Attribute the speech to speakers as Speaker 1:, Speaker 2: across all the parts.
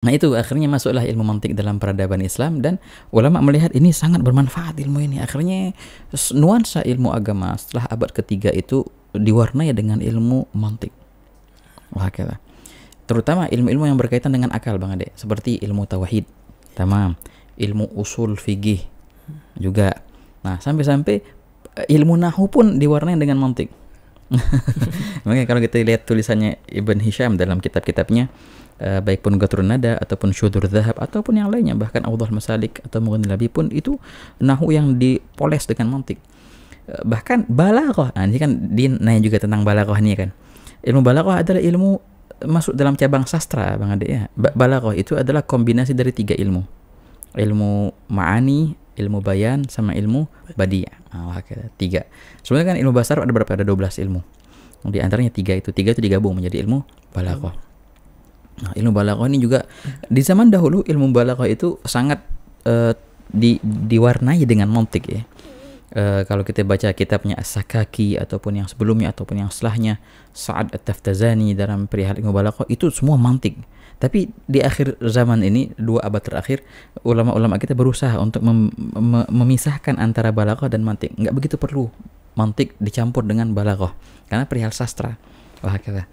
Speaker 1: Nah itu akhirnya masuklah ilmu mantik dalam peradaban Islam dan ulama melihat ini sangat bermanfaat ilmu ini. Akhirnya nuansa ilmu agama setelah abad ketiga itu diwarnai dengan ilmu mantik. Wah kata. Terutama ilmu-ilmu yang berkaitan dengan akal Bang Ade. Seperti ilmu tauhid. Tamam. Ilmu usul fikih juga. Nah sampai-sampai eh, ilmu nahu pun diwarnai dengan mantik. Makanya kalau kita lihat tulisannya Ibn Hisham dalam kitab-kitabnya uh, baik pun gatur nada ataupun syudur zahab ataupun yang lainnya bahkan Allah masalik atau mungkin lebih pun itu nahu yang dipoles dengan mantik uh, bahkan balaghah nah, ini kan din nanya juga tentang balaghah ini kan ilmu balaghah adalah ilmu masuk dalam cabang sastra Bang Ade ya balaghah itu adalah kombinasi dari tiga ilmu ilmu ma'ani ilmu bayan sama ilmu badiah oh, tiga sebenarnya kan ilmu basar ada berapa ada 12 ilmu di antaranya tiga itu tiga itu digabung menjadi ilmu balaghah Nah, ilmu balaghah ini juga di zaman dahulu ilmu balaghah itu sangat uh, di, diwarnai dengan mantik ya. Uh, kalau kita baca kitabnya As-Sakaki ataupun yang sebelumnya ataupun yang setelahnya Sa'ad At-Taftazani dalam perihal ilmu balaghah itu semua mantik. Tapi di akhir zaman ini, dua abad terakhir, ulama-ulama kita berusaha untuk mem mem memisahkan antara balaghah dan mantik. Nggak begitu perlu mantik dicampur dengan balaghah karena perihal sastra. Wah, kata.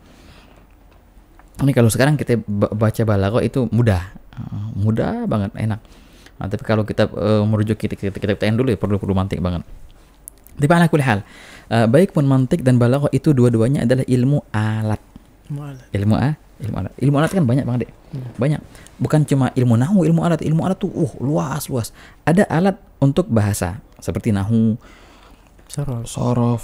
Speaker 1: Ini kalau sekarang kita baca balago itu mudah, eh, mudah banget, enak. Nah, tapi kalau kita uh, merujuk kita kita kita TN dulu ya perlu perlu mantik banget. Tapi ala hal, uh, baik pun mantik dan balago itu dua-duanya adalah ilmu alat. Ilmu alat. Ilmu ilmu alat. Ilmu alat kan banyak banget deh. Hmm. Iya. Banyak. Bukan cuma ilmu nahu, ilmu alat, ilmu alat tuh uh luas luas. Ada alat untuk bahasa seperti nahu,
Speaker 2: sorof, sorof.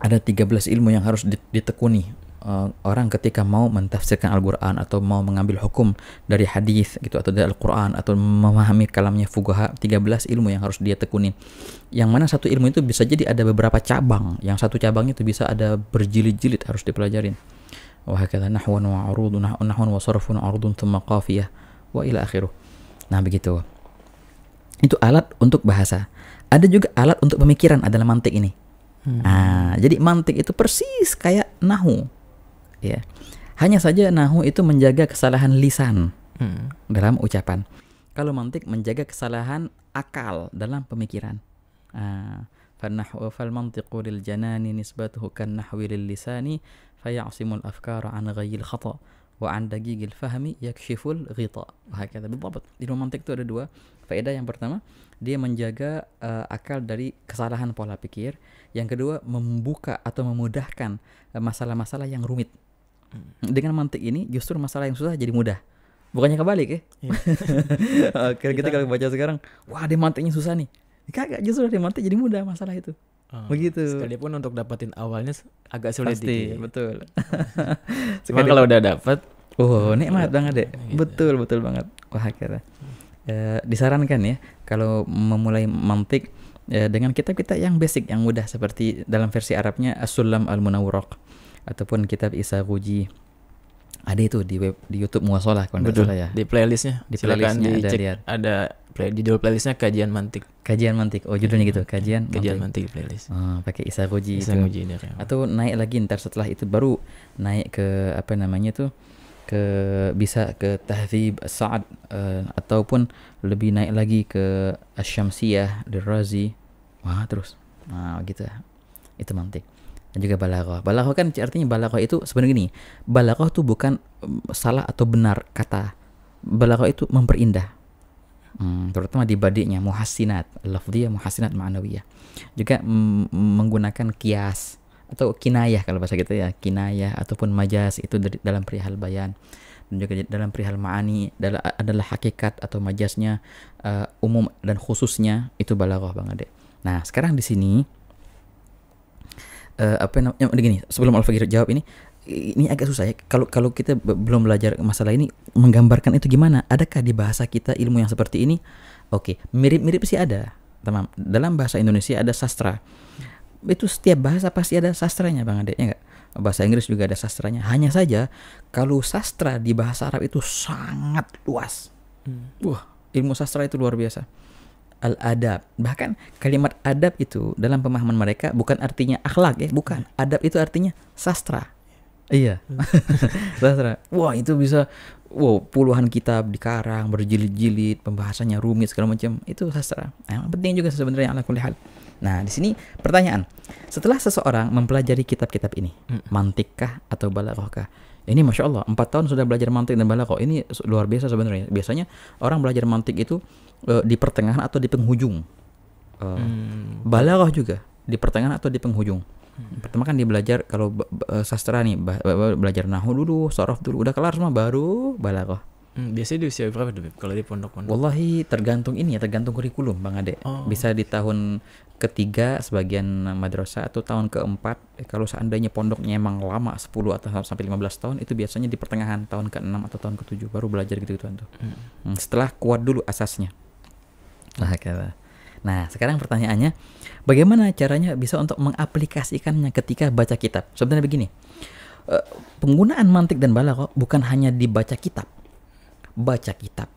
Speaker 1: ada 13 ilmu yang harus ditekuni uh, orang ketika mau mentafsirkan Al-Quran atau mau mengambil hukum dari hadis gitu atau dari Al-Quran atau memahami kalamnya Fugaha 13 ilmu yang harus dia tekuni yang mana satu ilmu itu bisa jadi ada beberapa cabang yang satu cabangnya itu bisa ada berjilid-jilid harus dipelajarin nahwan wa arudun nahwan wa sarfun arudun thumma wa ila akhiruh nah begitu itu alat untuk bahasa ada juga alat untuk pemikiran adalah mantik ini Hmm. Nah, jadi mantik itu persis kayak nahu ya. Hanya saja nahu itu menjaga kesalahan lisan hmm. dalam ucapan. Kalau mantik menjaga kesalahan akal dalam pemikiran. Uh, فالنحو فالمنطق للجنان نسبته كالنحو للسان فيعصم الأفكار عن غي الخطأ وعن دقيق الفهم يكشف الغطاء وهكذا بالضبط di mantik itu ada dua faedah yang pertama dia menjaga uh, akal dari kesalahan pola pikir yang kedua membuka atau memudahkan eh, masalah-masalah uh, yang rumit Hmm. Dengan mantik ini justru masalah yang susah jadi mudah. Bukannya kebalik ya? Iya. Oke, kita, kita kalau baca sekarang, wah dia mantiknya susah nih. Kagak justru dia mantik jadi mudah masalah itu. Hmm.
Speaker 3: Begitu. Sekalipun untuk dapetin awalnya agak sulit Pasti, dikit. betul. Cuma kalau udah
Speaker 1: dapet, oh nikmat iya, banget deh. Gitu. Iya, betul, betul banget. Wah akhirnya. E, disarankan ya kalau memulai mantik e, dengan kitab-kitab yang basic yang mudah seperti dalam versi Arabnya As-Sulam al Hmm ataupun kitab Isa Ruji ada itu di web di YouTube Muasola kalau Betul. salah ya di playlistnya di playlistnya ada lihat
Speaker 3: ada play, di judul playlistnya kajian mantik kajian mantik
Speaker 1: oh judulnya gitu kajian kajian mantik, mantik playlist oh, pakai Isa Ruji Isa Ruji
Speaker 3: atau naik lagi ntar
Speaker 1: setelah itu baru naik ke apa namanya tuh ke bisa ke Tahdzib Sa'ad uh, ataupun lebih naik lagi ke Asyamsiyah Dirazi wah terus nah gitu itu mantik dan juga balaghah. Balaghah kan artinya balaghah itu sebenarnya gini, balaghah itu bukan mm, salah atau benar kata. Balaghah itu memperindah. Hmm, terutama di badiknya muhasinat, lafdhiyah muhasinat ma'nawiyah. Juga mm, menggunakan kias atau kinayah kalau bahasa kita ya, kinayah ataupun majas itu dari, dalam perihal bayan dan juga dalam perihal ma'ani adalah, adalah hakikat atau majasnya uh, umum dan khususnya itu balaghah Bang Ade. Nah, sekarang di sini uh, apa namanya begini sebelum Al giro jawab ini ini agak susah ya kalau kalau kita belum belajar masalah ini menggambarkan itu gimana adakah di bahasa kita ilmu yang seperti ini oke okay. mirip-mirip sih ada tamam dalam bahasa Indonesia ada sastra itu setiap bahasa pasti ada sastranya bang Ade ya enggak bahasa Inggris juga ada sastranya hanya saja kalau sastra di bahasa Arab itu sangat luas hmm. wah ilmu sastra itu luar biasa al-adab. Bahkan kalimat adab itu dalam pemahaman mereka bukan artinya akhlak ya, bukan. Adab itu artinya sastra. Iya. Hmm. sastra. Wah, itu bisa wow, puluhan kitab dikarang, berjilid-jilid, pembahasannya rumit segala macam. Itu sastra. Nah, penting juga sebenarnya ala kulli hal. Nah, di sini pertanyaan. Setelah seseorang mempelajari kitab-kitab ini, hmm. mantikkah atau balaghahkah? Ini masya Allah, empat tahun sudah belajar mantik dan balaghah. Ini luar biasa sebenarnya. Biasanya orang belajar mantik itu uh, di pertengahan atau di penghujung. Uh, hmm. Balaghah juga di pertengahan atau di penghujung. Hmm. Pertama kan dia belajar kalau eh, sastra nih belajar nahu dulu, sorof dulu, udah kelar semua baru balaghah.
Speaker 2: Hmm,
Speaker 3: biasanya di usia berapa tuh kalau di pondok-pondok?
Speaker 1: Wallahi tergantung ini ya, tergantung kurikulum Bang Ade. Oh. Bisa di tahun ketiga sebagian madrasah atau tahun keempat kalau seandainya pondoknya emang lama 10 atau sampai 15 tahun itu biasanya di pertengahan tahun ke-6 atau tahun ke-7 baru belajar gitu-gituan tuh. Hmm. hmm setelah kuat dulu asasnya. Nah, kira. Nah, sekarang pertanyaannya, bagaimana caranya bisa untuk mengaplikasikannya ketika baca kitab? Sebenarnya begini, eh, penggunaan mantik dan bala kok bukan hanya dibaca kitab, baca kitab,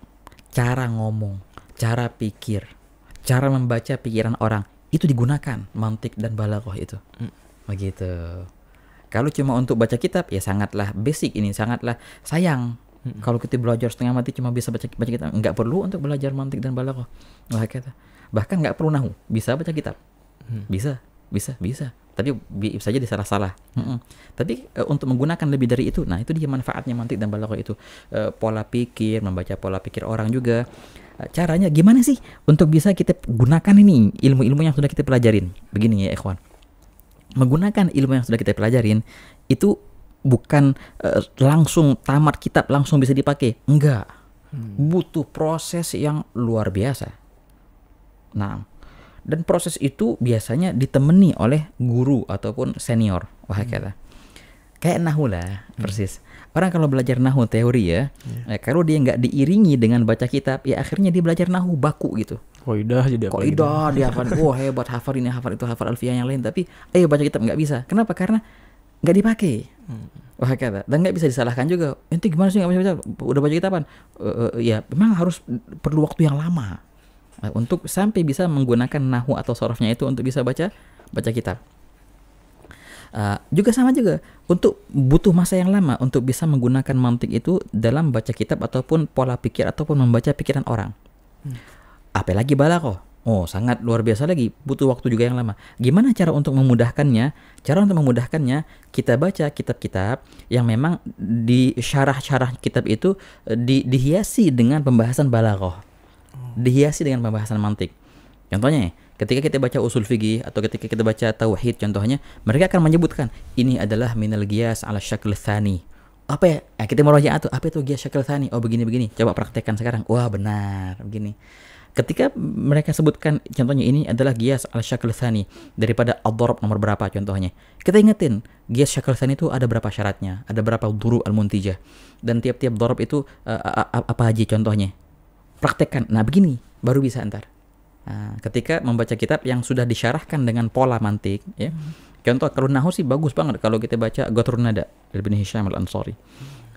Speaker 1: cara ngomong, cara pikir, cara membaca pikiran orang itu digunakan mantik dan bala kok itu. Hmm. Begitu. Kalau cuma untuk baca kitab ya sangatlah basic ini, sangatlah sayang Hmm. Kalau kita belajar setengah mati cuma bisa baca baca kitab, nggak perlu untuk belajar mantik dan balaghah. Gitu. Bahkan nggak perlu nahu, bisa baca kitab. Hmm. Bisa, bisa, bisa. Tapi bisa saja disalah salah Hmm. Tapi e, untuk menggunakan lebih dari itu, nah itu dia manfaatnya mantik dan balaghah itu. E, pola pikir, membaca pola pikir orang juga. Eh, caranya gimana sih untuk bisa kita gunakan ini ilmu-ilmu yang sudah kita pelajarin? Begini ya, ikhwan. Menggunakan ilmu yang sudah kita pelajarin itu bukan uh, langsung tamat kitab langsung bisa dipakai. Enggak. Hmm. Butuh proses yang luar biasa. Nah, dan proses itu biasanya ditemani oleh guru ataupun senior. Wah, hmm. kata. Kayak nahu lah, hmm. persis. Orang kalau belajar nahu teori ya, yeah. ya kalau dia nggak diiringi dengan baca kitab, ya akhirnya dia belajar nahu baku gitu. Koidah jadi apa? Koidah gitu. dia apa? Wah, oh, hebat hafal ini, hafal itu, hafal alfiah yang lain. Tapi ayo baca kitab nggak bisa. Kenapa? Karena nggak dipakai hmm. wah kata dan nggak bisa disalahkan juga nanti gimana sih nggak bisa, bisa udah baca kitaban uh, eh, uh, eh, ya memang harus perlu waktu yang lama nah, untuk sampai bisa menggunakan nahu atau sorofnya itu untuk bisa baca baca kitab Uh, juga sama juga untuk butuh masa yang lama untuk bisa menggunakan mantik itu dalam baca kitab ataupun pola pikir ataupun membaca pikiran orang. Hmm. Apalagi balakoh. Oh, sangat luar biasa lagi. Butuh waktu juga yang lama. Gimana cara untuk memudahkannya? Cara untuk memudahkannya, kita baca kitab-kitab yang memang di syarah-syarah kitab itu eh, di, dihiasi dengan pembahasan balaghah. Dihiasi dengan pembahasan mantik. Contohnya, ketika kita baca usul fikih atau ketika kita baca tauhid contohnya, mereka akan menyebutkan ini adalah minal giyas ala syakl thani. Apa ya? Eh, kita merojaah tuh, apa itu giyas syakl thani? Oh, begini-begini. Coba praktekkan sekarang. Wah, benar. Begini. Ketika mereka sebutkan contohnya ini adalah Gias al-Syakil daripada al nomor berapa contohnya. Kita ingetin, Gias Syakil itu ada berapa syaratnya, ada berapa duru al-muntijah. Dan tiap-tiap dorob itu uh, apa aja contohnya. Praktekkan. Nah begini, baru bisa antar. Nah, ketika membaca kitab yang sudah disyarahkan dengan pola mantik, ya. Contoh kalau Nahu sih bagus banget kalau kita baca Ghatrun Nada Ibn Hisham Al-Ansari.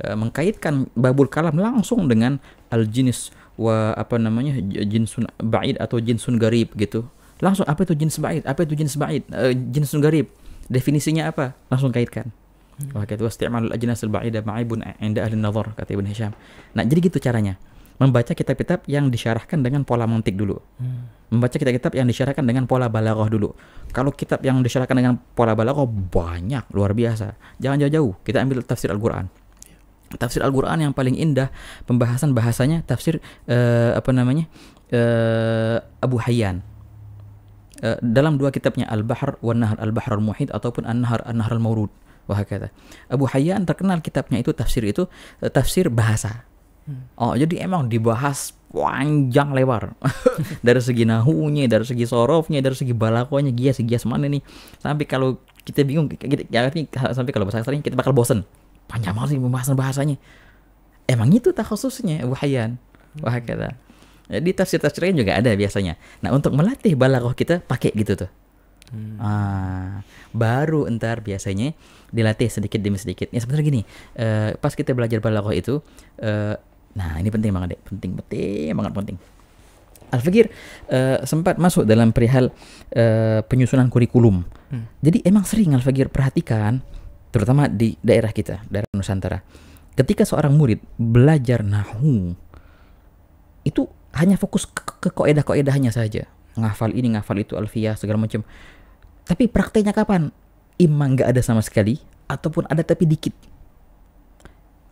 Speaker 1: Eh, mengkaitkan babul kalam langsung dengan al-jinis wa apa namanya jinsun ba'id atau jinsun garib gitu. Langsung apa itu jins ba'id? Apa itu jins ba'id? Uh, jinsun garib. Definisinya apa? Langsung kaitkan. Hmm. Wah, kata istimalul ajnas baida ma'ibun 'inda ahli nazar kata ibnu Hisham. Nah, jadi gitu caranya. Membaca kitab-kitab yang disyarahkan dengan pola montik dulu. Hmm. Membaca kitab-kitab yang disyarahkan dengan pola balaghah dulu. Kalau kitab yang disyarahkan dengan pola balaghah banyak, luar biasa. Jangan jauh-jauh, kita ambil tafsir Al-Qur'an tafsir Al-Qur'an yang paling indah pembahasan bahasanya tafsir uh, apa namanya? Uh, Abu Hayyan uh, dalam dua kitabnya Al-Bahr wa Nahr Al-Bahr Al-Muhit ataupun An-Nahr An-Nahr Al-Mawrud wahakata. Abu Hayyan terkenal kitabnya itu tafsir itu tafsir bahasa. Hmm. Oh, jadi emang dibahas panjang lebar dari segi nahunya, dari segi sorofnya, dari segi balakonya, gias gias mana nih. Sampai kalau kita bingung, kita, ya, sampai kalau bahasa kasarnya kita bakal bosen panjang banget sih pembahasan bahasanya emang itu tak khususnya wahayan wah hmm. kata jadi ya, tafsir tafsirnya juga ada biasanya nah untuk melatih balaghah kita pakai gitu tuh Hmm. Ah, baru entar biasanya dilatih sedikit demi sedikit. Ya sebenarnya gini, uh, pas kita belajar balaghah itu, uh, nah ini penting banget deh, penting penting banget penting. Al Fakir uh, eh, sempat masuk dalam perihal uh, penyusunan kurikulum. Hmm. Jadi emang sering Al Fakir perhatikan terutama di daerah kita, daerah Nusantara. Ketika seorang murid belajar nahu, itu hanya fokus ke, ke koedah-koedahnya saja. Ngafal ini, ngafal itu, alfiah, segala macam. Tapi prakteknya kapan? Imang nggak ada sama sekali, ataupun ada tapi dikit.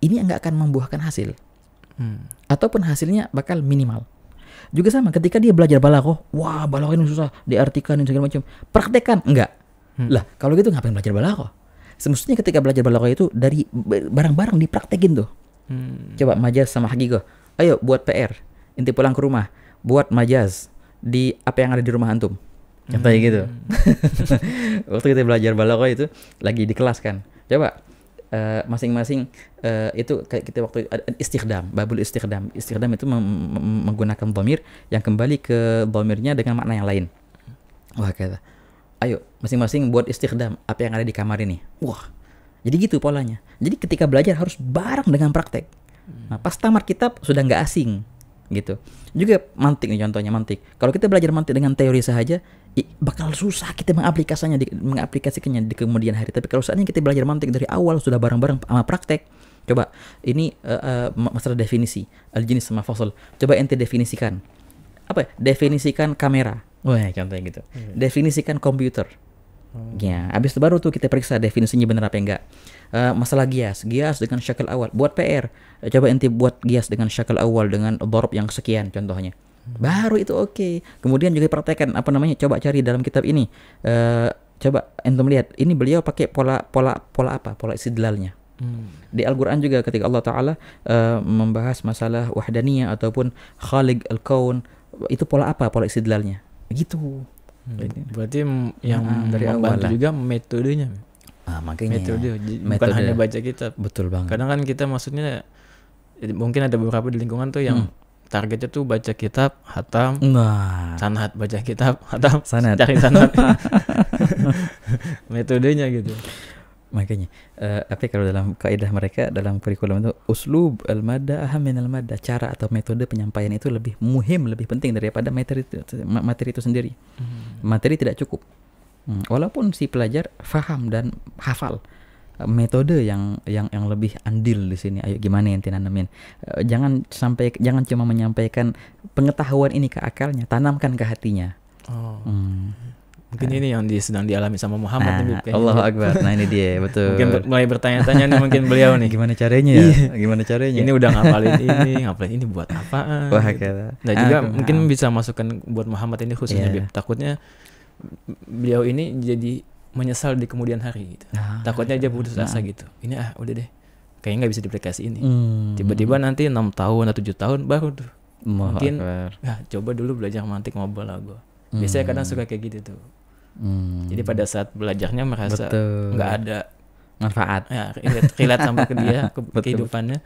Speaker 1: Ini nggak akan membuahkan hasil. Hmm. Ataupun hasilnya bakal minimal. Juga sama ketika dia belajar balago, wah balaghah ini susah, diartikan dan segala macam. Praktekan enggak. Hmm. Lah, kalau gitu ngapain belajar balaghah? semestinya ketika belajar balaghah itu dari barang-barang dipraktekin tuh. Hmm. Coba majas sama hakiko. Ayo buat PR. Inti pulang ke rumah, buat majas di apa yang ada di rumah antum. Contohnya gitu. hmm. gitu. Waktu kita belajar balaghah itu lagi di kelas kan. Coba eh, masing-masing uh, uh, itu kayak kita waktu istighdam, babul istighdam. Istighdam itu menggunakan bomir yang kembali ke bomirnya dengan makna yang lain. Wah kata ayo masing-masing buat istikhdam apa yang ada di kamar ini. Wah, jadi gitu polanya. Jadi ketika belajar harus bareng dengan praktek. Hmm. Nah, pas tamat kitab sudah nggak asing gitu. Juga mantik nih contohnya mantik. Kalau kita belajar mantik dengan teori saja, bakal susah kita mengaplikasikannya di, mengaplikasikannya di kemudian hari. Tapi kalau saatnya kita belajar mantik dari awal sudah bareng-bareng sama praktek, coba ini uh, uh, masalah definisi al jenis sama fossil. Coba ente definisikan apa? ya? Definisikan kamera Wah, contohnya gitu. Hmm. Definisikan komputer. Hmm. Ya, habis itu baru tuh kita periksa definisinya benar apa enggak. Uh, masalah gias, gias dengan syakal awal. Buat PR, eh, coba inti buat gias dengan syakal awal dengan borob yang sekian contohnya. Hmm. Baru itu oke. Okay. Kemudian juga praktekkan apa namanya? Coba cari dalam kitab ini. Uh, coba entum lihat, ini beliau pakai pola pola pola apa? Pola istidlalnya. Hmm. Di Al-Quran juga ketika Allah Ta'ala uh, membahas masalah wahdaniyah ataupun khaliq al-kaun, itu pola apa pola istidlalnya?
Speaker 3: gitu, hmm. berarti yang hmm, dari membantu juga metodenya ah, makanya metode, metode bukan hanya baca kitab betul banget kadang kan kita maksudnya mungkin ada beberapa di lingkungan tuh yang hmm targetnya tuh baca kitab, hatam, nah. sanat baca kitab, hatam, sanat. cari sanat. Metodenya gitu makanya
Speaker 1: uh, eh, tapi kalau dalam kaidah mereka dalam kurikulum itu uslub al mada aham al mada cara atau metode penyampaian itu lebih muhim lebih penting daripada materi itu, materi itu sendiri hmm. materi tidak cukup hmm. walaupun si pelajar faham dan hafal eh, metode yang yang yang lebih andil di sini. Ayo gimana yang tinanamin eh, Jangan sampai jangan cuma menyampaikan pengetahuan ini ke akalnya, tanamkan ke hatinya.
Speaker 2: Oh.
Speaker 3: Hmm. Mungkin nah. ini yang di, sedang dialami sama Muhammad nah, nih, Allah gitu. Akbar. Nah, ini dia, betul. mungkin ber, mulai bertanya-tanya nih mungkin beliau nih. Gimana caranya ya? Gimana caranya? Ini udah ngapalin ini, ngapalin ini buat apa? Wah, gitu. Nah, juga ah, mungkin ah. bisa masukkan buat Muhammad ini khususnya yeah. Bib. Takutnya beliau ini jadi menyesal di kemudian hari gitu. Ah, iya. Nah, Takutnya aja putus asa gitu. Ini ah udah deh. Kayaknya nggak bisa diaplikasi ini. tiba hmm. Tiba-tiba nanti enam tahun atau tujuh tahun baru tuh. Mungkin nah, coba dulu belajar mantik mobile lah gue. Biasanya hmm. kadang suka kayak gitu tuh. Hmm. Jadi pada saat belajarnya merasa nggak ada manfaat. Ya, relate, relate sama ke dia ke Betul. kehidupannya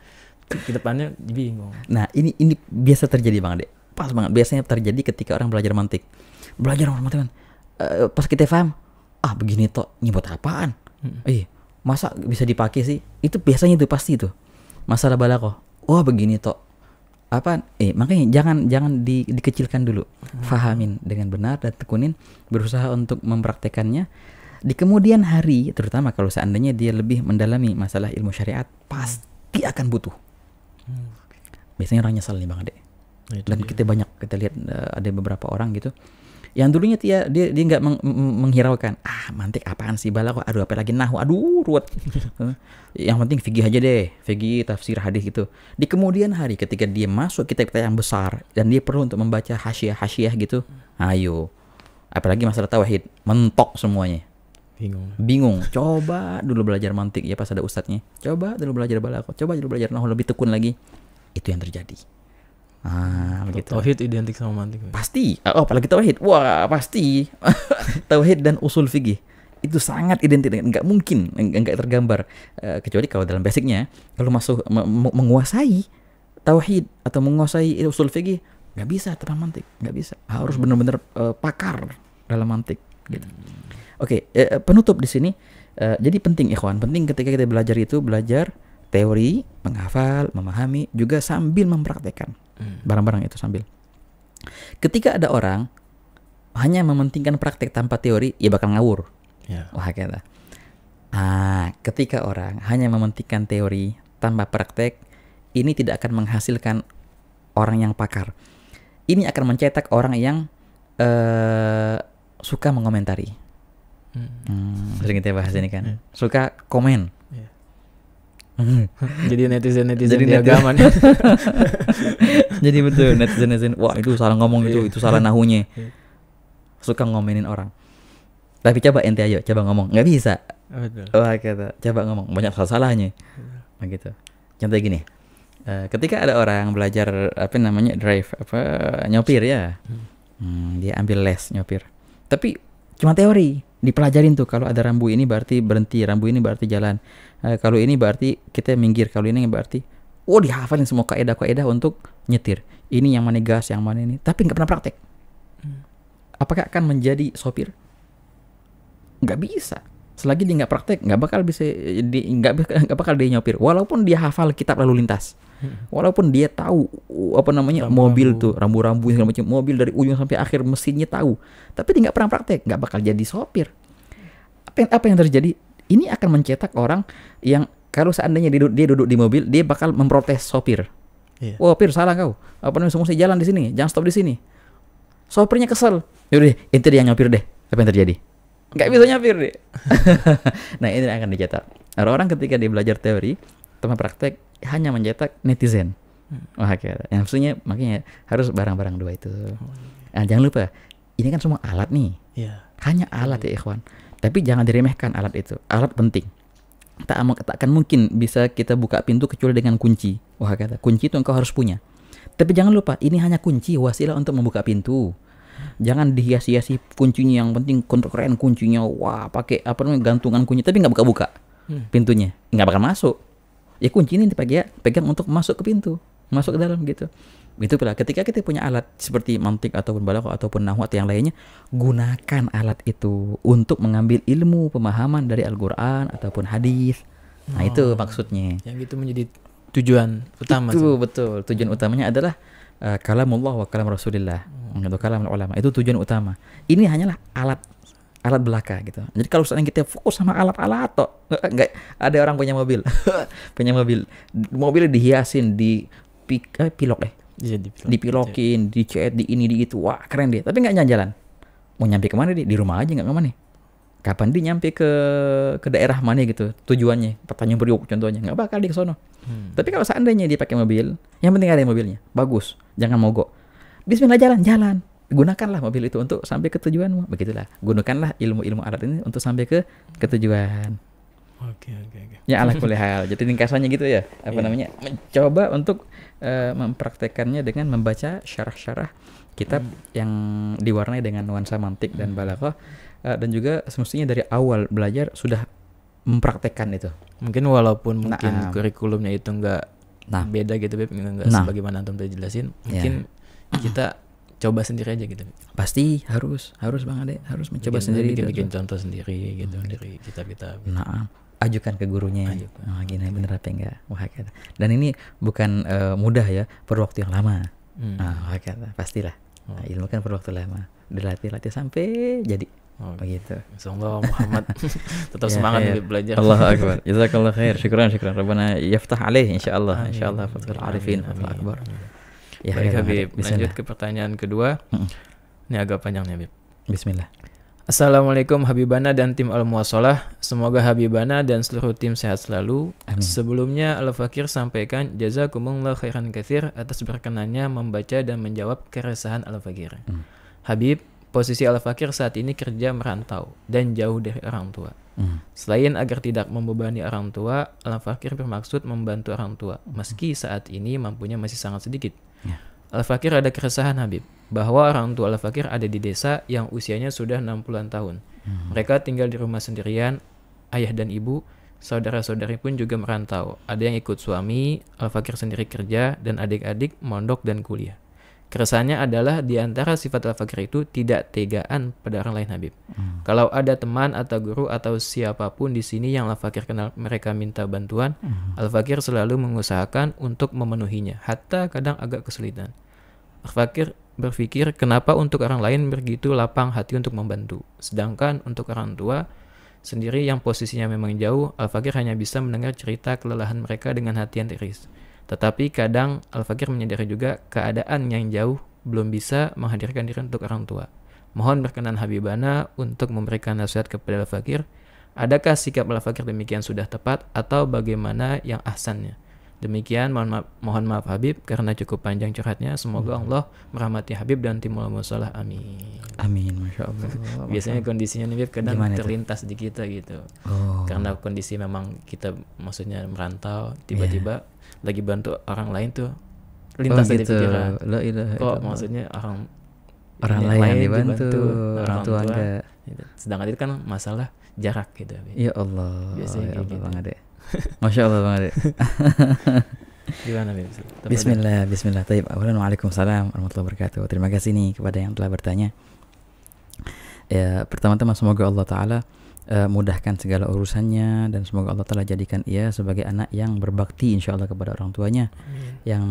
Speaker 3: kehidupannya bingung. Nah, ini
Speaker 1: ini biasa terjadi Bang Ade. Pas banget biasanya terjadi ketika orang belajar mantik. Belajar kan. Uh, pas kita paham, ah begini toh nyebut apaan? Hmm. Eh, masa bisa dipakai sih? Itu biasanya itu pasti itu. Masalah balakoh. Wah, oh, begini toh apa eh makanya jangan jangan di, dikecilkan dulu hmm. fahamin dengan benar dan tekunin berusaha untuk mempraktekannya di kemudian hari terutama kalau seandainya dia lebih mendalami masalah ilmu syariat pasti akan butuh hmm. biasanya orang nyesel nih bang ade nah, dan kita banyak kita lihat eh, ada beberapa orang gitu yang dulunya dia dia dia nggak meng, menghiraukan ah mantik apaan sih bala kok aduh apa lagi nahu aduh ruwet yang penting fikih aja deh fikih tafsir hadis gitu di kemudian hari ketika dia masuk kitab-kitab yang besar dan dia perlu untuk membaca hasyiah-hasyiah gitu ayo apalagi masalah tauhid mentok semuanya bingung bingung coba dulu belajar mantik ya pas ada ustadznya coba dulu belajar bala kok coba dulu belajar nahu lebih tekun lagi itu yang terjadi Ah, begitu. Tauhid identik sama mantik. Pasti. Oh, apalagi tauhid. Wah, pasti. tauhid dan usul fikih itu sangat identik dengan nggak mungkin nggak tergambar eh, kecuali kalau dalam basicnya kalau masuk menguasai tauhid atau menguasai usul fikih nggak bisa tentang mantik nggak bisa harus hmm. benar-benar uh, pakar dalam mantik gitu oke okay, uh, eh, penutup di sini uh, jadi penting ikhwan penting ketika kita belajar itu belajar teori menghafal memahami juga sambil mempraktekkan Hmm. barang-barang itu sambil. Ketika ada orang hanya mementingkan praktek tanpa teori, ya bakal ngawur. Yeah. Wah kata. Gitu. Ah, ketika orang hanya mementingkan teori tanpa praktek, ini tidak akan menghasilkan orang yang pakar. Ini akan mencetak orang yang uh, suka mengomentari. Hmm. Hmm, sering kita bahas ini kan. Yeah. Suka komen.
Speaker 2: jadi netizen netizen jadi di agama nih jadi betul netizen netizen wah itu salah ngomong itu itu salah nahunya
Speaker 1: suka ngomenin orang tapi coba ente ayo coba ngomong nggak bisa betul. wah kata coba ngomong banyak salah salahnya Begitu. Nah, gitu contoh gini eh, ketika ada orang belajar apa namanya drive apa nyopir ya hmm. hmm, dia ambil les nyopir tapi cuma teori dipelajarin tuh kalau ada rambu ini berarti berhenti rambu ini berarti jalan eh, kalau ini berarti kita minggir kalau ini berarti oh dihafalin semua kaidah kaidah untuk nyetir ini yang mana gas yang mana ini tapi nggak pernah praktek hmm. apakah akan menjadi sopir nggak bisa selagi dia nggak praktek nggak bakal bisa eh, di nggak bakal dia nyopir walaupun dia hafal kitab lalu lintas hmm. walaupun dia tahu uh, apa namanya rambu, mobil tuh rambu-rambu segala macam mobil dari ujung sampai akhir mesinnya tahu tapi dia nggak pernah praktek nggak bakal jadi sopir apa yang, apa yang terjadi ini akan mencetak orang yang kalau seandainya dia duduk, dia duduk di mobil, dia bakal memprotes sopir. Iya. Wah, sopir salah kau. Apa namanya semua jalan di sini, jangan stop di sini. Sopirnya kesel. Yaudah, itu dia nyopir deh. Apa yang terjadi? Gak bisa nyopir deh. nah, ini akan dicetak. Orang-orang ketika dia belajar teori, teman praktek hanya mencetak netizen. Hmm. Wah, kira-kira. yang maksudnya makanya harus barang-barang dua itu. Oh, iya. Nah, jangan lupa, ini kan semua alat nih. Yeah. Hanya alat ya, Ikhwan. Tapi jangan diremehkan alat itu. Alat penting. Tak takkan mungkin bisa kita buka pintu kecuali dengan kunci. Wah kata kunci itu engkau harus punya. Tapi jangan lupa ini hanya kunci wasilah untuk membuka pintu. Jangan dihias-hiasi kuncinya yang penting keren kuncinya. Wah pakai apa namanya gantungan kunci tapi nggak buka-buka hmm. pintunya nggak bakal masuk. Ya kunci ini dipakai pegang untuk masuk ke pintu masuk ke dalam gitu itu pula ketika kita punya alat seperti mantik ataupun balok ataupun nahwu atau yang lainnya gunakan alat itu untuk mengambil ilmu pemahaman dari Al-Qur'an ataupun hadis nah oh, itu maksudnya yang itu menjadi tujuan utama itu sih. betul tujuan utamanya adalah uh, kalamullah wa kalam rasulillah hmm. kalam ulama itu tujuan utama ini hanyalah alat alat belaka gitu. Jadi kalau misalnya kita fokus sama alat-alat toh, nggak ada orang punya mobil, punya mobil, mobilnya dihiasin di eh, pilok eh, Iya, dipilokin. dipilokin, di dicet, di ini, di itu. Wah, keren deh. Tapi nggak jalan. Mau nyampe kemana deh? Di rumah aja nggak kemana nih? Kapan dia nyampe ke ke daerah mana gitu tujuannya? Pertanyaan Priok contohnya nggak bakal dia ke sono. Hmm. Tapi kalau seandainya dia pakai mobil, yang penting ada mobilnya, bagus, jangan mogok. Bismillah jalan, jalan. Gunakanlah mobil itu untuk sampai ke tujuan Begitulah. Gunakanlah ilmu-ilmu alat ini untuk sampai ke ke tujuan. Oke, oke, oke. Okay. Ya ala kuliah. Jadi ringkasannya gitu ya. Apa yeah. namanya? Mencoba untuk uh, mempraktekannya dengan membaca syarah-syarah kitab hmm. yang diwarnai dengan nuansa mantik hmm. dan
Speaker 3: balaghah uh, dan juga semestinya dari awal belajar sudah mempraktekkan itu. Mungkin walaupun nah, mungkin uh, kurikulumnya itu enggak nah beda gitu Beb, enggak nah, sebagaimana antum tadi jelasin, mungkin ya. kita coba sendiri aja gitu.
Speaker 1: Pasti harus harus Bang Ade harus mencoba bikin, sendiri bikin, gitu. bikin
Speaker 3: contoh sendiri gitu hmm. dari kitab-kitab. Nah, ah
Speaker 1: ajukan ke gurunya ajukan. oh gini okay. bener apa enggak wah kata gitu. dan ini bukan uh, mudah ya perlu waktu yang lama hmm. oh, wah kata gitu. pastilah oh. nah, ilmu kan perlu waktu lama dilatih latih sampai jadi
Speaker 3: Oh, begitu. Oh, insyaallah Muhammad tetap ya, semangat ya. belajar. Allah akbar. Jazakallah khair.
Speaker 1: Syukran syukran. Rabbana yaftah alaih insyaallah. Insyaallah fatul arifin Allah akbar.
Speaker 3: Ya, Baik ya, ya. Habib, lanjut ke pertanyaan kedua. Ini agak panjang nih Habib. Bismillah. Assalamualaikum Habibana dan tim Al-Muasalah. Semoga Habibana dan seluruh tim sehat selalu. Amin. Sebelumnya Al-Fakir sampaikan jazakumullah khairan kathir atas berkenannya membaca dan menjawab keresahan Al-Fakir. Hmm. Habib, posisi Al-Fakir saat ini kerja merantau dan jauh dari orang tua. Hmm. Selain agar tidak membebani orang tua, Al-Fakir bermaksud membantu orang tua, meski saat ini mampunya masih sangat sedikit. Al-Fakir ada keresahan Habib bahwa orang tua Al-Fakir ada di desa yang usianya sudah 60-an tahun. Hmm. Mereka tinggal di rumah sendirian, ayah dan ibu, saudara-saudari pun juga merantau. Ada yang ikut suami, Al-Fakir sendiri kerja, dan adik-adik mondok dan kuliah. Keresahannya adalah di antara sifat al-fakir itu tidak tegaan pada orang lain Habib. Hmm. Kalau ada teman atau guru atau siapapun di sini yang al-fakir kenal mereka minta bantuan, hmm. al-fakir selalu mengusahakan untuk memenuhinya, hatta kadang agak kesulitan. Al-fakir berpikir kenapa untuk orang lain begitu lapang hati untuk membantu, sedangkan untuk orang tua sendiri yang posisinya memang jauh, al-fakir hanya bisa mendengar cerita kelelahan mereka dengan hati yang tiris. Tetapi kadang Al-Fakir menyadari juga keadaan yang jauh belum bisa menghadirkan diri untuk orang tua. Mohon berkenan Habibana untuk memberikan nasihat kepada Al-Fakir. Adakah sikap Al-Fakir demikian sudah tepat atau bagaimana yang ahsannya? Demikian mohon maaf, mohon maaf Habib karena cukup panjang curhatnya. Semoga hmm. Allah merahmati Habib dan timul musalah. Amin. Amin, masya Allah. Biasanya kondisinya nih Habib kadang Gimana terlintas itu? di kita gitu. Oh. Karena kondisi memang kita maksudnya merantau iya. tiba-tiba yeah lagi bantu orang lain tuh oh, lintas oh, gitu. dari pikiran kok ilaha. maksudnya orang orang lain, lain dibantu, dibantu orang tua enggak gitu. sedangkan itu kan masalah jarak gitu ya Allah Biasanya ya Allah gitu. bang Ade masya Allah bang
Speaker 2: Ade Gimana Bim? Bismillah,
Speaker 1: Bismillah. Taib. wassalamualaikum waalaikumsalam warahmatullahi wabarakatuh. Terima kasih nih kepada yang telah bertanya. Ya, pertama-tama semoga Allah Ta'ala uh, mudahkan segala urusannya dan semoga Allah telah jadikan ia sebagai anak yang berbakti insya Allah kepada orang tuanya Amin. yang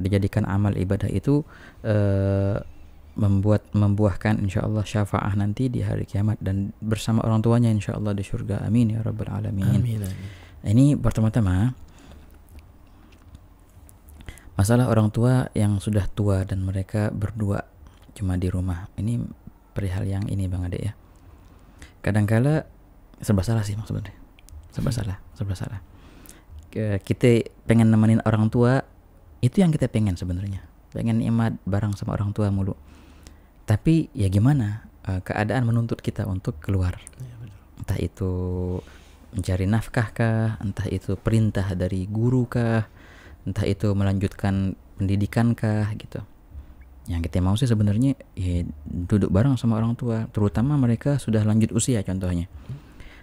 Speaker 1: dijadikan amal ibadah itu uh, membuat membuahkan insya Allah syafaah nanti di hari kiamat dan bersama orang tuanya insya Allah di surga amin ya rabbal alamin amin, ini pertama-tama masalah orang tua yang sudah tua dan mereka berdua cuma di rumah ini perihal yang ini bang Ade ya kadangkala serba salah sih maksudnya serba salah serba salah kita pengen nemenin orang tua itu yang kita pengen sebenarnya pengen imat bareng sama orang tua mulu tapi ya gimana eh, keadaan menuntut kita untuk keluar iya, entah itu mencari nafkah kah entah itu perintah dari guru kah entah itu melanjutkan pendidikan kah gitu yang kita mau sih sebenarnya ya, duduk bareng sama orang tua terutama mereka sudah lanjut usia contohnya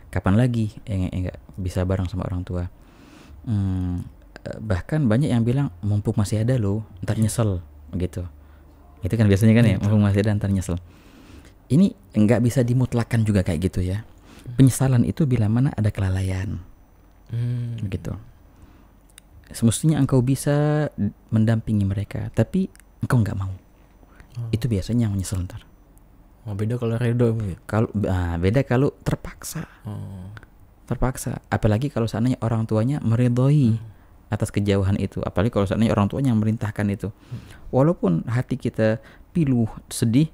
Speaker 1: kapan lagi yang nggak eh, bisa bareng sama orang tua hmm, eh, bahkan banyak yang bilang mumpung masih ada lo ntar nyesel gitu itu kan biasanya kan ya iya, mumpung masih ada ntar nyesel ini nggak bisa dimutlakan juga kayak gitu ya penyesalan itu bila mana ada kelalaian hmm. gitu semestinya engkau bisa mendampingi mereka tapi engkau nggak mau hmm. itu biasanya yang menyesal ntar
Speaker 3: oh, beda kalau redo
Speaker 1: gitu ya? kalau nah, beda kalau terpaksa hmm. terpaksa apalagi kalau seandainya orang tuanya meredoi hmm atas kejauhan itu apalagi kalau seandainya orang tuanya yang merintahkan itu hmm. walaupun hati kita pilu sedih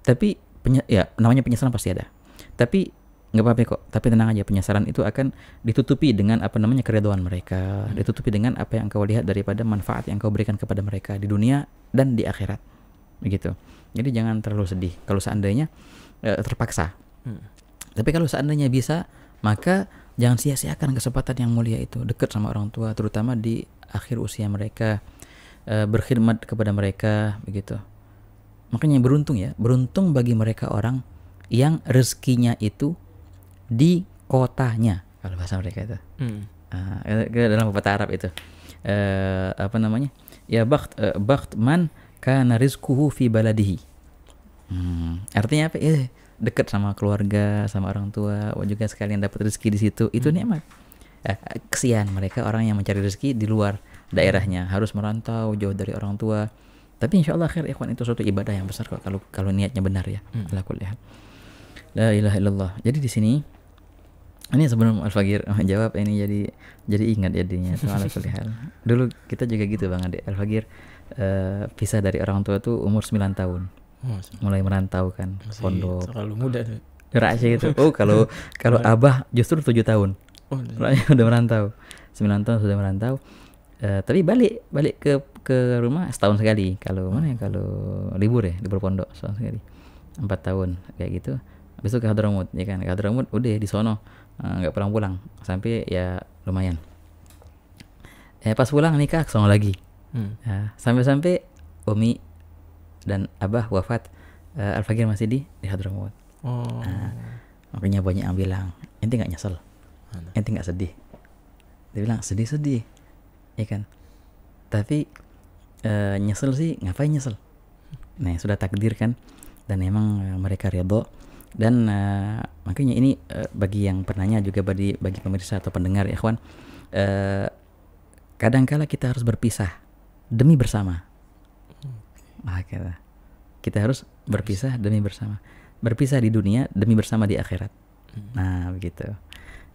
Speaker 1: tapi penye- ya namanya penyesalan pasti ada tapi nggak apa-apa kok tapi tenang aja penyesalan itu akan ditutupi dengan apa namanya keredoan mereka hmm. ditutupi dengan apa yang kau lihat daripada manfaat yang kau berikan kepada mereka di dunia dan di akhirat begitu jadi jangan terlalu sedih kalau seandainya e, terpaksa hmm. tapi kalau seandainya bisa maka jangan sia-siakan kesempatan yang mulia itu dekat sama orang tua terutama di akhir usia mereka e, berkhidmat kepada mereka begitu makanya beruntung ya beruntung bagi mereka orang yang rezekinya itu di kotanya kalau bahasa mereka itu hmm. uh, dalam pepatah Arab itu uh, apa namanya ya bakt uh, bakt man kana rizquhu fi baladihi. Hmm, artinya apa? Eh dekat sama keluarga, sama orang tua, wah juga sekalian dapat rezeki di situ. Itu hmm. nikmat. Eh, kesian mereka orang yang mencari rezeki di luar daerahnya, harus merantau jauh dari orang tua. Tapi insya Allah khair ikhwan itu suatu ibadah yang besar kalau kalau niatnya benar ya. Hmm. lihat. La ilaha illallah. Jadi di sini ini sebelum Al Fagir menjawab oh, ini jadi jadi ingat jadinya soal kuliah. Dulu kita juga gitu Bang Adi Al Fagir Eh, pisah dari orang tua tuh umur 9 tahun. Oh, mulai merantau kan Masih pondok.
Speaker 3: Terlalu muda
Speaker 2: tuh. Rahasia gitu. Oh, kalau
Speaker 1: kalau Abah justru 7 tahun. Oh, udah merantau. 9 tahun sudah merantau. Uh, tapi balik balik ke ke rumah setahun sekali. Kalau oh. mana ya kalau libur ya, libur pondok setahun sekali. empat tahun kayak gitu. Habis itu ke Hadramut ya kan. Ke Hadramut udah di sono eh, nggak uh, pulang-pulang sampai ya lumayan. Eh pas pulang nikah ke sono lagi. Hmm. Nah, sampai-sampai Umi dan Abah wafat uh, eh, Al Fagir masih di di Hadramaut. Oh. Nah, makanya banyak yang bilang, ente nggak nyesel, ente nggak sedih. Dia bilang sedih-sedih, ya kan. Tapi uh, nyesel sih, ngapain nyesel? Nah, ya sudah takdir kan. Dan emang eh, mereka ridho dan uh, makanya ini uh, bagi yang pernahnya juga bagi bagi pemirsa atau pendengar ya kawan uh, kadangkala kita harus berpisah demi bersama. Hmm. Akhirnya ah, kita harus berpisah demi bersama. Berpisah di dunia demi bersama di akhirat. Hmm. Nah, begitu.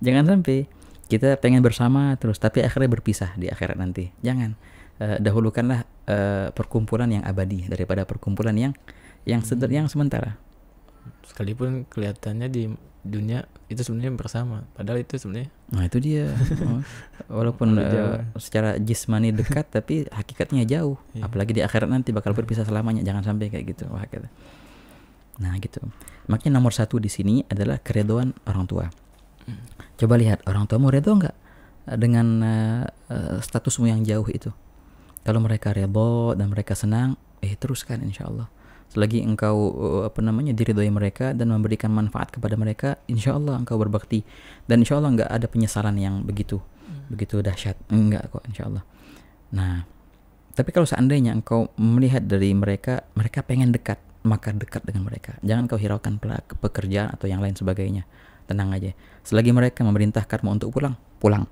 Speaker 1: Jangan sampai kita pengen bersama terus tapi akhirnya berpisah di akhirat nanti. Jangan. eh, dahulukanlah eh, perkumpulan yang abadi daripada perkumpulan yang yang seder hmm. yang sementara. Sekalipun
Speaker 3: kelihatannya di dunia itu sebenarnya bersama, padahal itu sebenarnya Nah itu dia.
Speaker 1: Oh. Walaupun uh, secara jismani dekat tapi
Speaker 3: hakikatnya jauh. Yeah.
Speaker 1: Apalagi di akhirat nanti bakal iya. berpisah selamanya. Jangan sampai kayak gitu. Wah kata. Gitu. Nah gitu. Makanya nomor satu di sini adalah keredoan orang tua. Hmm. Coba lihat orang tuamu redo nggak dengan uh, statusmu yang jauh itu. Kalau mereka redo dan mereka senang, eh teruskan insya Allah selagi engkau eh, apa namanya diridhoi mereka dan memberikan manfaat kepada mereka insya Allah engkau berbakti dan insya Allah nggak ada penyesalan yang begitu hmm. begitu dahsyat enggak kok insya Allah nah tapi kalau seandainya engkau melihat dari mereka mereka pengen dekat maka dekat dengan mereka jangan kau hiraukan pekerjaan atau yang lain sebagainya tenang aja selagi mereka memerintahkanmu untuk pulang pulang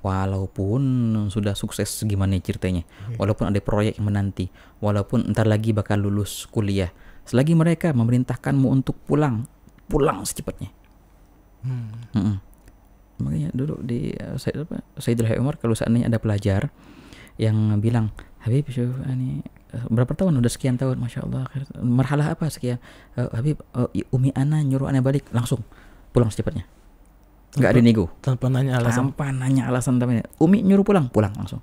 Speaker 1: Walaupun sudah sukses gimana ceritanya, iya. walaupun ada proyek yang menanti, walaupun ntar lagi bakal lulus kuliah, selagi mereka memerintahkanmu untuk pulang, pulang secepatnya.
Speaker 2: Hmm. Hmm.
Speaker 1: Makanya dulu di uh, eh, saya apa Umar kalau seandainya ada pelajar yang bilang Habib Syuf, ini eh, berapa tahun udah sekian tahun masya Allah marhalah apa sekian uh, Habib uh, Umi Ana nyuruh Ana balik langsung pulang secepatnya nggak ada nego
Speaker 3: tanpa nanya alasan tanpa nanya
Speaker 1: alasan tapi umi nyuruh pulang pulang langsung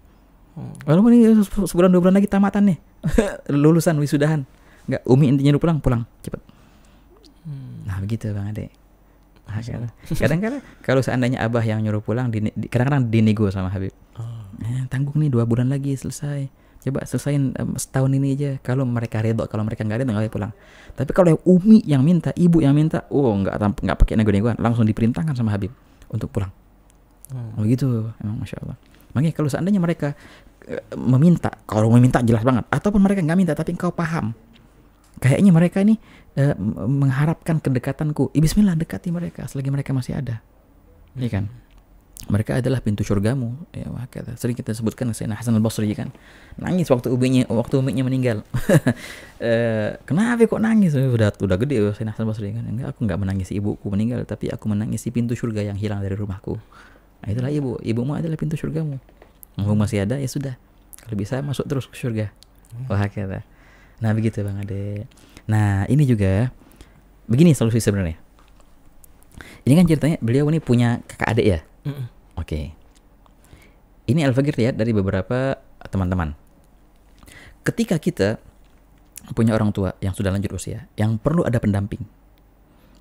Speaker 1: oh. lalu walaupun ini sebulan dua bulan lagi tamatan nih lulusan wisudahan nggak umi intinya nyuruh pulang pulang cepet hmm. nah begitu bang ade nah, kadang-kadang kalau seandainya abah yang nyuruh pulang di, di, kadang-kadang dinego sama Habib oh. eh, tanggung nih dua bulan lagi selesai coba selesaiin um, setahun ini aja kalau mereka redo kalau mereka nggak redo nggak boleh pulang tapi kalau yang umi yang minta ibu yang minta oh nggak nggak pakai nego-negoan langsung diperintahkan sama Habib untuk pulang hmm. begitu oh, emang masya Allah makanya kalau seandainya mereka uh, meminta kalau meminta jelas banget ataupun mereka nggak minta tapi engkau paham kayaknya mereka ini uh, mengharapkan kedekatanku Bismillah dekati mereka selagi mereka masih ada Iya kan? Hmm mereka adalah pintu surgamu ya wah kata sering kita sebutkan Sayyidina Hasan al Basri kan nangis waktu ubinya waktu uminya meninggal e, kenapa kok nangis Sudah, eh, sudah gede oh, Sayyidina Hasan al Basri kan enggak aku enggak menangis ibuku meninggal tapi aku menangis si pintu surga yang hilang dari rumahku nah, itulah ibu ibumu adalah pintu surgamu mau masih ada ya sudah kalau bisa masuk terus ke surga wah kata nah begitu bang Ade nah ini juga begini solusi sebenarnya ini kan ceritanya beliau ini punya kakak adik ya Oke. Okay. Ini Alfagir ya lihat dari beberapa teman-teman. Ketika kita punya orang tua yang sudah lanjut usia, yang perlu ada pendamping.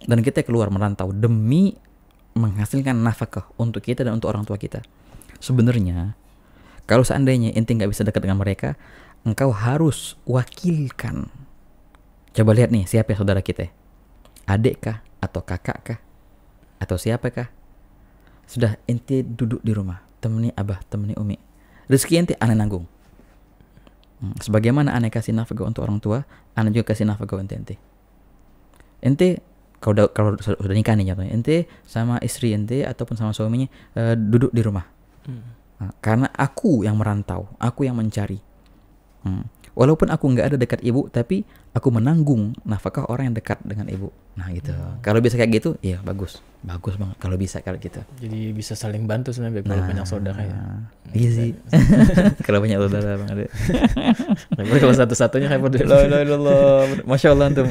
Speaker 1: Dan kita keluar merantau demi menghasilkan nafkah untuk kita dan untuk orang tua kita. Sebenarnya, kalau seandainya inti nggak bisa dekat dengan mereka, engkau harus wakilkan. Coba lihat nih, siapa ya saudara kita? Adik kah? Atau kakak kah? Atau siapa kah? Sudah inti duduk di rumah, temani abah, temani umi. Rezeki inti aneh nanggung. Hmm. Sebagaimana aneh kasih nafkah untuk orang tua, aneh juga kasih nafkah untuk ente. Ente kalau udah, kalau sudah nikah nih contohnya, ente sama istri ente ataupun sama suaminya uh, duduk di rumah. Hmm. Nah, karena aku yang merantau, aku yang mencari. Hmm. Walaupun aku nggak ada dekat ibu, tapi aku menanggung nafkah orang yang dekat dengan ibu. Nah gitu. Hmm. Kalau bisa kayak gitu, ya bagus, bagus banget. Kalau bisa kalau gitu.
Speaker 3: Jadi bisa saling bantu sebenarnya kalau nah, banyak saudara ya. Iya sih. Gitu. kalau banyak saudara bang Ade. kalau satu-satunya kayak berdua. Lo lo lo. Masya Allah tuh.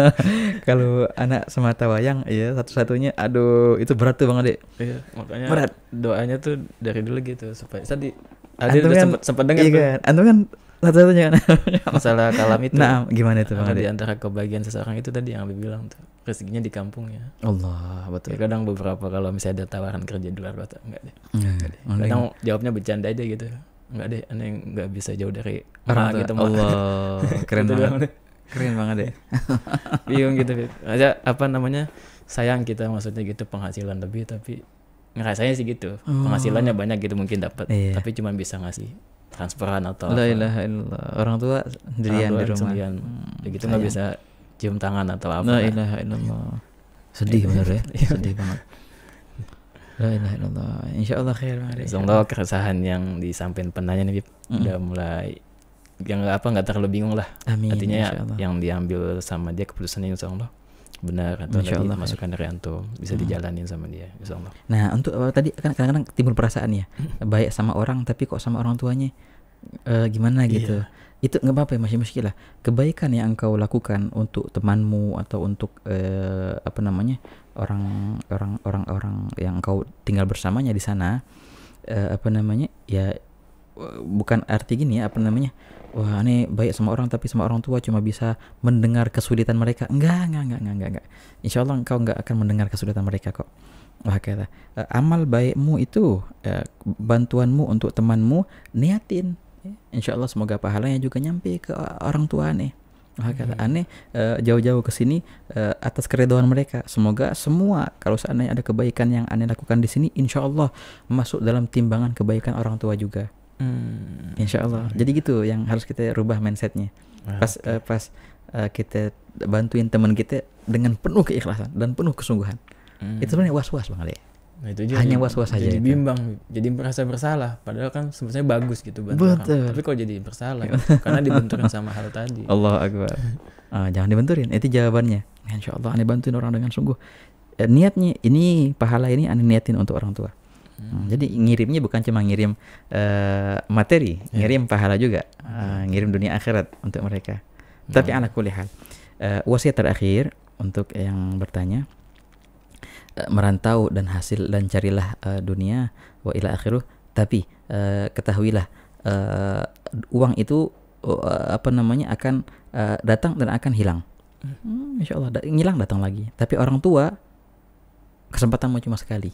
Speaker 1: kalau anak semata wayang, ya satu-satunya, aduh itu berat tuh bang Ade. Iya, makanya. Berat. Doanya tuh
Speaker 3: dari dulu gitu supaya tadi Adi udah kan, sempat sempat dengar iya kan?
Speaker 1: Antum kan satu-satunya kan masalah kalam itu nah gimana itu bang di
Speaker 3: antara kebagian seseorang itu tadi yang Abi bilang tuh rezekinya di kampung ya Allah betul ya, kadang beberapa kalau misalnya ada tawaran kerja di luar kota enggak deh, iya, enggak deh. kadang jawabnya bercanda aja gitu enggak deh aneh enggak bisa jauh dari orang tua. gitu Allah keren gitu banget keren banget deh bingung gitu aja apa namanya sayang kita maksudnya gitu penghasilan lebih tapi ngerasanya sih gitu oh. penghasilannya banyak gitu mungkin dapat iya. tapi cuma bisa ngasih transferan atau La ilaha
Speaker 1: illallah. orang tua sendirian di rumah sendirian. Hmm, gitu nggak iya. bisa
Speaker 3: cium tangan atau apa La ilaha illallah
Speaker 1: sedih gitu. bener ya iya. sedih banget La ilaha illallah insya Allah khair Insyaallah
Speaker 3: keresahan yang disampaikan penanya nih mm udah mulai yang apa nggak terlalu bingung lah Amin, artinya yang diambil sama dia keputusannya insya Allah benar atau Insya Allah. masukan dari ya. antum bisa hmm. dijalanin sama dia Insya Allah
Speaker 1: nah untuk uh, tadi kan kadang-kadang timbul perasaan ya hmm. baik sama orang tapi kok sama orang tuanya uh, gimana iya. gitu yeah. itu nggak apa-apa ya masih muskilah kebaikan yang engkau lakukan untuk temanmu atau untuk uh, apa namanya orang orang orang orang yang engkau tinggal bersamanya di sana uh, apa namanya ya bukan arti gini ya apa namanya wah ini baik sama orang tapi sama orang tua cuma bisa mendengar kesulitan mereka enggak enggak enggak enggak enggak, enggak. insya Allah engkau enggak akan mendengar kesulitan mereka kok wah kata gitu. eh, amal baikmu itu eh, bantuanmu untuk temanmu niatin insya Allah semoga pahalanya juga nyampe ke orang tua nih Wah kata gitu. hmm. aneh eh, jauh-jauh ke sini atas keredoan mereka. Semoga semua kalau seandainya ada kebaikan yang aneh lakukan di sini, insya Allah masuk dalam timbangan kebaikan orang tua juga.
Speaker 2: Hmm,
Speaker 1: Insya Allah. Jadi gitu yang harus kita rubah mindsetnya. Ah, pas okay. uh, eh, pas uh, kita bantuin teman kita dengan penuh keikhlasan dan penuh kesungguhan. Hmm. Itu sebenarnya was-was bang Ali. Nah, itu hanya was-was aja. Jadi
Speaker 3: bimbang, jadi merasa bersalah. Padahal kan sebenarnya bagus gitu bantu Tapi kok jadi bersalah? Karena dibenturin sama hal tadi. Allah
Speaker 1: akbar. uh, jangan dibenturin. Itu jawabannya. Insya Allah, aneh bantuin orang dengan sungguh. Eh, niatnya ini pahala ini aneh niatin untuk orang tua. Hmm. Jadi ngirimnya bukan cuma ngirim uh, materi, yeah. ngirim pahala juga, uh, ngirim dunia akhirat untuk mereka. Hmm. Tapi anak kulihat uh, eh, wasiat terakhir untuk yang bertanya merantau dan hasil dan carilah uh, dunia wa ila akhiruh tapi uh, ketahuilah uh, uang itu uh, apa namanya akan uh, datang dan akan hilang. Hmm, insya hmm, Allah da hilang datang lagi. Tapi orang tua kesempatanmu cuma sekali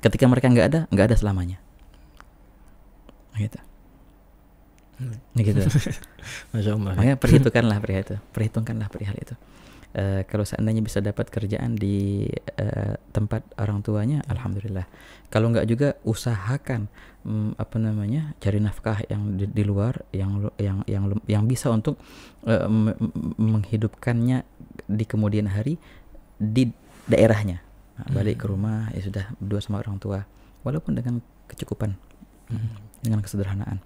Speaker 1: ketika mereka nggak ada nggak ada selamanya
Speaker 2: gitu hmm. gitu Masya Allah. makanya perhitungkanlah perihal itu
Speaker 1: perhitungkanlah perihal itu Uh, kalau seandainya bisa dapat kerjaan di uh, tempat orang tuanya, alhamdulillah. Kalau nggak juga usahakan um, apa namanya cari nafkah yang di, di luar, yang yang yang yang bisa untuk uh, menghidupkannya di kemudian hari di daerahnya nah, balik ke rumah ya sudah berdua sama orang tua walaupun dengan kecukupan hmm. dengan kesederhanaan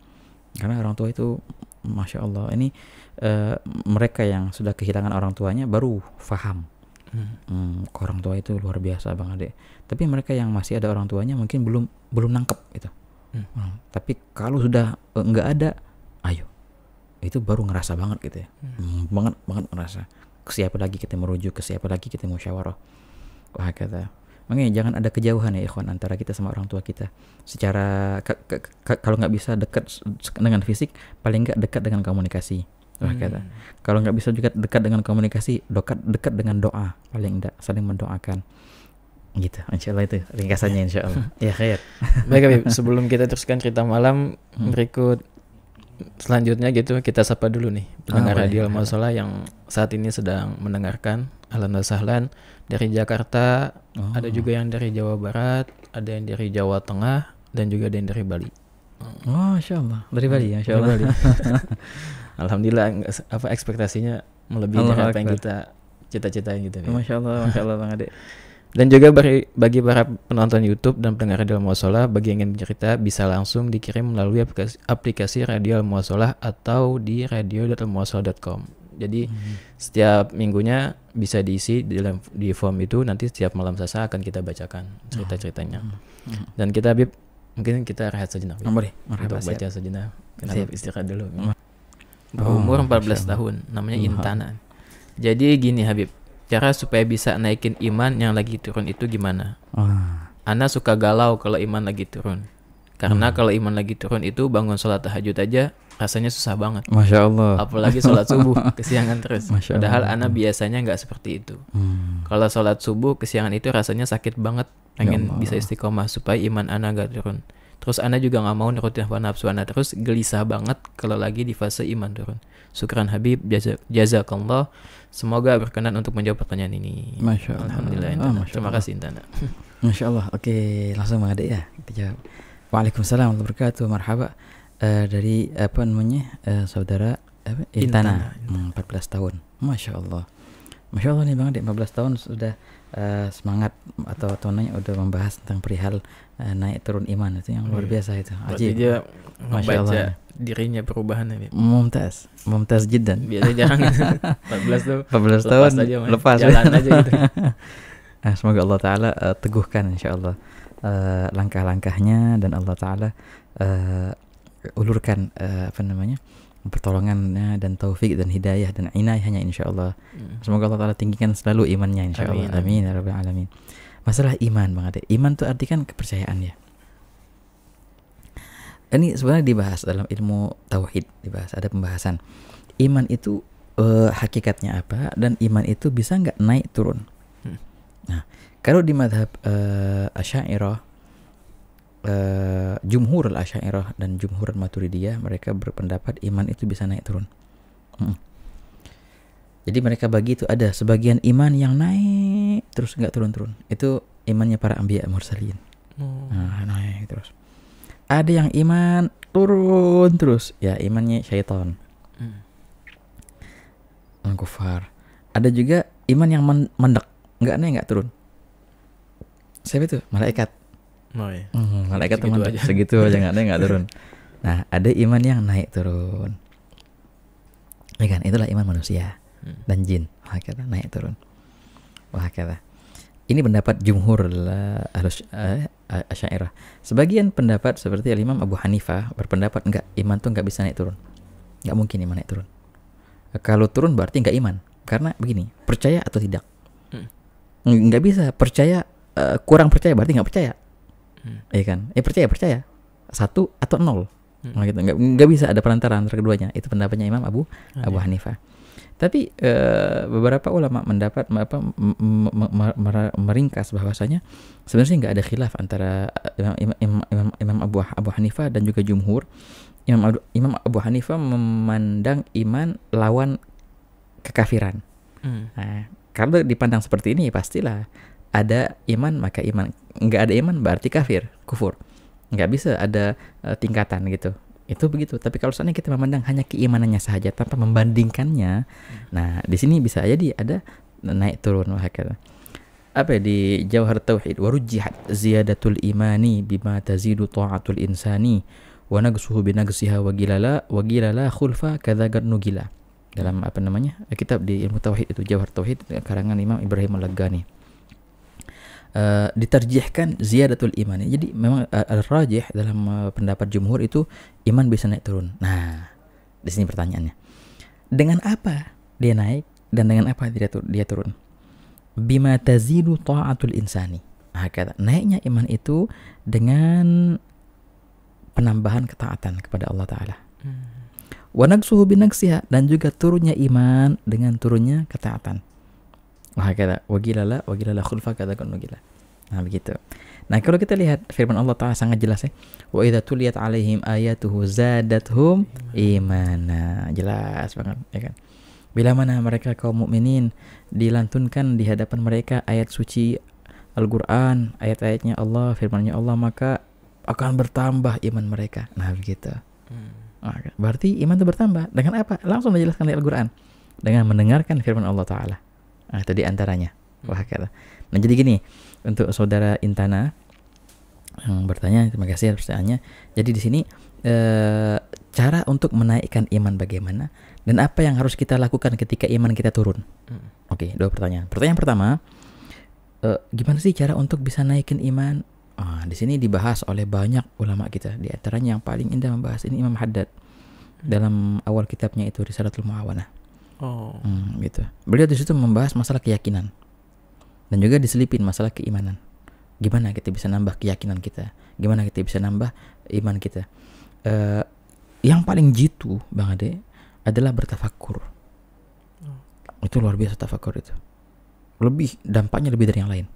Speaker 1: karena orang tua itu masya allah ini uh, mereka yang sudah kehilangan orang tuanya baru faham hmm. hmm orang tua itu luar biasa bang ade tapi mereka yang masih ada orang tuanya mungkin belum belum nangkep itu hmm. Hmm. tapi kalau sudah eh, nggak uh, ada ayo itu baru ngerasa banget gitu ya hmm. banget banget ngerasa ke siapa lagi kita merujuk ke siapa lagi kita musyawarah wahakata. Makanya jangan ada kejauhan ya ikhwan antara kita sama orang tua kita. Secara kalau nggak bisa dekat dengan fisik, paling nggak dekat dengan komunikasi. Wah hmm. kata. Kalau nggak bisa juga dekat dengan komunikasi, dekat dekat dengan doa paling enggak saling mendoakan. Gitu. Insya Allah itu ringkasannya Insya Allah. ya
Speaker 3: khair. Baik Habib, sebelum kita teruskan cerita malam hmm. berikut selanjutnya gitu kita sapa dulu nih pendengar oh, radio Al-Masalah yang saat ini sedang mendengarkan Alan Sahlan dari Jakarta, oh. ada juga yang dari Jawa Barat, ada yang dari Jawa Tengah dan juga ada yang dari Bali.
Speaker 1: Oh, insya Allah dari Bali ya, insya Allah. Dari Bali.
Speaker 3: Alhamdulillah apa ekspektasinya melebihi dari apa yang kita cita-citain gitu. Ya. Masya Allah, Masya Allah Bang Ade. Dan juga bagi, bagi para penonton YouTube dan pendengar Radio Muasola, bagi yang ingin cerita bisa langsung dikirim melalui aplikasi, aplikasi Radio Muasola atau di radio.muasola.com. Jadi hmm. setiap minggunya bisa diisi di dalam di form itu nanti setiap malam sasa akan kita bacakan cerita-ceritanya. Hmm. Hmm. Dan kita Bib mungkin kita rehat sejenak. Ya? Mari, mari untuk siap. baca sejenak. Kita istirahat dulu. Umur
Speaker 2: Berumur 14
Speaker 3: tahun, namanya hmm. Intana. Jadi gini Habib, cara supaya bisa naikin iman yang lagi turun itu gimana? Oh. Ana suka galau kalau iman lagi turun. Karena hmm. kalau iman lagi turun itu bangun sholat tahajud aja rasanya susah banget. Masya Allah. Apalagi sholat subuh kesiangan terus. Masya Padahal anak biasanya nggak seperti itu. Hmm. Kalau sholat subuh kesiangan itu rasanya sakit banget. Ya Pengen ya bisa istiqomah supaya iman Ana gak turun. Terus Ana juga nggak mau nurutin hawa nafsu Ana terus gelisah banget kalau lagi di fase iman turun. Syukran Habib, jazakallah. Semoga berkenan untuk menjawab pertanyaan ini. Masya Allah. Alhamdulillah. Oh, Masya Terima kasih Intana.
Speaker 1: Masya Allah. Oke, langsung mengade ya. Kita jawab. Waalaikumsalam warahmatullahi wabarakatuh. Marhaba. Eh, dari apa namanya uh, saudara apa, Intana, Intana, Intana. Hmm, 14 tahun masya Allah masya Allah nih banget di 14 tahun sudah uh, semangat atau tonanya udah membahas tentang perihal uh, naik turun iman
Speaker 3: itu yang luar iya. biasa itu aji dia masya Allah dirinya perubahan ini mumtaz mumtaz jidan biasa jarang 14 tuh 14 tahun lepas aja, lepas jalan aja gitu
Speaker 1: nah, semoga Allah Taala uh, teguhkan insya Allah uh, langkah-langkahnya dan Allah Taala uh, ulurkan uh, apa namanya pertolongannya dan taufik dan hidayah dan inayahnya insya Allah hmm. semoga Allah Taala tinggikan selalu imannya insya amin, Allah amin, ya masalah iman bang Ade iman tuh artikan kepercayaan ya ini sebenarnya dibahas dalam ilmu tauhid dibahas ada pembahasan iman itu uh, hakikatnya apa dan iman itu bisa nggak naik turun hmm. nah kalau di madhab uh, asyairah uh, jumhur al-asyairah dan jumhur maturidiyah mereka berpendapat iman itu bisa naik turun. Hmm. Jadi mereka bagi itu ada sebagian iman yang naik terus nggak turun-turun. Itu imannya para ambiya mursalin. Hmm. Nah, naik terus. Ada yang iman turun terus. Ya imannya syaitan. Hmm. Kufar. Ada juga iman yang mendek, nggak naik nggak turun. Siapa itu? Malaikat.
Speaker 3: Oh, iya.
Speaker 2: mhm, malaikat teman segitu aja nggak naik nggak turun.
Speaker 1: Nah ada iman yang naik turun. Ya kan itulah iman manusia hmm. dan jin. Wah kata naik turun. Wah kata. Ini pendapat jumhur harus eh, asyairah. Sebagian pendapat seperti Imam Abu Hanifah berpendapat enggak iman tuh enggak bisa naik turun. Enggak mungkin iman naik turun. Kalau turun berarti enggak iman. Karena begini, percaya atau tidak. Enggak hmm. bisa percaya eh, kurang percaya berarti enggak percaya hmm. ya kan ya percaya percaya satu atau nol hmm. nah, gitu nggak nggak bisa ada perantara antara keduanya itu pendapatnya Imam Abu oh, Abu iya. Hanifah tapi e, beberapa ulama mendapat apa meringkas bahwasanya sebenarnya nggak ada khilaf antara eh, Imam, Imam, Imam, Imam Abu Abu Hanifah dan juga jumhur Imam Abu, Imam Abu Hanifah memandang iman lawan kekafiran. Hmm. Nah, kalau dipandang seperti ini ya pastilah ada iman maka iman nggak ada iman berarti kafir kufur nggak bisa ada uh, tingkatan gitu itu begitu tapi kalau soalnya kita memandang hanya keimanannya saja tanpa membandingkannya nah di sini bisa aja jadi ada naik turun kata apa ya, di jauhar tauhid warujihat ziyadatul imani bima tazidu ta'atul insani wa nagsuhu binagsiha wa gilala wa gilala khulfa kadzagar dalam apa namanya kitab di ilmu tauhid itu Jawhar tauhid karangan Imam Ibrahim Al-Laggani uh, diterjihkan ziyadatul iman. Ya. Jadi memang eh, al-rajih dalam eh, pendapat jumhur itu iman bisa naik turun. Nah, di sini pertanyaannya. Dengan apa dia naik dan dengan apa dia, turun? dia turun? Bima tazidu ta'atul insani. Nah, kata, naiknya iman itu dengan penambahan ketaatan kepada Allah Ta'ala. Hmm. Wanaksuhu binaksia dan juga turunnya iman dengan turunnya ketaatan lah wajila lah khulfa katakan wagila nah begitu nah kalau kita lihat firman Allah Ta'ala sangat jelas ya wa idza tuliyat alaihim ayatuhu zadathum imana jelas banget ya kan bila mana mereka kaum mukminin dilantunkan di hadapan mereka ayat suci Al-Qur'an, ayat-ayatnya Allah, firman Allah, maka akan bertambah iman mereka. Nah, begitu. Hmm. Nah, berarti iman itu bertambah dengan apa? Langsung dijelaskan di Al-Qur'an dengan mendengarkan firman Allah taala. Nah, itu di antaranya. Wah, kata. Nah, jadi gini, untuk saudara Intana yang bertanya, terima kasih pertanyaannya. Jadi di sini e, cara untuk menaikkan iman bagaimana dan apa yang harus kita lakukan ketika iman kita turun? Hmm. Oke, dua pertanyaan. Pertanyaan pertama, e, gimana sih cara untuk bisa naikin iman? Ah, di sini dibahas oleh banyak ulama kita. Di antaranya yang paling indah membahas ini Imam Haddad hmm. dalam awal kitabnya itu Risalatul Muawanah. Oh. Hmm, gitu. Beliau di situ membahas masalah keyakinan dan juga diselipin masalah keimanan. Gimana kita bisa nambah keyakinan kita? Gimana kita bisa nambah iman kita? Uh, yang paling jitu Bang Ade adalah bertafakur. Oh. Itu luar biasa tafakur itu. Lebih dampaknya lebih dari yang lain.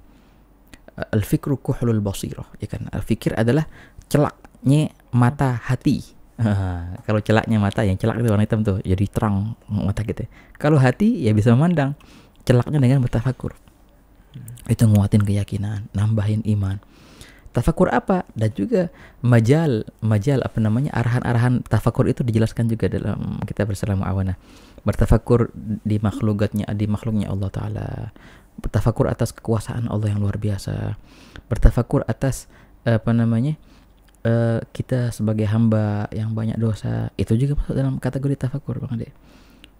Speaker 1: Al-fikru kuhlul basirah, ya kan? Al-fikir adalah celaknya mata hati kalau celaknya mata yang celak itu warna hitam tuh jadi terang mata gitu. Kalau hati ya bisa memandang celaknya dengan bertafakur. Hmm. Itu nguatin keyakinan, nambahin iman. Tafakur apa? Dan juga majal, majal apa namanya? arahan-arahan tafakur itu dijelaskan juga dalam kita bersalamu awana. Bertafakur di makhlukatnya, di makhluknya Allah taala. Bertafakur atas kekuasaan Allah yang luar biasa. Bertafakur atas apa namanya? uh, kita sebagai hamba yang banyak dosa itu juga masuk dalam kategori tafakur bang Ade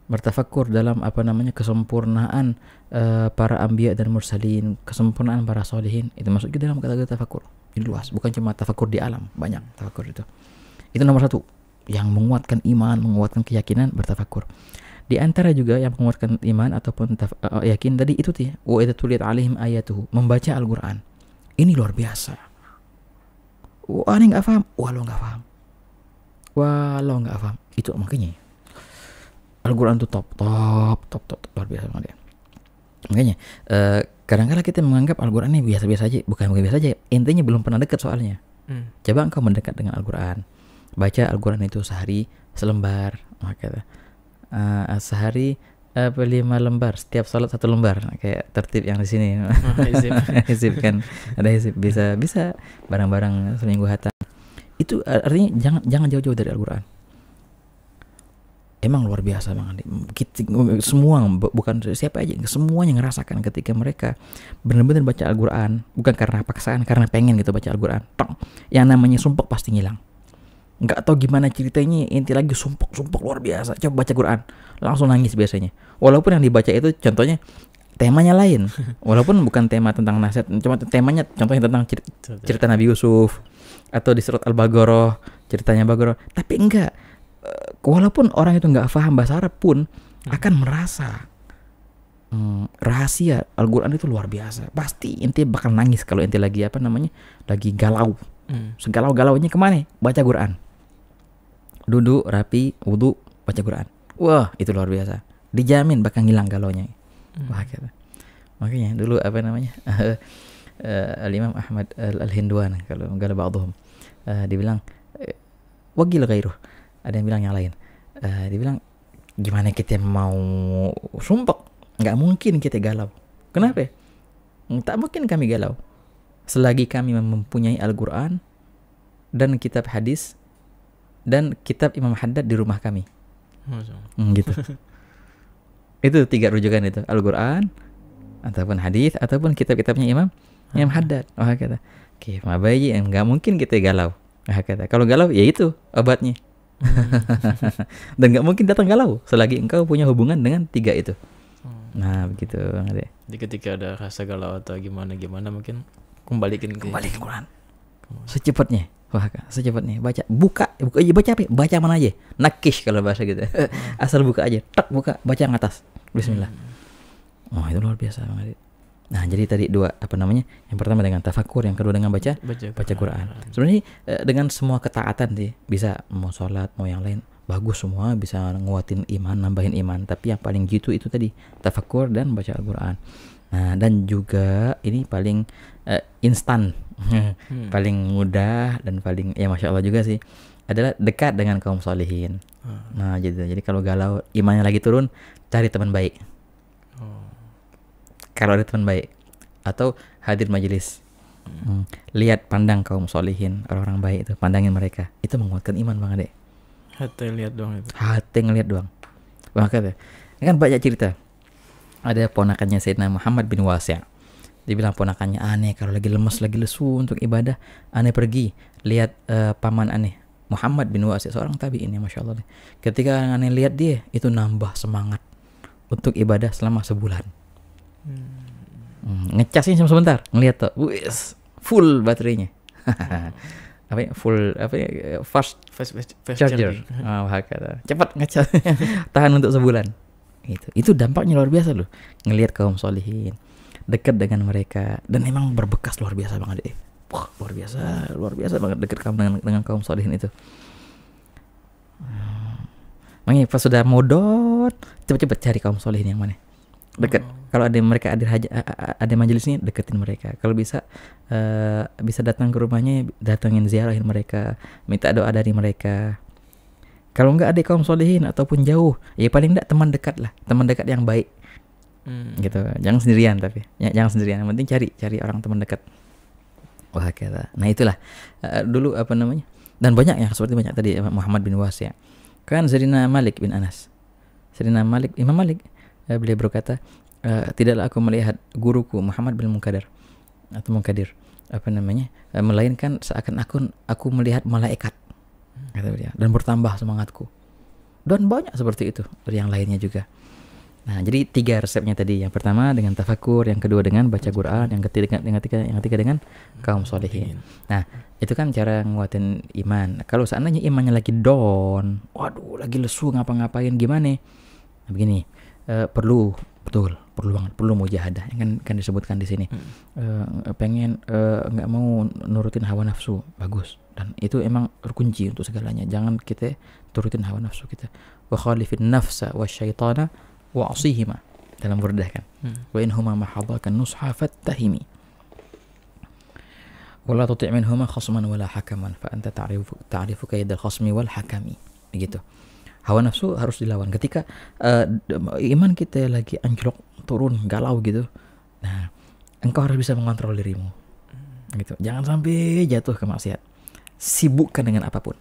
Speaker 1: bertafakur dalam apa namanya kesempurnaan uh, para ambia dan mursalin kesempurnaan para solihin itu masuk juga dalam kategori tafakur ini luas bukan cuma tafakur di alam banyak tafakur itu itu nomor satu yang menguatkan iman menguatkan keyakinan bertafakur di antara juga yang menguatkan iman ataupun taf, uh, yakin tadi itu tuh wa alaihim ayatuhu membaca alquran ini luar biasa wah ini gak paham wah lo gak paham wah lo gak paham itu makanya Al-Quran tuh top, top top top top luar biasa banget ya. makanya kadang eh, kadang-kadang kita menganggap Al-Quran ini biasa-biasa aja bukan bukan biasa aja intinya belum pernah dekat soalnya hmm. coba engkau mendekat dengan Al-Quran baca Al-Quran itu sehari selembar maka uh, sehari apa eh, lima lembar setiap sholat satu lembar kayak tertib yang di sini hisip kan ada hisip bisa bisa barang-barang seminggu hatta itu artinya jangan jangan jauh-jauh dari Al-Quran emang luar biasa bang semua bukan siapa aja semuanya ngerasakan ketika mereka benar-benar baca Al-Quran bukan karena paksaan karena pengen gitu baca Al-Quran tong yang namanya sumpah pasti ngilang nggak tahu gimana ceritanya inti lagi sumpah sumpah luar biasa coba baca Quran langsung nangis biasanya walaupun yang dibaca itu contohnya temanya lain walaupun bukan tema tentang nasihat cuma temanya contohnya tentang cerita, cerita Nabi Yusuf atau di surat Al-Baqarah ceritanya Baqarah tapi enggak eh, walaupun orang itu enggak paham bahasa Arab pun hmm. akan merasa hmm, rahasia Al-Qur'an itu luar biasa pasti inti bakal nangis kalau inti lagi apa namanya lagi galau hmm. segalau galaunya kemana baca Quran duduk rapi wudhu baca Quran wah itu luar biasa dijamin bakal ngilang galonya hmm. wah gitu makanya dulu apa namanya eh, eh, al Imam Ahmad al Hindwan kalau galau ba'dhum uh, eh, dibilang wakil gairuh ada yang bilang yang lain uh, dibilang gimana kita mau sumpah nggak mungkin kita galau kenapa hmm, tak mungkin kami galau selagi kami mempunyai Al-Quran dan kitab hadis dan kitab Imam Haddad di rumah kami
Speaker 2: hmm, gitu
Speaker 1: Itu tiga rujukan itu, Al-Qur'an ataupun hadis ataupun kitab-kitabnya Imam Imam Haddad. Wah kata. Oke, mabayi yang nggak mungkin kita gitu ya, galau. oh kata. Kalau galau ya itu obatnya. Hmm. Dan nggak mungkin datang galau selagi engkau punya hubungan dengan tiga itu. Hmm. Nah, begitu. Jadi
Speaker 3: ketika ada rasa galau atau gimana gimana mungkin kembalikan ke ke Quran.
Speaker 1: Secepatnya. Wah, secepat nih baca buka buka aja iya, baca apa? Ya? Baca mana aja? Nakish kalau bahasa gitu. Asal buka aja, tak buka, baca yang atas. Bismillah. Hmm. Wah, oh, itu luar biasa banget. Nah, jadi tadi dua apa namanya? Yang pertama dengan tafakur, yang kedua dengan baca baca, baca Quran. Quran. Sebenarnya eh, dengan semua ketaatan sih bisa mau sholat mau yang lain bagus semua bisa nguatin iman, nambahin iman. Tapi yang paling gitu itu tadi tafakur dan baca Al-Qur'an. Nah, dan juga ini paling uh, instan, hmm. paling mudah dan paling ya masya Allah juga sih adalah dekat dengan kaum solihin. Hmm. Nah, jadi gitu. jadi kalau galau imannya lagi turun, cari teman baik. Oh. Kalau ada teman baik atau hadir majelis, hmm. lihat pandang kaum solihin orang-orang baik itu, pandangin mereka, itu menguatkan iman banget deh.
Speaker 3: Hati lihat doang itu.
Speaker 1: Hati ngelihat doang. Banget ya. Ini kan banyak cerita ada ponakannya Sayyidina Muhammad bin Wasya. dibilang ponakannya aneh kalau lagi lemas, lagi lesu untuk ibadah aneh pergi lihat uh, paman aneh Muhammad bin Wasya seorang tabi'in ya Masya Allah ketika aneh lihat dia itu nambah semangat untuk ibadah selama sebulan
Speaker 2: hmm.
Speaker 1: Hmm, cuma sebentar ngelihat tuh Wis, full baterainya apa ya full apa ya fast fast, fast charger, charger. oh, cepat ngecas tahan untuk sebulan itu itu dampaknya luar biasa loh. Ngelihat kaum solihin dekat dengan mereka dan emang berbekas luar biasa banget deh. Wah, luar biasa, luar biasa banget dekat kamu dengan, dengan kaum solihin itu. Makanya pas sudah modot, cepet-cepet cari kaum solihin yang mana. Dekat. Oh. Kalau ada mereka ada haja, ada majelisnya, deketin mereka. Kalau bisa uh, bisa datang ke rumahnya, datangin ziarahin mereka, minta doa dari mereka kalau enggak ada kaum solehin ataupun jauh, ya paling enggak teman dekat lah, teman dekat yang baik. Hmm. Gitu. Jangan sendirian tapi, ya, jangan sendirian. Yang penting cari cari orang teman dekat. Wah kata. Nah itulah uh, dulu apa namanya. Dan banyak yang seperti banyak tadi Muhammad bin Was ya. Kan Zerina Malik bin Anas. Zerina Malik, Imam Malik uh, beliau berkata, uh, tidaklah aku melihat guruku Muhammad bin Munkadir atau Munkadir apa namanya uh, melainkan seakan-akan aku melihat malaikat kata beliau dan bertambah semangatku dan banyak seperti itu dari yang lainnya juga nah jadi tiga resepnya tadi yang pertama dengan tafakur yang kedua dengan baca Quran yang ketiga dengan ketiga yang ketiga dengan kaum solehin nah itu kan cara nguatin iman kalau seandainya imannya lagi down waduh lagi lesu ngapa-ngapain gimana nah, begini uh, perlu betul perlu banget perlu mujahadah yang kan kan disebutkan di sini hmm. Eh, pengen eh, nggak uh, mau nurutin hawa nafsu bagus dan itu emang terkunci untuk segalanya jangan kita turutin hawa nafsu kita wa khalifin nafsa wa syaitana wa asihima dalam burdah kan hmm. wa in mahadakan nusha fattahimi la tuti' minhuma khasman la hakaman fa anta ta'rifu ta'rifu kaidal khasmi wal hakami begitu hawa nafsu harus dilawan ketika uh, iman kita lagi anjlok turun galau gitu nah engkau harus bisa mengontrol dirimu hmm. gitu jangan sampai jatuh ke maksiat sibukkan dengan apapun.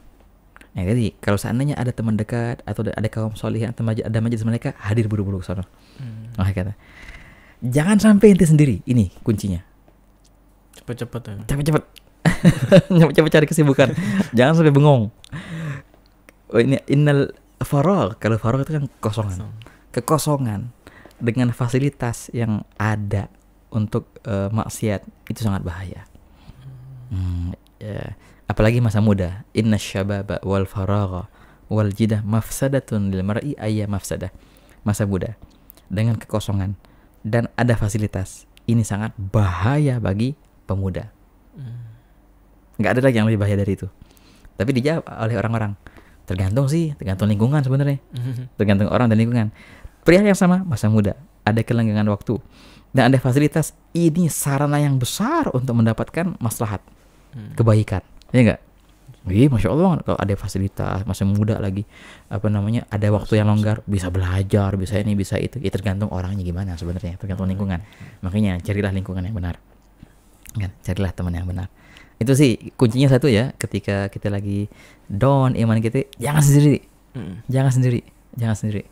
Speaker 1: Nah, jadi kalau seandainya ada teman dekat atau ada kaum solihin atau maj ada majelis mereka hadir buru-buru ke sana. Hmm. Nah, kata. Jangan sampai ente sendiri. Ini kuncinya. Cepat-cepat ya. Cepat-cepat. Cepat-cepat cari kesibukan. Jangan sampai bengong. Oh, ini innal farol kalau farol itu kan kosongan. Kekosongan dengan fasilitas yang ada untuk uh, maksiat itu sangat bahaya. Hmm, hmm ya apalagi masa muda inna syababa wal faragha wal jidah mafsadatun lil mar'i ayya mafsadah masa muda dengan kekosongan dan ada fasilitas ini sangat bahaya bagi pemuda
Speaker 2: hmm.
Speaker 1: nggak ada lagi yang lebih bahaya dari itu tapi dijawab oleh orang-orang tergantung sih tergantung lingkungan sebenarnya tergantung orang dan lingkungan pria yang sama masa muda ada kelenggangan waktu dan ada fasilitas ini sarana yang besar untuk mendapatkan maslahat hmm. kebaikan Iya enggak? Iya, masya Allah kalau ada fasilitas masih muda lagi apa namanya ada waktu yang longgar bisa belajar bisa ini bisa itu ya tergantung orangnya gimana sebenarnya tergantung lingkungan makanya carilah lingkungan yang benar kan carilah teman yang benar itu sih kuncinya satu ya ketika kita lagi down iman kita jangan sendiri hmm. jangan sendiri jangan sendiri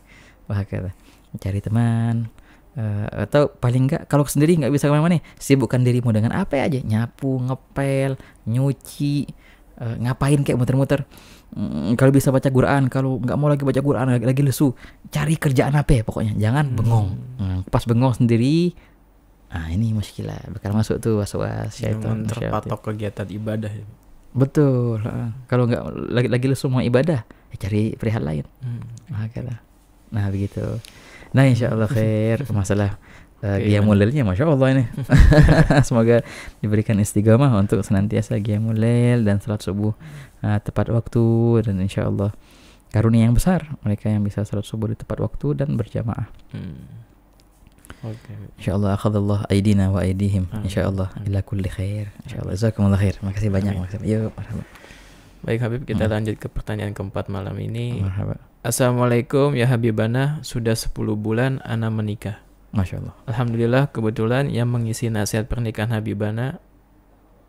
Speaker 1: wah kata cari teman Uh, atau paling enggak kalau sendiri nggak bisa kemana-mana sibukkan dirimu dengan apa aja nyapu ngepel nyuci uh, ngapain kayak muter-muter mm, kalau bisa baca Quran kalau nggak mau lagi baca Quran lagi, lagi lesu cari kerjaan apa ya pokoknya jangan hmm. bengong hmm, pas bengong sendiri ah ini muskilah bakal masuk tuh was-was itu, terpatok
Speaker 3: kegiatan ibadah ya.
Speaker 1: betul uh, kalau nggak lagi lagi lesu mau ibadah ya cari perihal lain
Speaker 3: hmm. nah,
Speaker 1: nah begitu Nah, insya Allah khair masalah uh, qiyamul masya Allah ini. Semoga diberikan istiqomah untuk senantiasa giamulil dan salat subuh uh, tepat waktu dan insya Allah karunia yang besar mereka yang bisa salat subuh di tepat waktu dan berjamaah.
Speaker 2: Hmm. Okay.
Speaker 1: Insyaallah akhadallah aidina wa aidihim. Allah ila kulli khair. Insya Allah jazakumullah khair. Makasih banyak. Makasih. Yuk,
Speaker 3: Baik Habib, kita hmm. lanjut ke pertanyaan keempat malam ini. Marhaba. Assalamualaikum ya Habibana, sudah 10 bulan Ana menikah. Masya Allah. Alhamdulillah kebetulan yang mengisi nasihat pernikahan Habibana,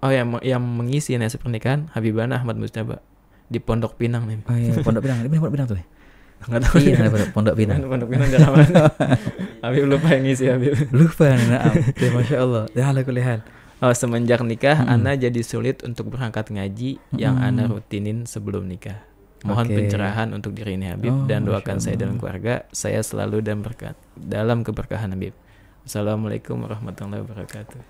Speaker 3: oh yang yang mengisi nasihat pernikahan Habibana Ahmad Mustafa di Pondok Pinang nih. Oh, iya, Pondok Pinang, di Pondok Pinang tuh. Enggak tahu. Iya, ya. Pondok, Pondok Pinang. Pondok Pinang enggak lama. Habib lupa yang ngisi Habib. Lupa, nah. Ya, Masya Allah. Ya, Allah kulihal. Oh, semenjak nikah, hmm. Ana jadi sulit untuk berangkat ngaji hmm. yang Ana rutinin sebelum nikah. Mohon okay. pencerahan untuk diri ini Habib oh, dan doakan saya dan keluarga saya selalu dan berkat dalam keberkahan Habib. Assalamualaikum warahmatullahi wabarakatuh.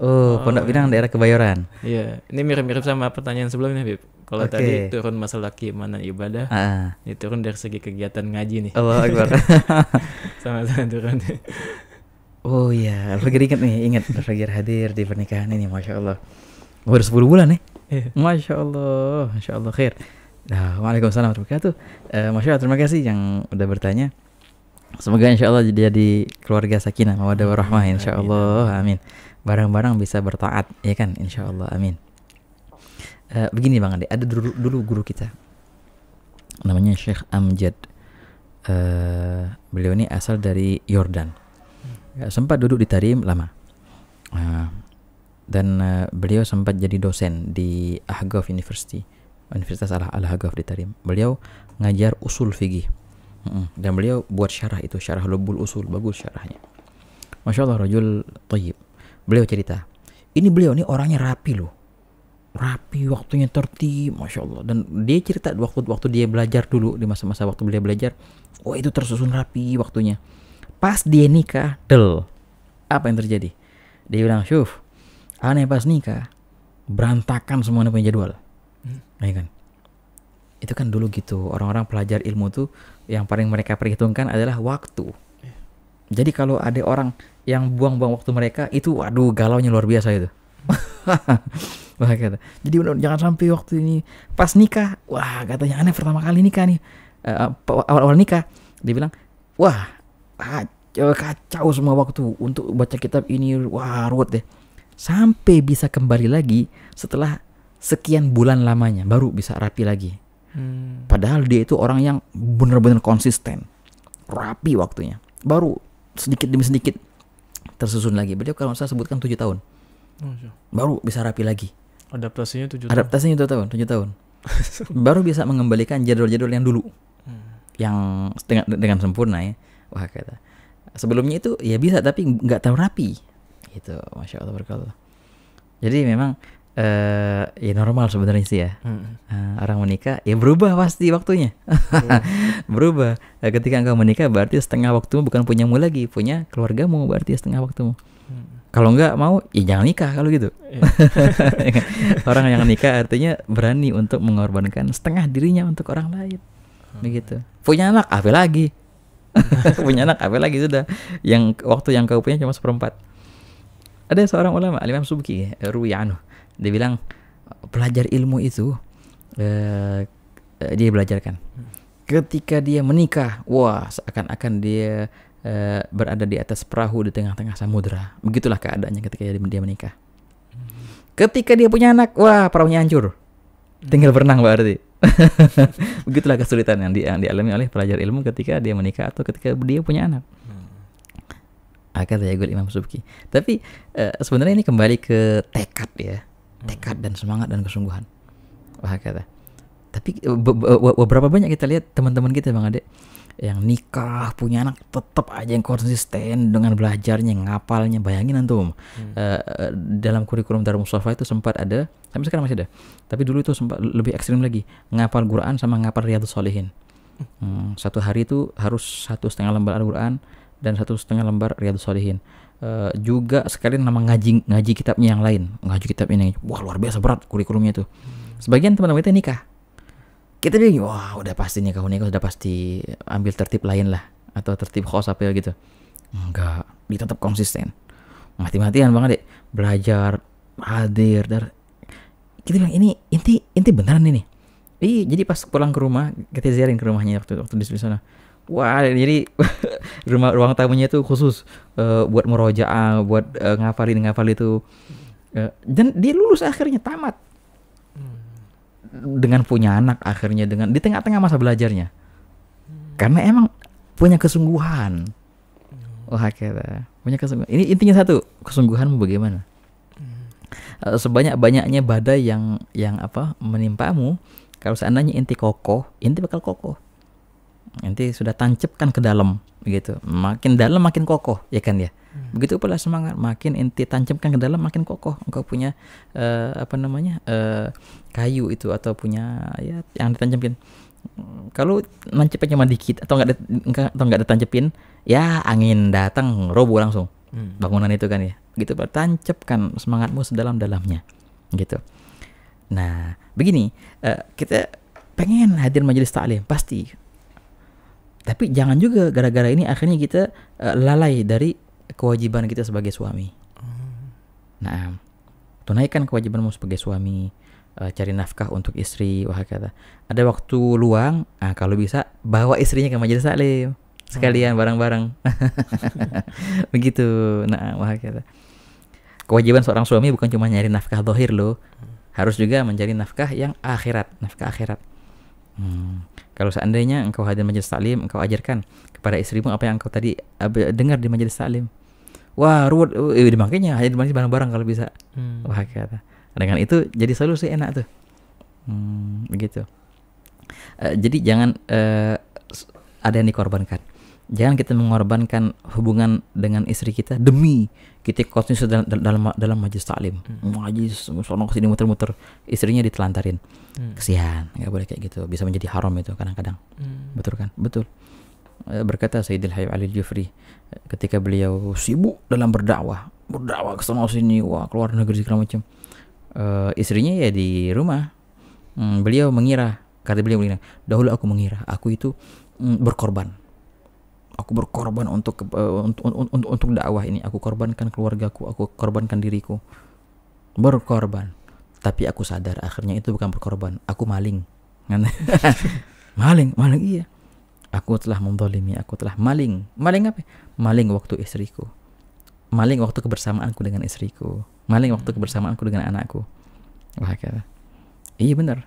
Speaker 2: Oh, oh Pondok iya. Pinang daerah Kebayoran.
Speaker 3: Iya, ini mirip-mirip sama pertanyaan sebelumnya Habib. Kalau okay. tadi turun masalah keimanan ibadah, ah. ini turun dari segi kegiatan ngaji nih. Allah Akbar. Sama-sama turun. Oh iya, lagi ingat
Speaker 1: nih, ingat lagi hadir di pernikahan ini, masya Allah. udah 10 bulan nih. Eh? Iya. Masya Allah, Masya Allah khair. Nah, Waalaikumsalam warahmatullahi wabarakatuh. Uh, eh, Masya Allah, terima kasih yang udah bertanya. Semoga insya Allah jadi, jadi keluarga sakinah, mawadah warahmah insya Allah, amin. Barang-barang bisa bertaat, ya kan, insya Allah, amin. Uh, begini Bang Ade, ada dulu, dulu guru kita, namanya Syekh Amjad. Uh, beliau ini asal dari Yordan. Ya, sempat duduk di Tarim lama. Uh, dan uh, beliau sempat jadi dosen di Ahgaf University Universitas Al, Ahgaf di Tarim beliau ngajar usul fikih dan beliau buat syarah itu syarah lubul usul bagus syarahnya masya Allah rajul tayyib beliau cerita ini beliau ini orangnya rapi loh rapi waktunya tertib masya Allah dan dia cerita waktu waktu dia belajar dulu di masa-masa waktu beliau belajar oh itu tersusun rapi waktunya pas dia nikah del apa yang terjadi dia bilang syuf aneh pas nikah berantakan semuanya punya jadwal hmm. ya kan itu kan dulu gitu orang-orang pelajar ilmu tuh yang paling mereka perhitungkan adalah waktu yeah. jadi kalau ada orang yang buang-buang waktu mereka itu waduh galau nya luar biasa itu wah kata jadi jangan sampai waktu ini pas nikah wah katanya aneh pertama kali nikah nih uh, awal-awal nikah dia bilang wah kacau semua waktu untuk baca kitab ini wah ruwet deh sampai bisa kembali lagi setelah sekian bulan lamanya baru bisa rapi lagi. Hmm. Padahal dia itu orang yang benar-benar konsisten, rapi waktunya. Baru sedikit demi sedikit tersusun lagi. Beliau kalau saya sebutkan tujuh tahun, oh, baru bisa rapi lagi. Adaptasinya tujuh. tahun. Adaptasinya tujuh tahun, tujuh tahun. baru bisa mengembalikan jadwal-jadwal yang dulu, hmm. yang dengan, dengan sempurna ya. Wah kata. Sebelumnya itu ya bisa tapi nggak tahu rapi gitu masya allah berkallah jadi memang uh, ya normal sebenarnya sih ya hmm. uh, orang menikah ya berubah pasti waktunya berubah, berubah. Uh, ketika engkau menikah berarti setengah waktumu bukan punyamu lagi punya keluargamu berarti setengah waktumu hmm. kalau enggak mau ya jangan nikah kalau gitu yeah. Ya kan? orang yang nikah artinya berani untuk mengorbankan setengah dirinya untuk orang lain hmm. begitu punya anak apa lagi punya anak apa lagi sudah yang waktu yang kau punya cuma seperempat ada seorang ulama, Imam Subki, Rui Anu, dia bilang belajar ilmu itu eh, dia belajarkan. Ketika dia menikah, wah seakan-akan dia eh, berada di atas perahu di tengah-tengah samudra. Begitulah keadaannya ketika dia menikah. Ketika dia punya anak, wah perahunya hancur. Tinggal berenang berarti. Begitulah kesulitan yang dialami oleh pelajar ilmu ketika dia menikah atau ketika dia punya anak. Ah, ya Yagul Imam Subki. Tapi uh, sebenarnya ini kembali ke tekad ya, hmm. tekad dan semangat dan kesungguhan. Wah kata. Tapi eh, beberapa banyak kita lihat teman-teman kita bang Ade yang nikah punya anak tetap aja yang konsisten dengan belajarnya ngapalnya bayangin antum hmm. uh, dalam kurikulum Darul Mustafa itu sempat ada Tapi sekarang masih ada tapi dulu itu sempat lebih ekstrim lagi ngapal Quran sama ngapal Riyadus Solehin hmm. hmm, satu hari itu harus satu setengah lembar Al-Quran dan satu setengah lembar Riyadus Salihin. Uh, eh, juga sekalian nama ngaji ngaji kitabnya yang lain ngaji kitab ini wah luar biasa berat kurikulumnya tuh sebagian teman-teman itu nikah kita bilang wah udah pasti nikah nikah sudah pasti ambil tertib lain lah atau tertib khos apa ya gitu enggak dia konsisten mati-matian banget deh belajar hadir dar kita bilang ini inti inti beneran ini Ih, iya, jadi pas pulang ke rumah kita ziarin ke rumahnya waktu waktu di sana Wah, jadi rumah ruang tamunya itu khusus uh, buat murojaah, eh, buat uh, ngafalin ngafalin itu. Uh, dan dia lulus akhirnya tamat hmm. dengan punya anak akhirnya dengan di tengah-tengah masa belajarnya karena emang punya kesungguhan hmm. oh akhirnya punya kesungguhan ini intinya satu kesungguhanmu bagaimana uh, hmm. sebanyak banyaknya badai yang yang apa menimpamu kalau seandainya inti kokoh inti bakal kokoh nanti sudah tancapkan ke dalam begitu makin dalam makin kokoh ya kan ya hmm. begitu pula semangat makin inti tancapkan ke dalam makin kokoh engkau punya uh, apa namanya uh, kayu itu atau punya ya yang ditancapkan kalau nancapnya cuma dikit atau enggak atau nggak ditancapin ya angin datang roboh langsung hmm. bangunan itu kan ya gitu tancapkan semangatmu sedalam-dalamnya gitu nah begini uh, kita pengen hadir majelis taklim pasti tapi jangan juga gara-gara ini akhirnya kita uh, lalai dari kewajiban kita sebagai suami. Hmm. Nah, tunaikan kewajibanmu sebagai suami, uh, cari nafkah untuk istri, wah kata. Ada waktu luang, nah kalau bisa bawa istrinya ke majelis taklim sekalian hmm. bareng-bareng. Begitu. Nah, wah kata. Kewajiban seorang suami bukan cuma nyari nafkah dohir loh. Hmm. Harus juga mencari nafkah yang akhirat, nafkah akhirat. Hmm. Kalau seandainya engkau hadir majelis taklim, engkau ajarkan kepada istrimu apa yang engkau tadi dengar di majelis taklim. Wah, ruwet. Eh, eh makanya hadir majelis bareng-bareng kalau bisa. Hmm. Wah, kata. Dengan itu jadi solusi enak tuh. Hmm, begitu. Uh, jadi jangan uh, ada yang dikorbankan. Jangan kita mengorbankan hubungan dengan istri kita demi kita konsisten dalam dalam dalam majlis taklim. Hmm. Majlis sono sini muter-muter, istrinya ditelantarin. Hmm. Kesian, nggak boleh kayak gitu. Bisa menjadi haram itu kadang-kadang. Hmm. Betul kan? Betul. Eh, berkata Sayyidil Hayy Ali Jufri eh, ketika beliau sibuk dalam berdakwah, berdakwah ke sana sini, wah keluar negeri segala macam. Uh, istrinya ya di rumah. Hmm, beliau mengira, kata beliau mengira, dahulu aku mengira aku itu mm, berkorban aku berkorban untuk uh, eh, untuk, untuk dakwah ini aku korbankan keluargaku aku korbankan diriku berkorban tapi aku sadar akhirnya itu bukan berkorban aku maling kan? maling maling iya aku telah mendolimi aku telah maling maling apa maling waktu istriku maling waktu kebersamaanku dengan istriku maling waktu kebersamaanku dengan anakku wah kata iya benar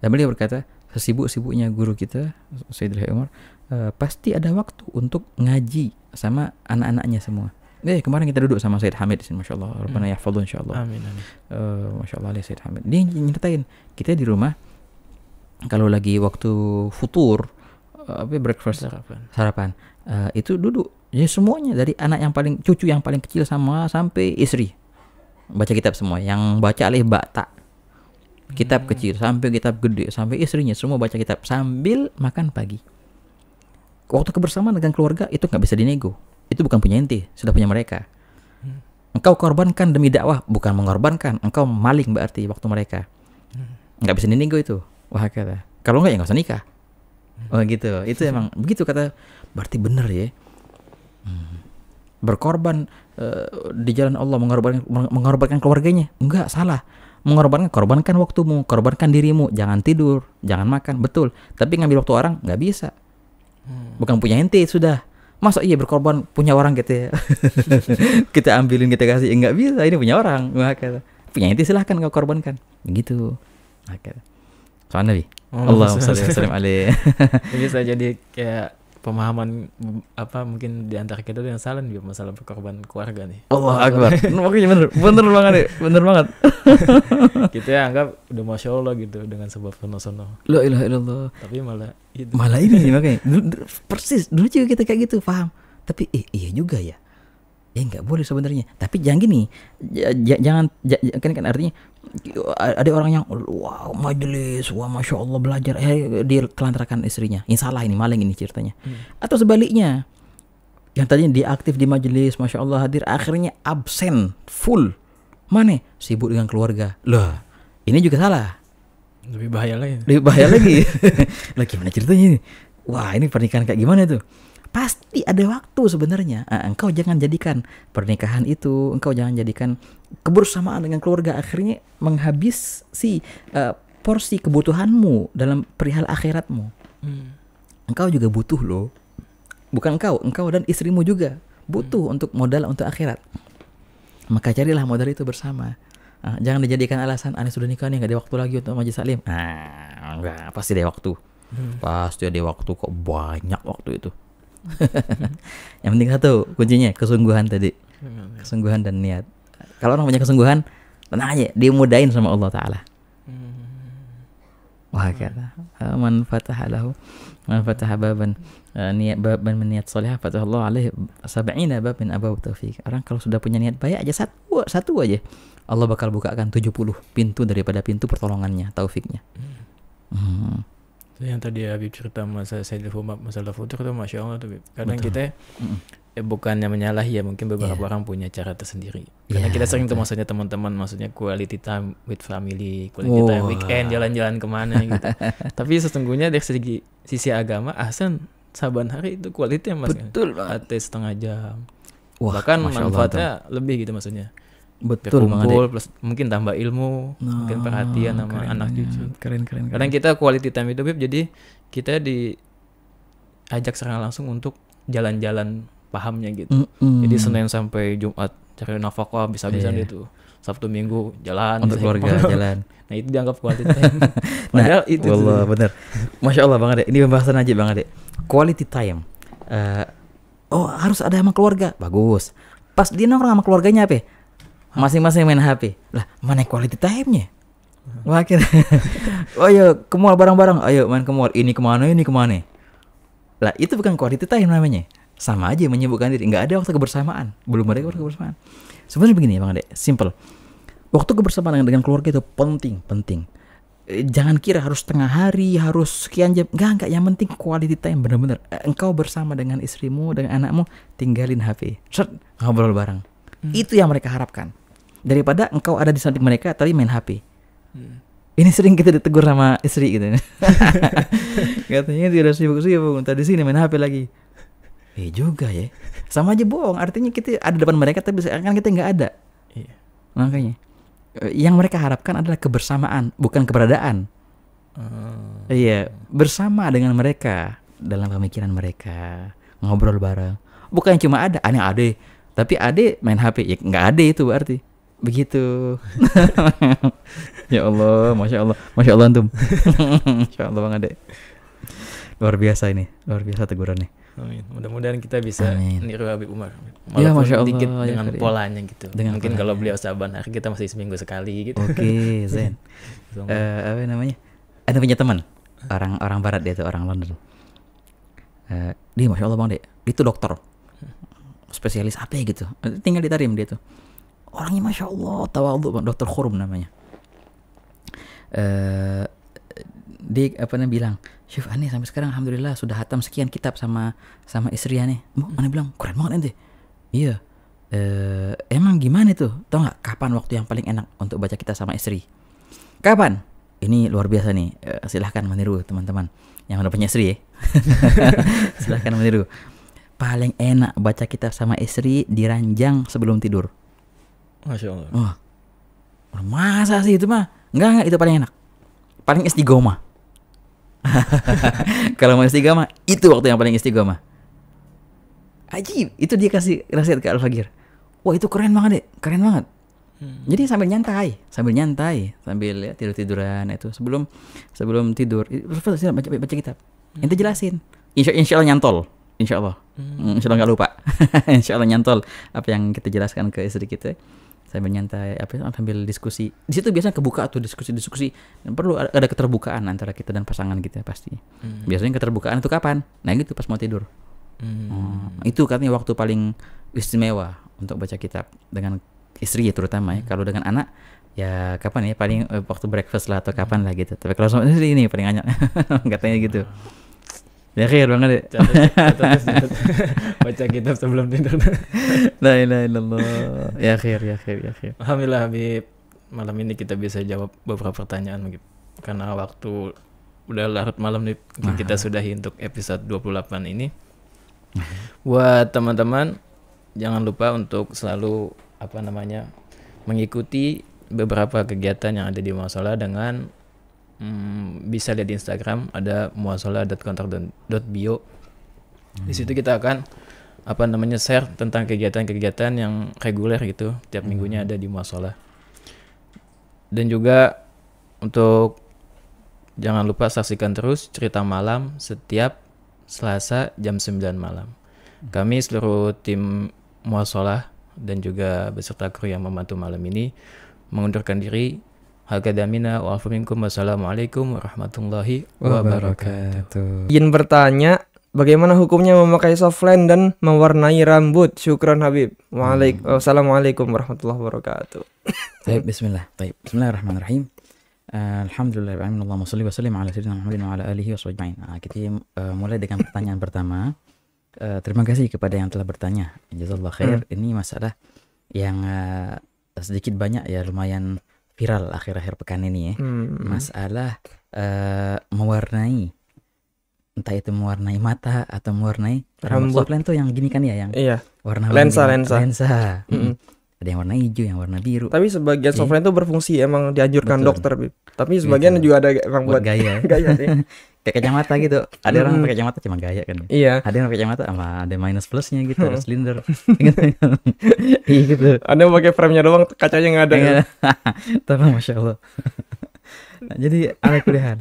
Speaker 1: dan beliau berkata sesibuk-sibuknya guru kita Sayyidina Umar Eh, pasti ada waktu untuk ngaji sama anak-anaknya semua. Eh kemarin kita duduk sama Said Hamid di sini, masya Allah. Rabbana hmm. insya Allah. Amin amin. Uh, masya Allah Said Hamid. Dia nyatain kita di rumah kalau lagi waktu futur eh, apa uh, breakfast sarapan, sarapan uh, itu duduk jadi ya, semuanya dari anak yang paling cucu yang paling kecil sama sampai istri baca kitab semua yang baca alih bakta kitab hmm. kecil sampai kitab gede sampai istrinya semua baca kitab sambil makan pagi waktu kebersamaan dengan keluarga itu nggak bisa dinego. Itu bukan punya inti, sudah punya mereka. Hmm. Engkau korbankan demi dakwah, bukan mengorbankan. Engkau maling berarti waktu mereka. Hmm. Nggak bisa dinego itu. Wah kata. Kalau nggak ya nggak usah nikah. Hmm. Oh gitu. Itu emang begitu kata. Berarti bener ya. Hmm. Berkorban uh, di jalan Allah mengorbankan mengorbankan keluarganya. Enggak salah mengorbankan korbankan waktumu korbankan dirimu jangan tidur jangan makan betul tapi ngambil waktu orang nggak bisa hmm. bukan punya ente sudah masa iya berkorban punya orang gitu ya kita ambilin kita kasih ya, nggak bisa ini punya orang makanya punya ente silahkan kau korbankan begitu maka Soalnya nabi oh, Allah Alaihi ini
Speaker 3: saya jadi kayak pemahaman apa mungkin di antara kita yang salah nih masalah perkorban keluarga nih. Allah akbar. Makanya bener, bener banget ya,
Speaker 1: bener banget. kita ya
Speaker 3: anggap udah masya Allah gitu dengan sebab sono-sono. La ilaha illallah. Tapi malah itu. Malah ini sih makanya. Dulu, persis
Speaker 1: dulu juga kita kayak gitu paham. Tapi eh, iya juga ya. Ya nggak boleh sebenarnya. Tapi jangan gini, jangan, jangan kan kan artinya ada orang yang wow majelis wah masya allah belajar eh dia kelantarkan istrinya ini salah ini maling ini ceritanya hmm. atau sebaliknya yang tadinya dia aktif di majelis masya allah hadir akhirnya absen full mana sibuk dengan keluarga loh ini juga salah
Speaker 3: lebih bahaya lagi lebih bahaya lagi
Speaker 1: lagi mana ceritanya ini wah ini pernikahan kayak gimana tuh pasti ada waktu sebenarnya. Ah, engkau jangan jadikan pernikahan itu, engkau jangan jadikan kebersamaan dengan keluarga akhirnya menghabis si uh, eh, porsi kebutuhanmu dalam perihal akhiratmu. Hmm. Engkau juga butuh loh. Bukan engkau, engkau dan istrimu juga butuh hmm. untuk modal untuk akhirat. Maka carilah modal itu bersama. Uh, jangan dijadikan alasan aneh sudah nikah nih nggak ada waktu lagi untuk majelis salim. Ah, enggak, pasti ada waktu. Hmm. Pasti ada waktu kok banyak waktu itu. yang penting satu kuncinya kesungguhan tadi hmm. kesungguhan dan niat kalau orang punya kesungguhan tenang aja dimudahin sama Allah Taala hmm. wah kata eh, man fataha lahu man fataha baban eh, niat baban meniat soleh fataha Allah alaih sab'ina babin abab taufik orang kalau sudah punya niat baik aja satu satu aja Allah bakal bukakan 70 pintu daripada pintu pertolongannya taufiknya
Speaker 3: hmm yang tadi Habib cerita masalah saya Humab masalah foto itu masya Allah tuh kadang betul. kita eh, bukannya menyalahi ya mungkin beberapa yeah. orang punya cara tersendiri iya, karena yeah, kita sering tuh maksudnya teman-teman maksudnya quality time with family quality oh. time weekend jalan-jalan kemana gitu tapi sesungguhnya dari segi sisi agama Ahsan saban hari itu quality mas betul setengah jam Wah, bahkan manfaatnya Allah, lebih gitu maksudnya Betul kumpul plus mungkin tambah ilmu, nah, mungkin perhatian sama keren, anak cucu. Keren, keren, keren. Kadang kita quality time itu Bib, jadi kita di ajak secara langsung untuk jalan-jalan pahamnya gitu. Mm -hmm. Jadi Senin sampai Jumat cari nafkah bisa-bisa yeah. itu. Sabtu Minggu jalan untuk keluarga jalan. Nah, itu dianggap quality time. Nah, Padahal itu Allah,
Speaker 1: bener. Masya Allah Bang Ade, ini pembahasan aja Bang Ade. Quality time. Uh, oh, harus ada sama keluarga. Bagus. Pas dia nongkrong sama keluarganya apa? Ya? masing-masing main HP lah mana quality time-nya wakil oh ayo iya, ke mall bareng-bareng oh, ayo iya, main ke mall ini kemana ini kemana lah itu bukan quality time namanya sama aja menyebutkan diri nggak ada waktu kebersamaan belum ada waktu kebersamaan sebenarnya begini ya, bang Ade simple waktu kebersamaan dengan keluarga itu penting penting eh, jangan kira harus setengah hari, harus sekian jam. Enggak, enggak. Yang penting quality time bener-bener. Eh, engkau bersama dengan istrimu, dengan anakmu, tinggalin HP. ngobrol bareng. Hmm. Itu yang mereka harapkan daripada engkau ada di samping mereka tapi main HP. Hmm. Ini sering kita ditegur sama istri gitu. Katanya tidak sibuk-sibuk, tadi sini main HP lagi. Iya eh, juga ya. Sama aja bohong. Artinya kita ada depan mereka tapi seakan kita nggak ada. Iya. Makanya eh, yang mereka harapkan adalah kebersamaan, bukan keberadaan.
Speaker 2: Hmm.
Speaker 1: Iya, bersama dengan mereka dalam pemikiran mereka, ngobrol bareng. Bukan cuma ada, aneh ade, tapi ade main HP ya nggak ada itu berarti begitu ya Allah masya Allah masya Allah antum masya Allah bang Ade luar biasa ini luar biasa teguran nih
Speaker 3: Mudah-mudahan kita bisa Amin. niru Habib Umar. ya, Masya Allah, dikit ya, dengan ya, polanya gitu. Dengan Mungkin kalau beliau saban hari kita masih seminggu sekali gitu. Oke, okay, Zen. uh, apa namanya?
Speaker 1: Ada punya teman orang orang barat dia tuh orang London. Uh, dia Masya Allah Bang Dek, itu dokter. Spesialis apa ya gitu. Tinggal ditarim dia tuh orangnya masya Allah tawadhu dokter Khurm namanya eh uh, dia apa namanya bilang Syuf aneh sampai sekarang alhamdulillah sudah hatam sekian kitab sama sama istri aneh mau aneh bilang keren banget ente iya eh emang gimana tuh tau nggak kapan waktu yang paling enak untuk baca kita sama istri kapan ini luar biasa nih eh, silahkan meniru teman-teman yang udah punya istri ya silahkan meniru paling enak baca kitab sama istri diranjang sebelum tidur
Speaker 3: Masya Allah. Oh.
Speaker 1: Masa sih itu mah? Enggak, enggak. Itu paling enak. Paling istiqomah. Kalau mau istiqomah, itu waktu yang paling istiqomah. aji Itu dia kasih resep ke Al-Fagir. Wah itu keren banget deh. Keren banget. Hmm. Jadi sambil nyantai, sambil nyantai, sambil ya, tidur tiduran itu sebelum sebelum tidur baca, baca, baca kitab. Hmm. Itu jelasin. Insya, insya Allah nyantol. Insya Allah. Hmm. hmm insya Allah nggak lupa. insya Allah nyantol apa yang kita jelaskan ke istri kita. Ya sambil nyantai apa sambil diskusi di situ biasanya kebuka tuh diskusi diskusi dan perlu ada, keterbukaan antara kita dan pasangan kita pasti hmm. biasanya keterbukaan itu kapan nah itu pas mau tidur hmm. Hmm, itu katanya waktu paling istimewa untuk baca kitab dengan istri ya terutama ya hmm. kalau dengan anak ya kapan ya paling eh, waktu breakfast lah atau kapan hmm. lah gitu tapi kalau sama istri ini paling banyak katanya gitu hmm. Dekhir banget ya. Baca kitab sebelum tidur.
Speaker 3: La ilaha illallah. Ya akhir, ya akhir, ya akhir. Alhamdulillah Habib. Malam ini kita bisa jawab beberapa pertanyaan Habib. Karena waktu udah larut malam nih kita nah. sudahi untuk episode 28 ini. Buat teman-teman jangan lupa untuk selalu apa namanya mengikuti beberapa kegiatan yang ada di masalah dengan hmm, bisa lihat di Instagram ada muasola.kontrak.bio. Hmm. Di situ kita akan apa namanya share tentang kegiatan-kegiatan yang reguler gitu tiap hmm. minggunya ada di muasola. Dan juga untuk jangan lupa saksikan terus cerita malam setiap Selasa jam 9 malam. Hmm. Kami seluruh tim muasola dan juga beserta kru yang membantu malam ini mengundurkan diri Hakadamina wa wassalamualaikum warahmatullahi
Speaker 4: wabarakatuh. Izin bertanya, bagaimana hukumnya memakai softlens dan mewarnai rambut? Syukran Habib. Waalaik hmm. warahmatullahi wabarakatuh.
Speaker 1: Baik, bismillah. Baik, bismillahirrahmanirrahim. Uh, Alhamdulillah, Allahumma shalli wa sallim ala sayyidina wa ala alihi ah, kita eh, mulai dengan pertanyaan pertama. Eh, terima kasih kepada yang telah bertanya. Jazakallah khair. Hmm. Ini masalah yang sedikit banyak ya lumayan viral akhir-akhir pekan ini ya. Hmm. Masalah uh, mewarnai entah itu mewarnai mata atau mewarnai rambut.
Speaker 4: Soplen tuh yang gini kan ya yang
Speaker 2: iya. warna lensa lensa. Lensa.
Speaker 1: Mm -hmm. hmm ada yang warna hijau yang
Speaker 4: warna biru tapi sebagian software itu berfungsi emang dianjurkan Betul. dokter tapi iya, sebagian Betul. juga ada emang buat, buat gaya gaya sih kayak kacamata gitu ada hmm. orang pakai
Speaker 1: kacamata cuma gaya kan iya ada yang pakai kacamata sama ada minus plusnya gitu ada silinder iya gitu ada yang pakai frame nya doang
Speaker 4: kacanya nggak ada ya.
Speaker 1: tapi masya allah nah, jadi ada pilihan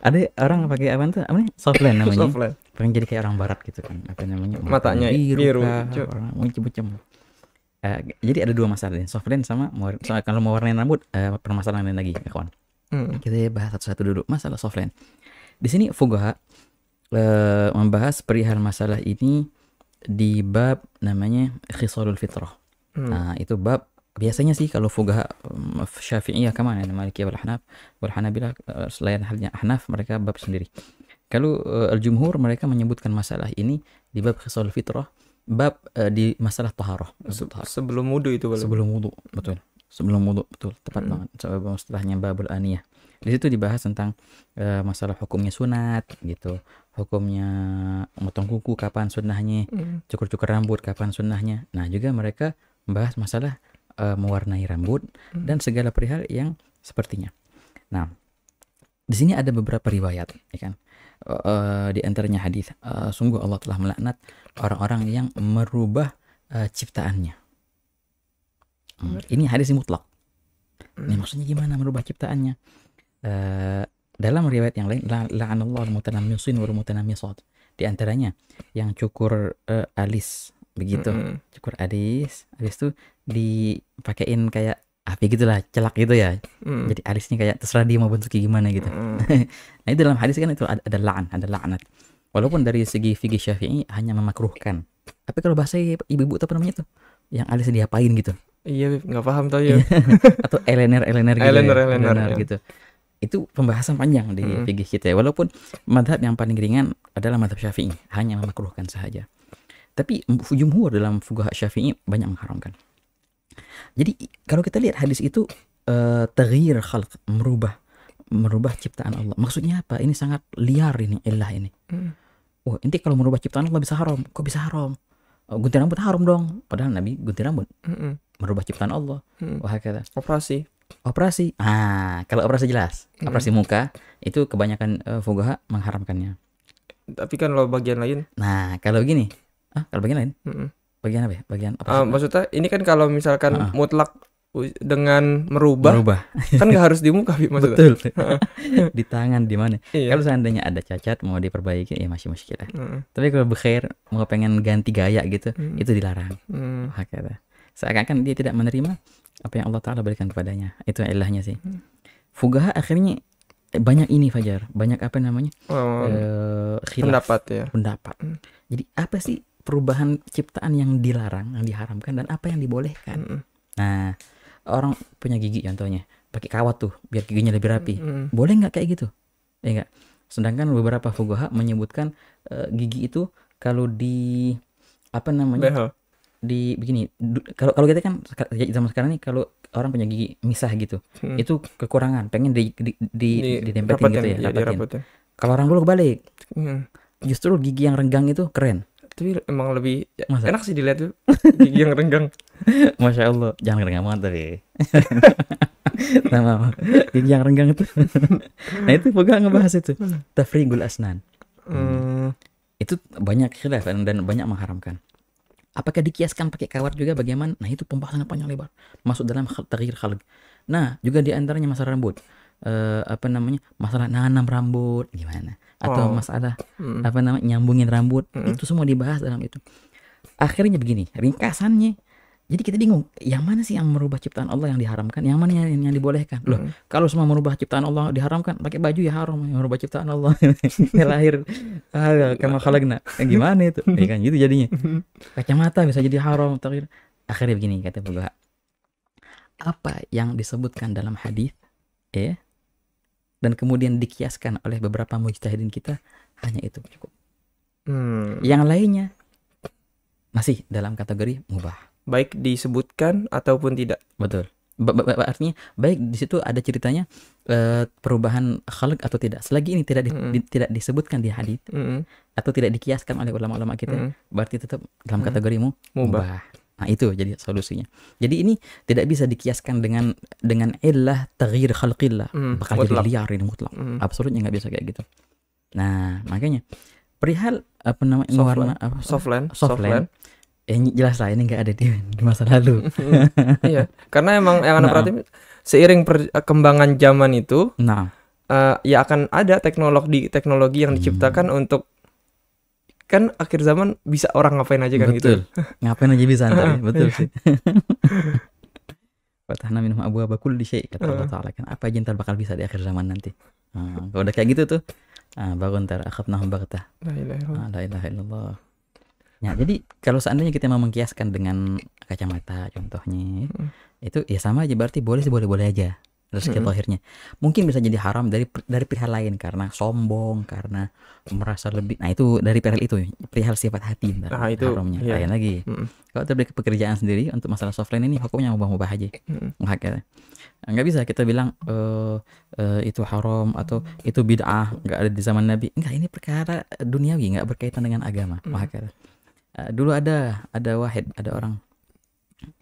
Speaker 1: ada orang pakai apa tuh apa nih softland namanya softland pengen jadi kayak orang barat gitu kan apa namanya matanya biru, biru. Kah, warna macam-macam Eh, jadi ada dua masalah nih, soft lens sama so, kalau mau warnain rambut uh, permasalahan lain lagi ya, kawan. Hmm. Kita bahas satu-satu dulu masalah soft lens. Di sini Fugoha uh, membahas perihal masalah ini di bab namanya khisalul fitrah. Hmm. Nah, itu bab biasanya sih kalau fuqaha um, mm, Syafi'iyah kemana ya Maliki wal Hanaf wal Hanabilah uh, selain halnya Hanaf mereka bab sendiri. Kalau uh, al-jumhur mereka menyebutkan masalah ini di bab khisal fitrah bab uh, di masalah taharoh. Se
Speaker 4: sebelum wudhu itu boleh. Sebelum wudhu,
Speaker 1: betul. Sebelum wudhu, betul. Tepat hmm. banget. Sebelum setelahnya babul aniyah. Di situ dibahas tentang uh, masalah hukumnya sunat gitu. Hukumnya motong kuku kapan sunnahnya, hmm. cukur-cukur rambut kapan sunnahnya. Nah, juga mereka membahas masalah uh, mewarnai rambut hmm. dan segala perihal yang sepertinya. Nah, di sini ada beberapa riwayat, ya kan? uh, di antaranya hadis uh, sungguh Allah telah melaknat orang-orang yang merubah uh, ciptaannya. Hmm. Ini hadis mutlak. Ini hmm. maksudnya gimana merubah ciptaannya? Uh, dalam riwayat yang lain la al-mutanammisin wal mutanammisat. Di antaranya yang cukur uh, alis begitu, mm -hmm. cukur alis, alis tuh dipakein kayak api gitulah celak gitu ya hmm. jadi alisnya kayak terserah dia mau bentuknya gimana gitu hmm. nah itu dalam hadis kan itu ada, ada la'an ada la'anat walaupun dari segi fikih syafi'i hanya memakruhkan tapi kalau bahasa ibu-ibu apa namanya tuh yang alisnya diapain gitu
Speaker 4: iya nggak paham tau ya iya.
Speaker 1: atau elener elener gitu elener, elener, elener ya. Iya. gitu itu pembahasan panjang di hmm. fikih kita ya. walaupun madhab yang paling ringan adalah madhab syafi'i hanya memakruhkan saja tapi jumhur dalam fuqaha syafi'i banyak mengharamkan jadi kalau kita lihat hadis itu uh, eh, hal khalq, merubah merubah ciptaan Allah. Maksudnya apa? Ini sangat liar ini ilah ini. Hmm. Wah, nanti kalau merubah ciptaan Allah bisa haram. Kok bisa haram? Oh, gunting rambut haram dong. Padahal Nabi gunting rambut. Hmm. Merubah ciptaan Allah.
Speaker 4: Hmm. Wah, kata. Operasi.
Speaker 1: Operasi. Ah, kalau operasi jelas. Hmm. Operasi muka itu kebanyakan uh, eh, fugaha mengharamkannya.
Speaker 4: Tapi kan kalau bagian lain.
Speaker 1: Nah, kalau begini. Ah, kalau bagian lain. Hmm bagian apa ya? Bagian apa? Uh, maksudnya
Speaker 4: ini kan kalau misalkan uh mutlak dengan merubah, merubah. kan nggak harus di muka maksudnya. Betul. di tangan
Speaker 1: di mana? Iya. Kalau seandainya ada cacat mau diperbaiki ya masih muskilah. Tapi kalau berakhir mau pengen ganti gaya gitu, hmm. itu dilarang. Mm. Seakan-akan dia tidak menerima apa yang Allah Taala berikan kepadanya. Itu ilahnya sih. Mm. Fugaha akhirnya eh, banyak ini Fajar, banyak apa namanya? Oh, uh, pendapat ya. Pendapat. hmm. Jadi apa sih perubahan ciptaan yang dilarang, yang diharamkan dan apa yang dibolehkan. Mm Nah, orang punya gigi contohnya, pakai kawat tuh biar giginya lebih rapi. Mm Boleh nggak kayak gitu? Ya enggak. Sedangkan beberapa fuqaha menyebutkan uh, gigi itu kalau di apa namanya? Behel. Di begini, kalau kalau kita kan zaman sekarang nih kalau orang punya gigi misah gitu, hmm. itu kekurangan, pengen di di, di, di gitu ya, iya, rapatin. Ya, kalau orang dulu kebalik. Hmm. Justru gigi yang renggang itu keren
Speaker 4: tapi emang lebih Masa? enak sih dilihat tuh gigi yang renggang masya allah jangan renggang banget tadi,
Speaker 1: nama gigi yang renggang itu nah itu pegang ngebahas itu tafrigul asnan hmm. itu banyak khilaf dan banyak mengharamkan apakah dikiaskan pakai kawat juga bagaimana nah itu pembahasan yang panjang lebar masuk dalam terakhir khalq nah juga diantaranya masalah rambut uh, apa namanya masalah nanam rambut gimana atau masalah hmm. apa namanya nyambungin rambut hmm. itu semua dibahas dalam itu akhirnya begini ringkasannya jadi kita bingung yang mana sih yang merubah ciptaan Allah yang diharamkan yang mana yang, yang dibolehkan loh hmm. kalau semua merubah ciptaan Allah diharamkan pakai baju ya haram merubah ciptaan Allah lahir ah, kama khalaqna eh, gimana itu ya kan gitu jadinya hmm. kacamata bisa jadi haram terakhir akhirnya begini kata Bapak apa yang disebutkan dalam hadis ya dan kemudian dikiaskan oleh beberapa mujtahidin kita hanya itu cukup. Hmm. Yang lainnya masih dalam kategori mubah.
Speaker 4: Baik disebutkan ataupun tidak. Betul.
Speaker 1: B artinya baik di situ ada ceritanya uh, perubahan khalq atau tidak. Selagi ini tidak di, mm di, tidak disebutkan di hadis mm atau tidak dikiaskan oleh ulama-ulama kita, mm berarti tetap dalam hmm. kategori mubah. mubah. Nah, itu jadi solusinya. Jadi ini tidak bisa dikiaskan dengan dengan illah taghyir khalqillah. Hmm, Bakal mutlak. jadi liar ini mutlak. Hmm. Absolutnya nggak bisa kayak gitu. Nah, makanya perihal apa namanya warna apa, softland softland,
Speaker 4: soft Eh, jelas lah ini nggak ada di,
Speaker 2: di
Speaker 1: masa lalu. Hmm, iya,
Speaker 4: karena emang yang anda nah. perhatiin seiring perkembangan eh, zaman itu, nah. uh, ya akan ada teknologi teknologi yang hmm. diciptakan hmm. untuk kan akhir zaman bisa orang
Speaker 1: ngapain aja kan gitu. betul. gitu. ngapain aja bisa antar, ya. betul iya. sih. Fatahna minum abu abu di syai kata Allah Taala kan apa aja ntar bakal bisa di akhir zaman nanti. hmm. kalau udah kayak gitu tuh ah, baru ntar akhafnah baghtah. Ah, la ilaha illallah. Nah, jadi kalau seandainya kita mau mengkiaskan dengan kacamata contohnya, itu ya sama aja berarti boleh sih boleh-boleh aja rezeki hmm. lahirnya mungkin bisa jadi haram dari dari pihak lain karena sombong karena merasa lebih nah itu dari perihal itu perihal sifat hati nah, itu, haramnya iya. lain lagi hmm. kalau terbalik pekerjaan sendiri untuk masalah softline ini hukumnya ubah ubah aja hmm. nggak bisa kita bilang e, e, itu haram atau itu bid'ah nggak ada di zaman nabi enggak ini perkara duniawi nggak berkaitan dengan agama hmm. Makanya, eh, dulu ada ada wahid ada orang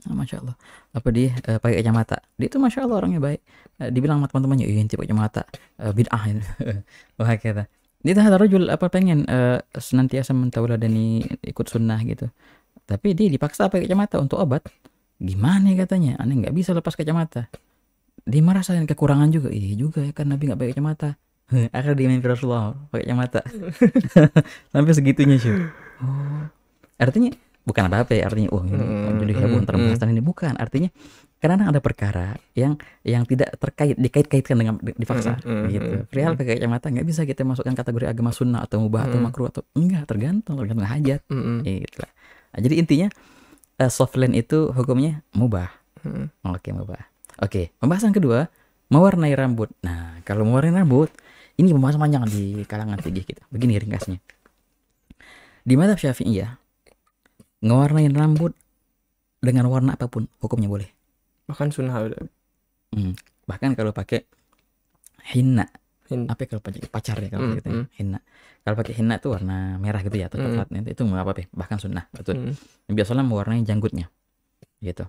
Speaker 1: ah, masya Allah apa dia uh, pakai kacamata dia itu masya Allah orangnya baik Eh, dibilang sama teman-temannya iya nanti pakai mata uh, bid'ah wah kata dia tahu jual apa pengen uh, senantiasa dan ikut sunnah gitu tapi dia dipaksa pakai kacamata untuk obat gimana ya katanya aneh nggak bisa lepas kacamata dia merasa kekurangan juga iya juga ya kan nabi nggak pakai kacamata akhirnya dia mimpi Rasulullah pakai kacamata sampai segitunya sih oh artinya bukan apa apa ya artinya oh ini hmm, jadi hmm, heboh hmm, hmm. ini bukan artinya karena ada perkara yang yang tidak terkait dikait-kaitkan dengan dipaksa mm, Real gitu. Perihal pakai kacamata nggak bisa kita masukkan kategori agama sunnah atau mubah mm, atau makruh atau enggak tergantung tergantung hajat mm, gitu. Nah, jadi intinya uh, soft land itu hukumnya mubah. Mm. Oke, mubah. Oke, pembahasan kedua mewarnai rambut. Nah, kalau mewarnai rambut ini pembahasan panjang di kalangan fikih kita. Begini ringkasnya. Di mata syafi'i ya ngewarnain rambut dengan warna apapun hukumnya boleh
Speaker 4: bahkan sunnah udah hmm. bahkan kalau pakai hina Hin. apa ya kalau pakai
Speaker 1: pacar ya kalau hmm, gitu ya. hina kalau pakai hina itu warna merah gitu ya atau coklat hmm. itu mengapa apa ya, bahkan sunnah betul hmm. biasanya mewarnai janggutnya gitu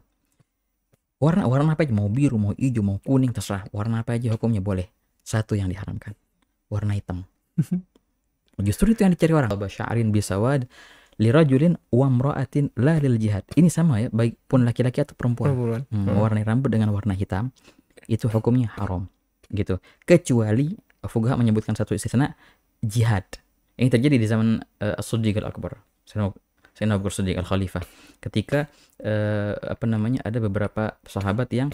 Speaker 1: warna warna apa aja mau biru mau hijau mau kuning terserah warna apa aja hukumnya boleh satu yang diharamkan warna hitam justru itu yang dicari orang bahasa bisa wad lirajulin wamra'atin la lil jihad. Ini sama ya, baik pun laki-laki atau perempuan. perempuan. Hmm, hmm. Warna rambut dengan warna hitam itu hukumnya haram gitu. Kecuali Fugha menyebutkan satu istisna jihad. Ini terjadi di zaman uh, eh, as Al-Akbar. Sayyidina Abu Siddiq Al-Khalifah ketika uh, apa namanya ada beberapa sahabat yang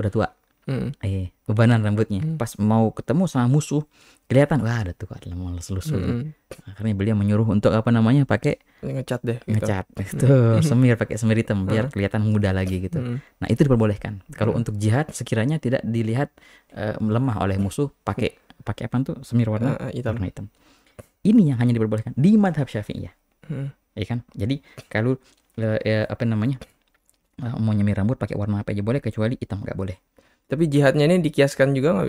Speaker 1: udah tua Hmm. Eh, bebanan rambutnya. Hmm. Pas mau ketemu sama musuh, kelihatan wah ada tuh ada malas lusuh. Hmm. Akhirnya beliau menyuruh untuk apa namanya pakai ngecat deh. Gitu. Ngecat hmm. itu hmm. semir pakai semir hitam biar hmm. kelihatan muda lagi gitu. Hmm. Nah itu diperbolehkan. Kalau hmm. untuk jihad sekiranya tidak dilihat uh, lemah oleh musuh pakai pakai apa tuh semir warna uh, hitam. warna hitam. Ini yang hanya diperbolehkan di madhab ya. Hmm. Ya kan? Jadi kalau uh, apa namanya uh, mau nyemir rambut pakai warna apa aja boleh kecuali hitam nggak boleh.
Speaker 4: Tapi jihadnya ini dikiaskan juga nggak?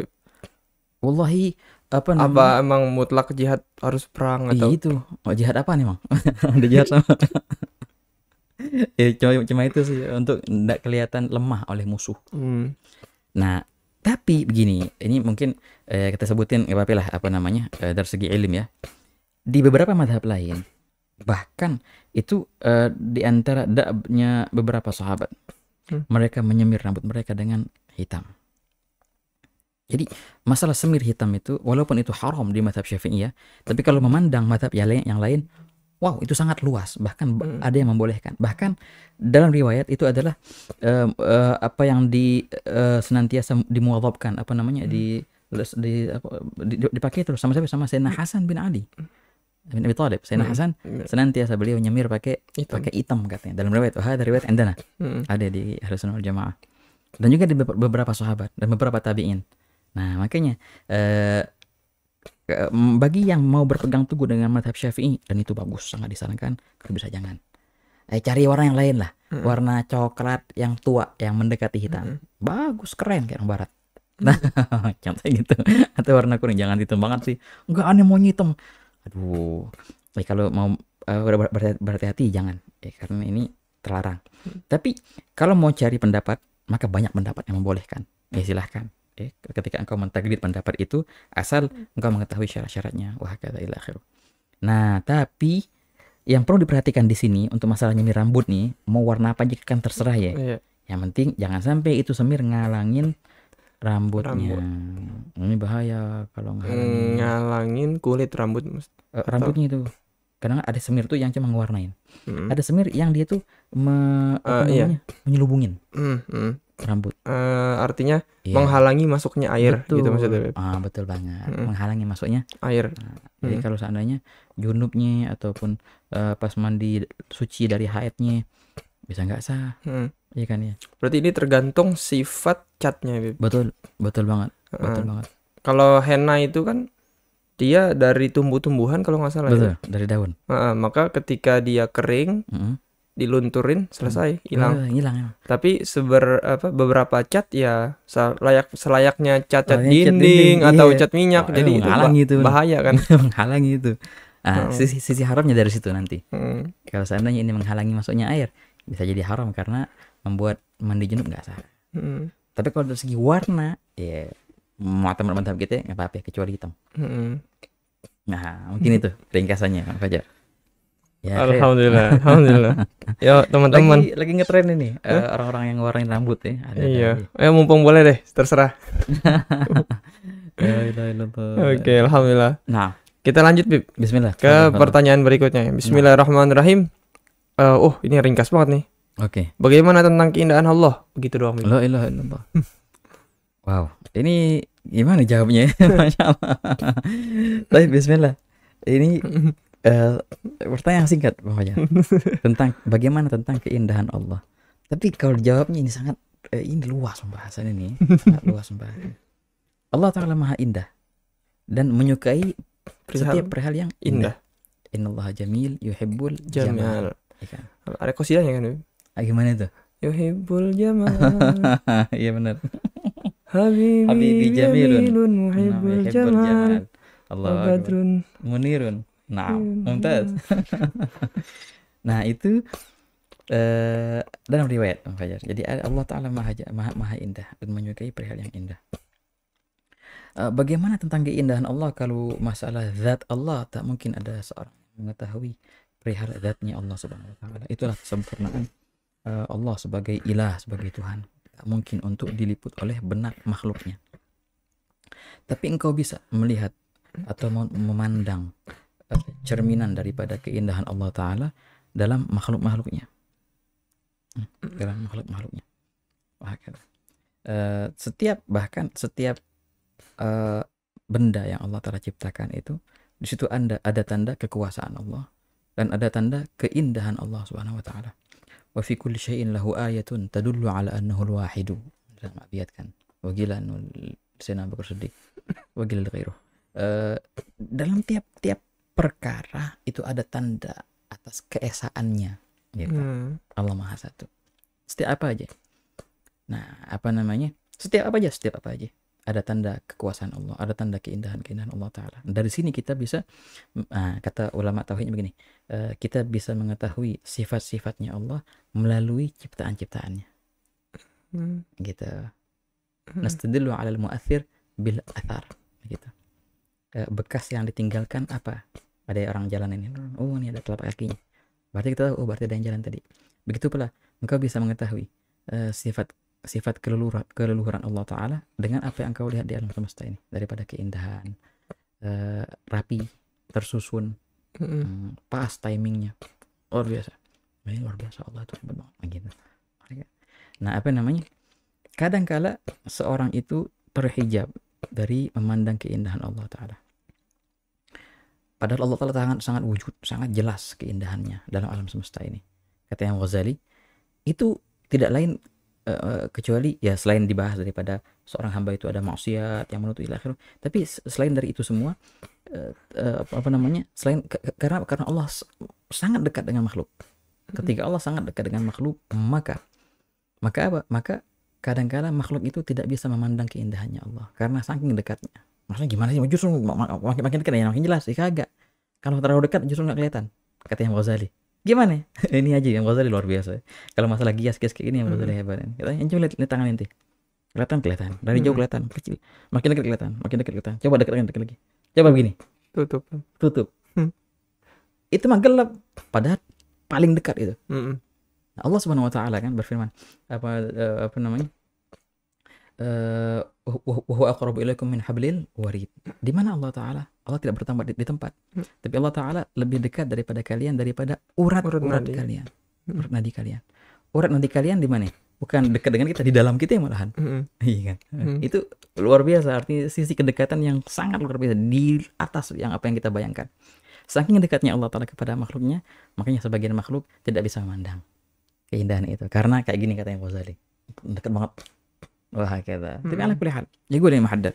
Speaker 4: Wallahi apa namanya? Apa emang mutlak jihad harus perang atau? Iya itu. Oh, jihad apa nih, Mang? Ada jihad sama.
Speaker 1: ya cuma, cuma itu sih untuk tidak kelihatan lemah oleh musuh. Hmm. Nah, tapi begini, ini mungkin eh, kita sebutin apa-apa apa namanya eh, dari segi ilmu ya. Di beberapa madhab lain bahkan itu eh, di antara daknya beberapa sahabat hmm. mereka menyemir rambut mereka dengan hitam. Jadi masalah semir hitam itu walaupun itu haram di madhab syafi'i ya, tapi kalau memandang madhab yang lain, yang lain wow itu sangat luas bahkan hmm. ada yang membolehkan bahkan dalam riwayat itu adalah uh, uh, apa yang di uh, senantiasa dimuadzabkan apa namanya hmm. di di, apa, di dipakai terus sama siapa sama Sayyidina hmm. Hasan bin Ali hmm. bin Abi Thalib Sayyidina hmm. Hasan hmm. senantiasa beliau nyemir pakai hitam. pakai hitam katanya dalam riwayat oh ada riwayat endana hmm. ada di Ahlussunnah Jamaah dan juga di beberapa sahabat dan beberapa tabiin. Nah, makanya eh, bagi yang mau berpegang teguh dengan madhab syafi'i dan itu bagus sangat disarankan kalau bisa jangan eh, cari warna yang lain lah hmm. warna coklat yang tua yang mendekati hitam hmm. bagus keren kayak orang barat nah hmm. gitu atau warna kuning jangan hitam banget sih enggak aneh mau hitam aduh eh, kalau mau uh, berhati-hati jangan eh, karena ini terlarang hmm. tapi kalau mau cari pendapat maka banyak pendapat yang membolehkan. Ya silahkan. Ya, ketika engkau mentaglid pendapat itu, asal engkau mengetahui syarat-syaratnya. Wah kata akhiru. Nah, tapi yang perlu diperhatikan di sini untuk masalah nyemir rambut nih, mau warna apa aja kan terserah ya. Iya. Yang penting jangan sampai itu semir ngalangin rambutnya. Rambut. Ini bahaya kalau ngalangin. ngalangin kulit rambut. Eh, rambutnya itu kadang ada semir tuh yang cuma ngewarnain hmm. ada semir yang dia tuh me, uh, iya. menyelubungin hmm,
Speaker 4: hmm. rambut uh, artinya yeah. menghalangi masuknya air gitu betul. gitu maksudnya ah betul banget hmm. menghalangi
Speaker 1: masuknya air nah, hmm. jadi kalau seandainya junubnya ataupun uh, pas mandi suci dari haidnya bisa nggak sah hmm. Iya kan ya.
Speaker 4: Berarti ini tergantung sifat catnya, Betul, betul banget. Betul banget. Kalau henna itu kan dia dari tumbuh-tumbuhan kalau nggak salah ya. Betul, ya. dari daun. Nah, maka ketika dia kering, mm -hmm. dilunturin selesai, hilang. Mm. Hilang. Ya. Tapi seber apa beberapa cat ya selayak selayaknya cat cat dinding, dinding atau iya. cat minyak. Oh, jadi itu, itu
Speaker 1: bahaya kan. menghalangi itu. Nah, hmm. sisi, sisi haramnya dari situ nanti. Hmm. Kalau seandainya ini menghalangi masuknya air, bisa jadi haram karena membuat mandi junub nggak sah. Hmm. Tapi kalau dari segi warna, ya yeah, mau teman-teman kita nggak apa-apa ya, kecuali hitam. Hmm. Nah, mungkin itu ringkasannya Kang Fajar. Ya, Alhamdulillah, ya.
Speaker 4: Alhamdulillah. Yo teman-teman. Lagi, lagi ngetren ini eh, orang-orang huh? yang warnain rambut ya. Ada iya. Eh mumpung boleh deh, terserah. Oke, alhamdulillah. Nah, kita lanjut Bib. Bismillah. Ke pertanyaan berikutnya. Nah. Bismillahirrahmanirrahim. Uh, oh, ini ringkas banget nih. Oke. Okay. Bagaimana tentang keindahan Allah? Begitu doang. Allah Allah, Allah. Wow, ini gimana jawabnya? Masya Allah.
Speaker 2: Tapi
Speaker 1: Bismillah. Ini uh, pertanyaan singkat pokoknya tentang bagaimana tentang keindahan Allah. Tapi kalau jawabnya ini sangat eh, ini luas pembahasan ini, sangat luas pembahasan. Allah Taala Maha Indah dan menyukai
Speaker 4: perihal setiap perihal yang indah. indah. Innallaha jamil yuhibbul jamal. Ya kan? Ada kosidahnya kan? Ah, gimana itu? Yuhibbul jamal. Iya benar.
Speaker 2: Habibi, Habibi jamilun, jamilun nah, muhibbul jamal.
Speaker 4: Allah badrun
Speaker 1: munirun. Nah, mumtaz. nah, itu uh, dalam riwayat Fajar. Jadi Allah Taala maha, maha maha indah dan menyukai perihal yang indah. Uh, bagaimana tentang keindahan Allah kalau masalah zat Allah tak mungkin ada seorang mengetahui perihal zatnya Allah Subhanahu wa taala. Itulah kesempurnaan uh, Allah sebagai ilah, sebagai Tuhan tak mungkin untuk diliput oleh benak makhluknya. Tapi engkau bisa melihat atau memandang eh, cerminan daripada keindahan Allah Ta'ala dalam makhluk-makhluknya. Hmm, dalam makhluk-makhluknya. Kan. Eh, setiap bahkan setiap eh, benda yang Allah Ta'ala ciptakan itu di situ ada tanda kekuasaan Allah dan ada tanda keindahan Allah Subhanahu wa taala wa fi kulli syai'in lahu ayatun tadullu ala annahu al-wahidu Sama abiyat kan wa gila anu Sayyidina Abu Bakar sedih. wa gila ghairuh eh, dalam tiap-tiap perkara itu ada tanda atas keesaannya ya kan? hmm. Allah Maha Satu setiap apa aja nah apa namanya setiap apa aja setiap apa aja ada tanda kekuasaan Allah ada tanda keindahan keindahan Allah Taala dari sini kita bisa uh, kata ulama tauhidnya begini Eh, kita bisa mengetahui sifat-sifatnya Allah melalui ciptaan-ciptaannya. Hmm. Gitu. Hmm. Nastadillu 'alal mu'athir bil athar. Gitu. Eh, bekas yang ditinggalkan apa? Ada orang jalan ini. Oh, ini ada telapak kakinya. Berarti kita tahu, oh berarti ada yang jalan tadi. Begitu pula engkau bisa mengetahui eh, sifat sifat sifat keleluhuran, keleluhuran Allah Ta'ala dengan apa yang engkau lihat di alam semesta ini daripada keindahan uh, rapi tersusun Hmm, pas timingnya luar biasa ini luar biasa Allah itu sempat banget nah, gitu nah apa namanya kadangkala seorang itu terhijab dari memandang keindahan Allah Taala padahal Allah Taala sangat sangat wujud sangat jelas keindahannya dalam alam semesta ini kata yang Ghazali itu tidak lain Eh, eh, kecuali ya selain dibahas daripada seorang hamba itu ada maksiat yang menuntut ilah tapi selain dari itu semua uh, uh, apa namanya selain karena karena Allah sangat dekat dengan makhluk hmm. ketika Allah sangat dekat dengan makhluk maka maka apa maka kadang-kadang makhluk itu tidak bisa memandang keindahannya Allah karena saking dekatnya maksudnya gimana sih justru makin makin dekat ya makin jelas sih ya, kagak kalau terlalu dekat justru nggak kelihatan kata yang Ghazali gimana ini aja yang gue luar biasa ya. kalau masalah kias kias kayak ini yang gue hmm. hebat kita yang coba lihat, lihat tangan nanti kelihatan kelihatan dari jauh kelihatan kecil makin dekat kelihatan makin dekat kelihatan coba dekat lagi dekat lagi coba begini tutup tutup hmm. itu mah gelap padahal paling dekat itu nah, Allah Subhanahu wa taala kan berfirman apa eh, apa namanya Eh, wa aqrabu ilaikum min hablil warid. Di mana Allah taala? Allah tidak bertambah di, di tempat. Hmm. Tapi Allah taala lebih dekat daripada kalian daripada urat-urat urat kalian. Hmm. Urat nadi kalian. Urat nadi kalian di mana? Bukan dekat dengan kita, di dalam kita yang malahan. Hmm. Iya kan? Hmm. Itu luar biasa artinya sisi kedekatan yang sangat luar biasa di atas yang apa yang kita bayangkan. Saking dekatnya Allah taala kepada makhluknya, makanya sebagian makhluk tidak bisa memandang keindahan itu karena kayak gini katanya Ghazali. Dekat banget وهكذا تبي على كل حال يقول يا محدد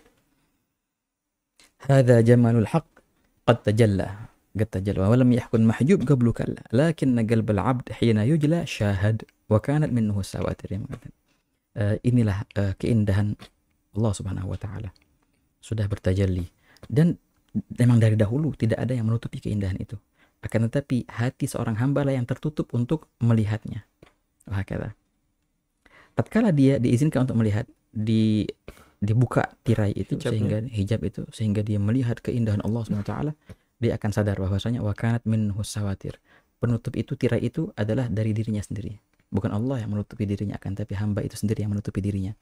Speaker 1: هذا جمال الحق قد تجلى قد تجلى ولم يحكم محجوب قبل كلا لكن قلب العبد حين يجلى شاهد وكانت منه السواتر يا inilah uh, keindahan Allah Subhanahu wa taala sudah bertajalli dan memang dari dahulu tidak ada yang menutupi keindahan itu akan tetapi hati seorang hamba lah yang tertutup untuk melihatnya wah kata tatkala dia diizinkan untuk melihat di dibuka tirai itu hijab ya? sehingga hijab itu sehingga dia melihat keindahan Allah SWT dia akan sadar bahwasanya wakanat min husawatir penutup itu tirai itu adalah dari dirinya sendiri bukan Allah yang menutupi dirinya akan tapi hamba itu sendiri yang menutupi dirinya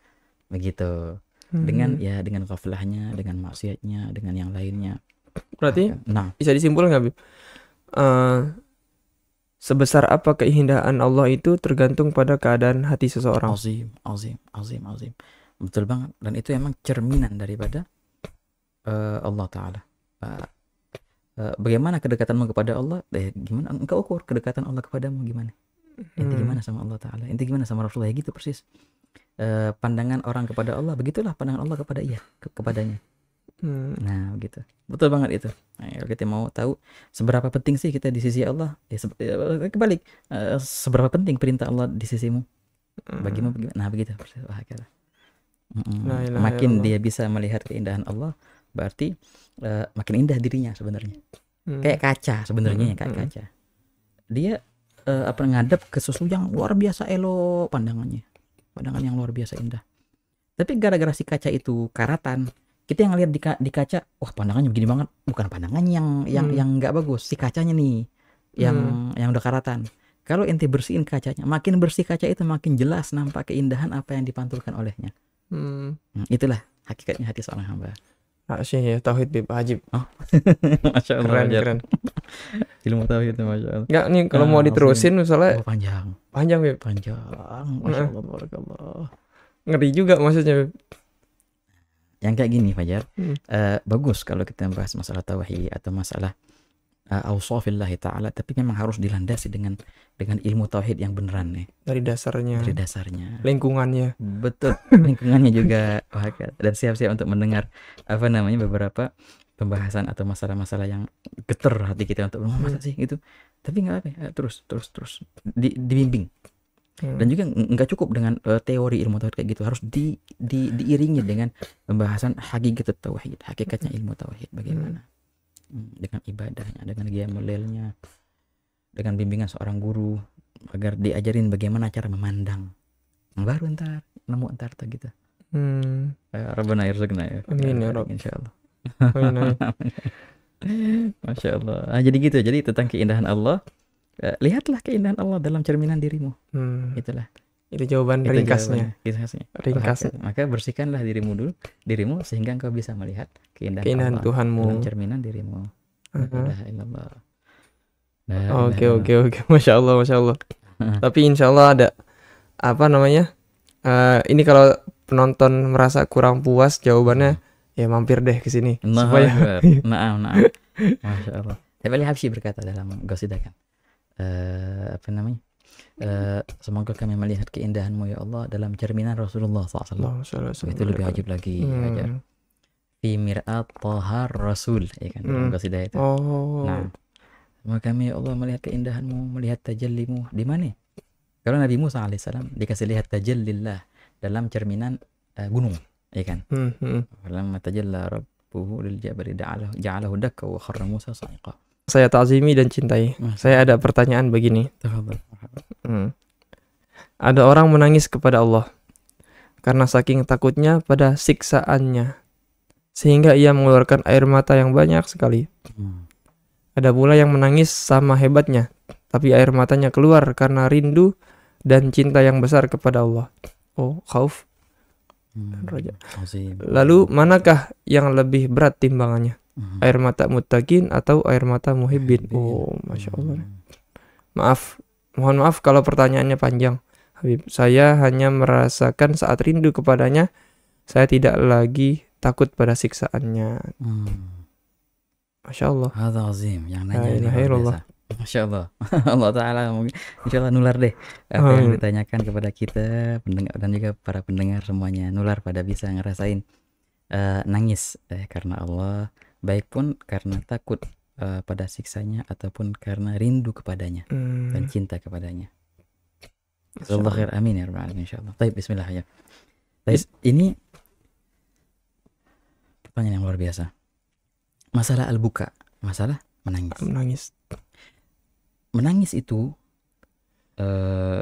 Speaker 1: begitu hmm. dengan ya dengan ghaflahnya dengan maksiatnya dengan yang lainnya
Speaker 4: berarti nah bisa disimpulkan nggak Bib? Uh, sebesar apa keindahan Allah itu tergantung pada keadaan hati seseorang. Azim, azim, azim, azim. Betul banget. Dan itu emang cerminan daripada uh, Allah Ta'ala. Uh,
Speaker 1: uh, bagaimana kedekatanmu kepada Allah? Eh, gimana engkau ukur kedekatan Allah kepadamu gimana? Inti hmm. gimana sama Allah Ta'ala? Inti gimana sama Rasulullah? Ya gitu persis. Uh, pandangan orang kepada Allah, begitulah pandangan Allah kepada ia, ke kepadanya. Hmm. Nah, begitu. Betul banget itu. Nah, ya, kalau kita mau tahu seberapa penting sih kita di sisi Allah, ya, se ya kebalik, uh, seberapa penting perintah Allah di sisimu. Hmm. Bagimu bagaimana? Nah, begitu. nah, makin Allah. dia bisa melihat keindahan Allah, berarti uh, makin indah dirinya sebenarnya. Hmm. Kayak kaca sebenarnya hmm. kayak hmm. kaca. Dia uh, apa ngadep ke sesuatu yang luar biasa elo pandangannya. Pandangan yang luar biasa indah. Tapi gara-gara si kaca itu karatan, kita yang lihat di, ka, di kaca wah pandangannya begini banget bukan pandangannya yang yang hmm. yang nggak bagus si kacanya nih yang hmm. yang udah karatan kalau ente bersihin kacanya makin bersih kaca itu makin jelas nampak keindahan apa yang dipantulkan olehnya
Speaker 4: hmm. hmm itulah hakikatnya hati seorang hamba Asyik ya tauhid bib Hajib. Oh. masya Allah. Keren, keren. Ilmu tauhid itu masya Allah. Enggak nih kalau nah, mau ah, diterusin misalnya oh, panjang. Panjang bib. Panjang. Masya nah. Allah, nah. Ngeri juga maksudnya. Bib
Speaker 1: yang kayak gini Fajar hmm. uh, bagus kalau kita membahas masalah tauhid atau masalah uh, taala tapi memang harus dilandasi dengan dengan ilmu tauhid yang beneran nih
Speaker 4: dari dasarnya dari dasarnya lingkungannya betul lingkungannya
Speaker 1: juga wah, dan siap-siap untuk mendengar apa namanya beberapa pembahasan atau masalah-masalah yang geter hati kita untuk oh, masa hmm. sih gitu tapi nggak apa ya terus terus terus di, dibimbing Hmm. dan juga nggak cukup dengan uh, teori ilmu tauhid kayak gitu harus di, di diiringi dengan pembahasan hakikat tauhid hakikatnya hmm. ilmu tauhid bagaimana hmm. hmm dengan ibadahnya dengan melelnya, dengan bimbingan seorang guru agar diajarin bagaimana cara memandang baru ntar nemu ntar tuh gitu hmm. Eh, Rabbana irzaqna ya amin ya insyaallah amin, amin. Masya Allah. Nah, jadi gitu. Jadi tentang keindahan Allah Eh, lihatlah keindahan Allah dalam cerminan dirimu hmm. itulah itu jawaban itu ringkasnya jawabannya. ringkasnya maka bersihkanlah dirimu dulu dirimu sehingga engkau bisa melihat keindahan, keindahan Allah Tuhanmu dalam cerminan dirimu
Speaker 2: hmm. oke oke
Speaker 4: oke masya Allah masya Allah tapi insya Allah ada apa namanya uh, ini kalau penonton merasa kurang puas jawabannya hmm. ya mampir deh ke sini supaya maaf
Speaker 1: maaf masya Allah tapi Habsyi berkata dalam gosidakan uh, apa namanya uh, semoga kami melihat keindahanmu ya Allah dalam cerminan Rasulullah SAW itu lebih wajib lagi ya hmm. ajar fi mir'at tahar rasul ya kan hmm. itu oh. nah semoga kami ya Allah melihat keindahanmu melihat tajallimu di mana kalau Nabi Musa alaihissalam dikasih lihat tajallillah dalam cerminan uh, gunung ya kan hmm. hmm. tajallah rabbuhu lil jabari ja'alahu
Speaker 4: dakka wa kharra Musa sa'iqah saya ta'zimi dan cintai. Masa. Saya ada pertanyaan begini. Hmm. Ada orang menangis kepada Allah karena saking takutnya pada siksaannya sehingga ia mengeluarkan air mata yang banyak sekali. Hmm. Ada pula yang menangis sama hebatnya, tapi air matanya keluar karena rindu dan cinta yang besar kepada Allah. Oh, khauf. Hmm. Lalu manakah yang lebih berat timbangannya? hmm. air mata mutakin atau air mata muhibbin. Oh, masya Allah. Hmm. Maaf, mohon maaf kalau pertanyaannya panjang. Habib, saya hanya merasakan saat rindu kepadanya, saya tidak lagi takut pada siksaannya.
Speaker 2: Hmm.
Speaker 4: Masya Allah. azim. Yang nanya ini Allah.
Speaker 1: Masya Allah. Allah Ta'ala mungkin. Insya Allah nular deh. Apa hmm. yang ditanyakan kepada kita pendengar, dan juga para pendengar semuanya. Nular pada bisa ngerasain uh, nangis eh, karena Allah baik pun karena takut uh, pada siksanya ataupun karena rindu kepadanya hmm. dan cinta kepadanya. Allah khair amin ya rabbal alamin insyaallah. Baik bismillah ya. Baik, ini pertanyaan yang luar biasa. Masalah al-buka, masalah menangis. Menangis. Menangis itu uh,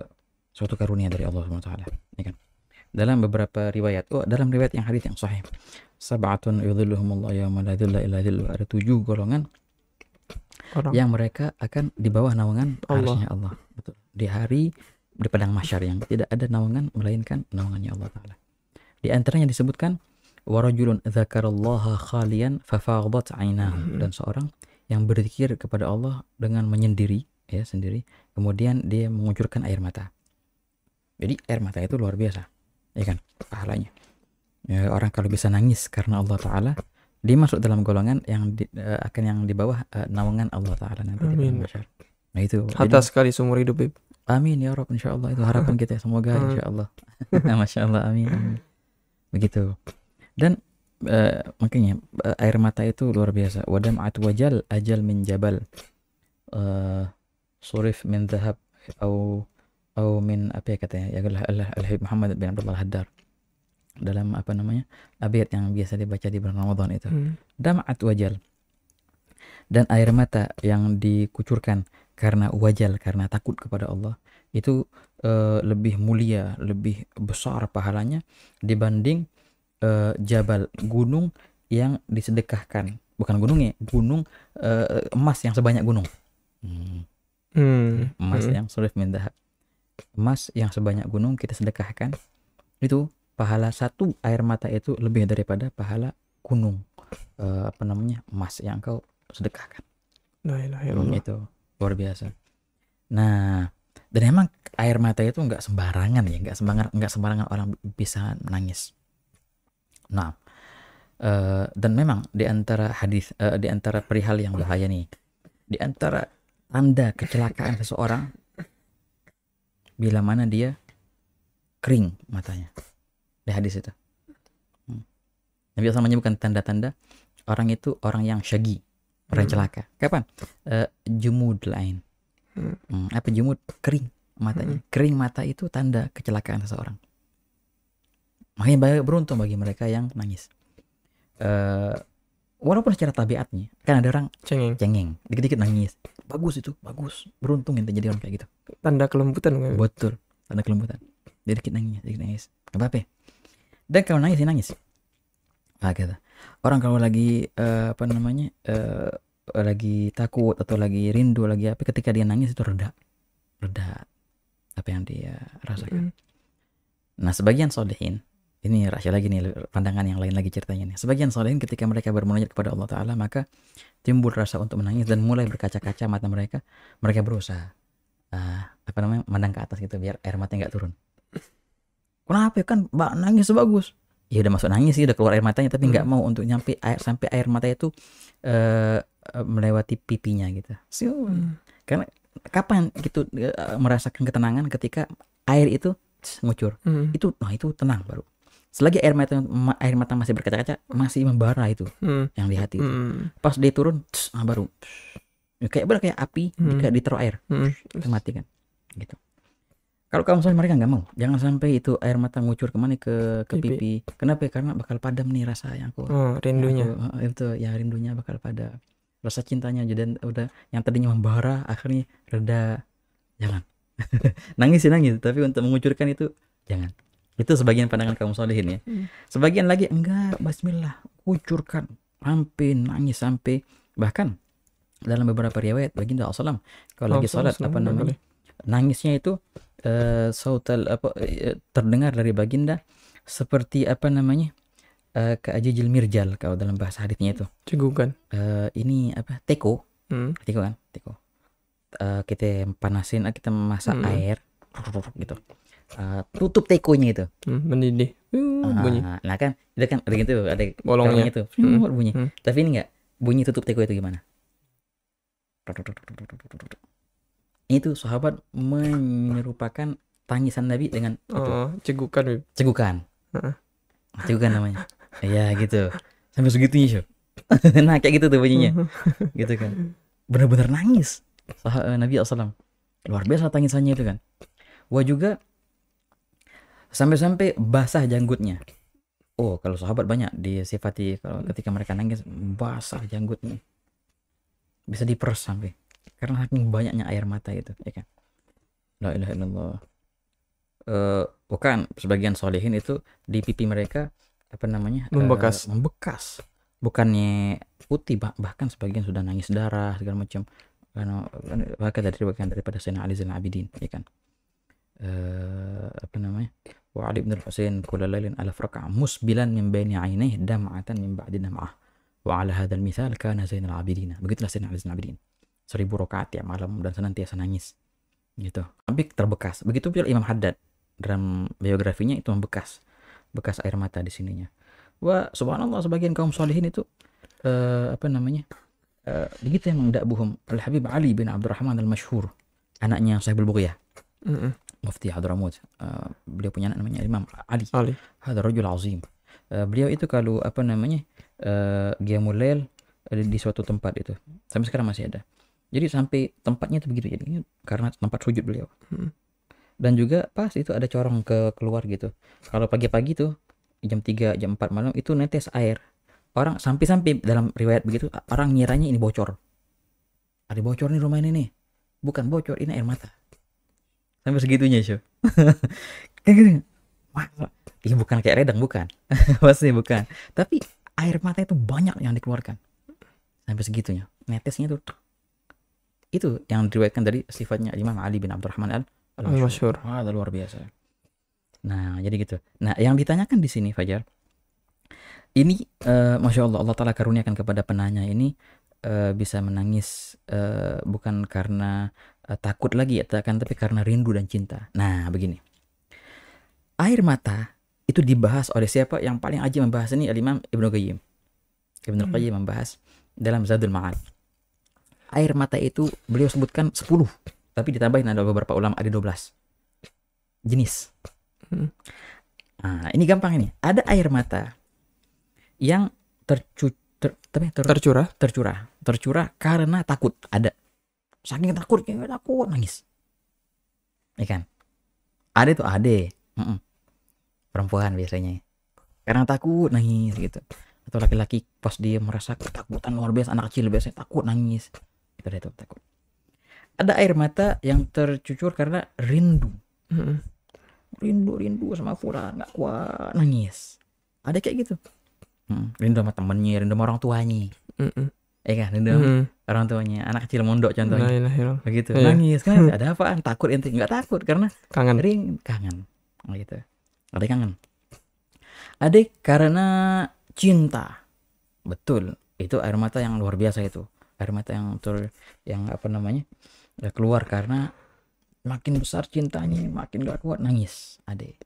Speaker 1: suatu karunia dari Allah SWT. Ini ya kan? Dalam beberapa riwayat, oh dalam riwayat yang hadis yang sahih, sabatun yudhilluhumullah yawma la dhilla illa dhilluh. Ada tujuh golongan Orang. yang mereka akan di bawah naungan Allah. arsnya Allah. Betul. Di hari di padang mahsyar yang tidak ada naungan melainkan naungannya Allah taala. Di antaranya disebutkan warajulun dzakarallaha khalian fafaghadat 'ainahu hmm. dan seorang yang berzikir kepada Allah dengan menyendiri ya sendiri kemudian dia mengucurkan air mata. Jadi air mata itu luar biasa. Ya kan pahalanya ya, orang kalau bisa nangis karena Allah Ta'ala dia masuk dalam golongan yang di, uh, akan yang di bawah uh, naungan Allah Ta'ala nanti Amin. di Nah itu. Hatta jadi, sekali seumur hidup. Bib. Amin ya Rabb insya Allah itu harapan kita semoga hmm. insya Allah. Masya Allah amin. Begitu. Dan uh, makanya uh, air mata itu luar biasa. Wadam wajal ajal min jabal. Uh, surif min zahab au au min apa ya katanya ya Allah Allah Muhammad bin Abdullah Haddar dalam apa namanya abiat yang biasa dibaca di bulan Ramadan itu hmm. damat wajal dan air mata yang dikucurkan karena wajal karena takut kepada Allah itu uh, lebih mulia lebih besar pahalanya dibanding uh, jabal gunung yang disedekahkan bukan gunungnya gunung uh, emas yang sebanyak gunung
Speaker 2: hmm. Hmm. emas hmm. yang
Speaker 1: sulit minta emas yang sebanyak gunung kita sedekahkan itu pahala satu air mata itu lebih daripada pahala gunung uh, apa namanya emas yang kau sedekahkan.
Speaker 4: Nah, itu
Speaker 1: luar biasa. Nah, dan emang air mata itu nggak sembarangan ya, nggak sembarangan nggak sembarangan orang bisa menangis. Nah, uh, dan memang di antara hadis uh, di antara perihal yang bahaya nih, di antara tanda kecelakaan seseorang bila mana dia kering matanya di hadis itu. Hmm. Nabi SAW menyebutkan tanda-tanda orang itu orang yang syagi, orang hmm. celaka. Kapan? Uh, jumud lain. Hmm. Hmm, apa jumud? Kering matanya. Hmm. Kering mata itu tanda kecelakaan seseorang. Makanya beruntung bagi mereka yang nangis. Uh, walaupun secara tabiatnya kan ada orang cengeng, cengeng dikit-dikit nangis. Bagus itu, bagus. Beruntung yang terjadi orang kayak gitu.
Speaker 4: Tanda kelembutan.
Speaker 1: Betul, tanda kelembutan. dikit dikit nangis, dikit nangis. Gak apa-apa. Ya? Dan kalau nangis ya nangis. Nah, gitu. Orang kalau lagi uh, apa namanya? Uh, lagi takut atau lagi rindu lagi apa ketika dia nangis itu reda. Reda apa yang dia rasakan.
Speaker 2: Mm. Nah,
Speaker 1: sebagian solehin ini rahasia lagi nih pandangan yang lain lagi ceritanya nih. Sebagian solehin ketika mereka bermunajat kepada Allah Taala maka timbul rasa untuk menangis dan mulai berkaca-kaca mata mereka. Mereka berusaha uh, apa namanya memandang ke atas gitu biar air mata nggak turun kenapa ya kan mbak nangis bagus ya udah masuk nangis sih udah keluar air matanya tapi nggak hmm. mau untuk nyampe air sampai air mata itu uh, eh, eh, melewati pipinya gitu so, hmm. karena kapan gitu uh, merasakan ketenangan ketika air itu ngucur hmm. itu nah itu tenang baru selagi air mata air mata masih berkaca-kaca masih membara itu hmm. yang di hati itu. Hmm. pas dia turun tss, nah baru tss, ya kayak bener kayak api hmm. ditaruh air hmm. mati kan gitu kalau kamu sama mereka nggak mau, jangan sampai itu air mata ngucur kemana ke ke pipi. pipi. Kenapa ya? Karena bakal padam nih rasa yang aku. Oh, rindunya. Yang aku, eh, itu ya rindunya bakal pada Rasa cintanya jadi udah yang tadinya membara akhirnya reda. Jangan. nangis sih nangis, tapi untuk mengucurkan itu jangan. Itu sebagian pandangan kamu solehin ya. Hmm. Sebagian lagi enggak, bismillah, ucurkan sampai nangis sampai bahkan dalam beberapa riwayat baginda Rasulullah kalau lagi sholat apa namanya nangisnya itu Eh, sautal apa eh, terdengar dari baginda seperti apa namanya uh, eh, keajijil mirjal kalau dalam bahasa hadisnya itu cegukan uh, ini apa teko hmm. teko kan teko uh, kita panasin kita masak hmm. air gitu uh, tutup tekonya itu
Speaker 4: mendidih bunyi nah kan
Speaker 1: itu kan ada gitu ada bolongnya itu bunyi tapi ini enggak bunyi tutup teko itu gimana itu sahabat menyerupakan tangisan Nabi dengan oh, cegukan cegukan uh. cegukan namanya Iya gitu sampai segitunya sih nah kayak gitu tuh bunyinya gitu kan benar-benar nangis Sah eh, Nabi asalam luar biasa tangisannya itu kan wah juga sampai-sampai basah janggutnya oh kalau sahabat banyak disifati kalau ketika mereka nangis basah janggutnya bisa diperes sampai karena saking banyaknya air mata itu ya kan la ilaha illallah uh, bukan sebagian solehin itu di pipi mereka apa namanya eh, membekas uh, membekas bukannya putih bah bahkan sebagian sudah nangis darah segala macam karena bahkan dari bagian daripada Sayyidina Ali Zainal Abidin ya kan uh, apa namanya wa Ali bin Husain lailin ala raka'a musbilan min baini ainaihi dam'atan min ba'di dam'ah wa ala hadzal mithal kana Zainal Abidin begitulah Sayyidina Ali Zainal Abidin seribu rokaat tiap ya malam dan senantiasa nangis gitu tapi terbekas begitu pula Imam Haddad dalam biografinya itu membekas bekas air mata di sininya wah subhanallah sebagian kaum solehin itu uh, apa namanya uh, begitu emang buhum. Al Habib Ali bin Abdurrahman Al Mashhur anaknya Sahibul Bughiyah mm -hmm. Mufti Hadramut uh, eh, beliau punya anak namanya Imam Ali Ali Hadar Azim uh, beliau itu kalau apa namanya uh, Giamulail di suatu tempat itu sampai sekarang masih ada jadi sampai tempatnya itu begitu jadi karena tempat sujud beliau. Hmm. Dan juga pas itu ada corong ke keluar gitu. Kalau pagi-pagi tuh jam 3, jam 4 malam itu netes air. Orang sampai-sampai dalam riwayat begitu orang nyiranya ini bocor. Ada bocor nih rumah ini nih. Bukan bocor, ini air mata. Sampai segitunya, gini, gitu. Wah, Iya bukan kayak redang, bukan. Pasti bukan. Tapi air mata itu banyak yang dikeluarkan. Sampai segitunya. Netesnya tuh itu yang diriwayatkan dari sifatnya Imam Ali bin Abdurrahman al Masyur. Wah, luar biasa. Nah, jadi gitu. Nah, yang ditanyakan di sini Fajar, ini uh, masya Allah Allah Taala karuniakan kepada penanya ini uh, bisa menangis uh, bukan karena uh, takut lagi ya, akan tapi karena rindu dan cinta. Nah, begini. Air mata itu dibahas oleh siapa yang paling aja membahas ini Al Imam Ibnu Qayyim. Ibnu hmm. Qayyim membahas dalam Zadul Ma'ad air mata itu beliau sebutkan 10 tapi ditambahin ada beberapa ulama ada 12 jenis nah ini gampang ini ada air mata yang tercu ter, ter, ya, ter, tercurah tercurah tercurah karena takut ada saking takutnya takut nangis ya kan ada tuh ada mm -mm. perempuan biasanya karena takut nangis gitu atau laki-laki pas dia merasa ketakutan luar biasa anak kecil biasanya takut nangis itu ada takut ada air mata yang tercucur karena rindu mm-hmm. rindu rindu sama Fulan nggak kuat nangis ada kayak gitu hmm, rindu sama temennya rindu sama orang tuanya mm-hmm. Eh kan rindu mm-hmm. orang tuanya anak kecil mondok contohnya nah, nah, nah, begitu yeah. nangis kan ada apaan takut ente nggak takut karena kangen ring kangen nah, gitu ada kangen ada karena cinta betul itu air mata yang luar biasa itu air mata yang tur yang apa namanya ya keluar karena makin besar cintanya makin gak kuat nangis ade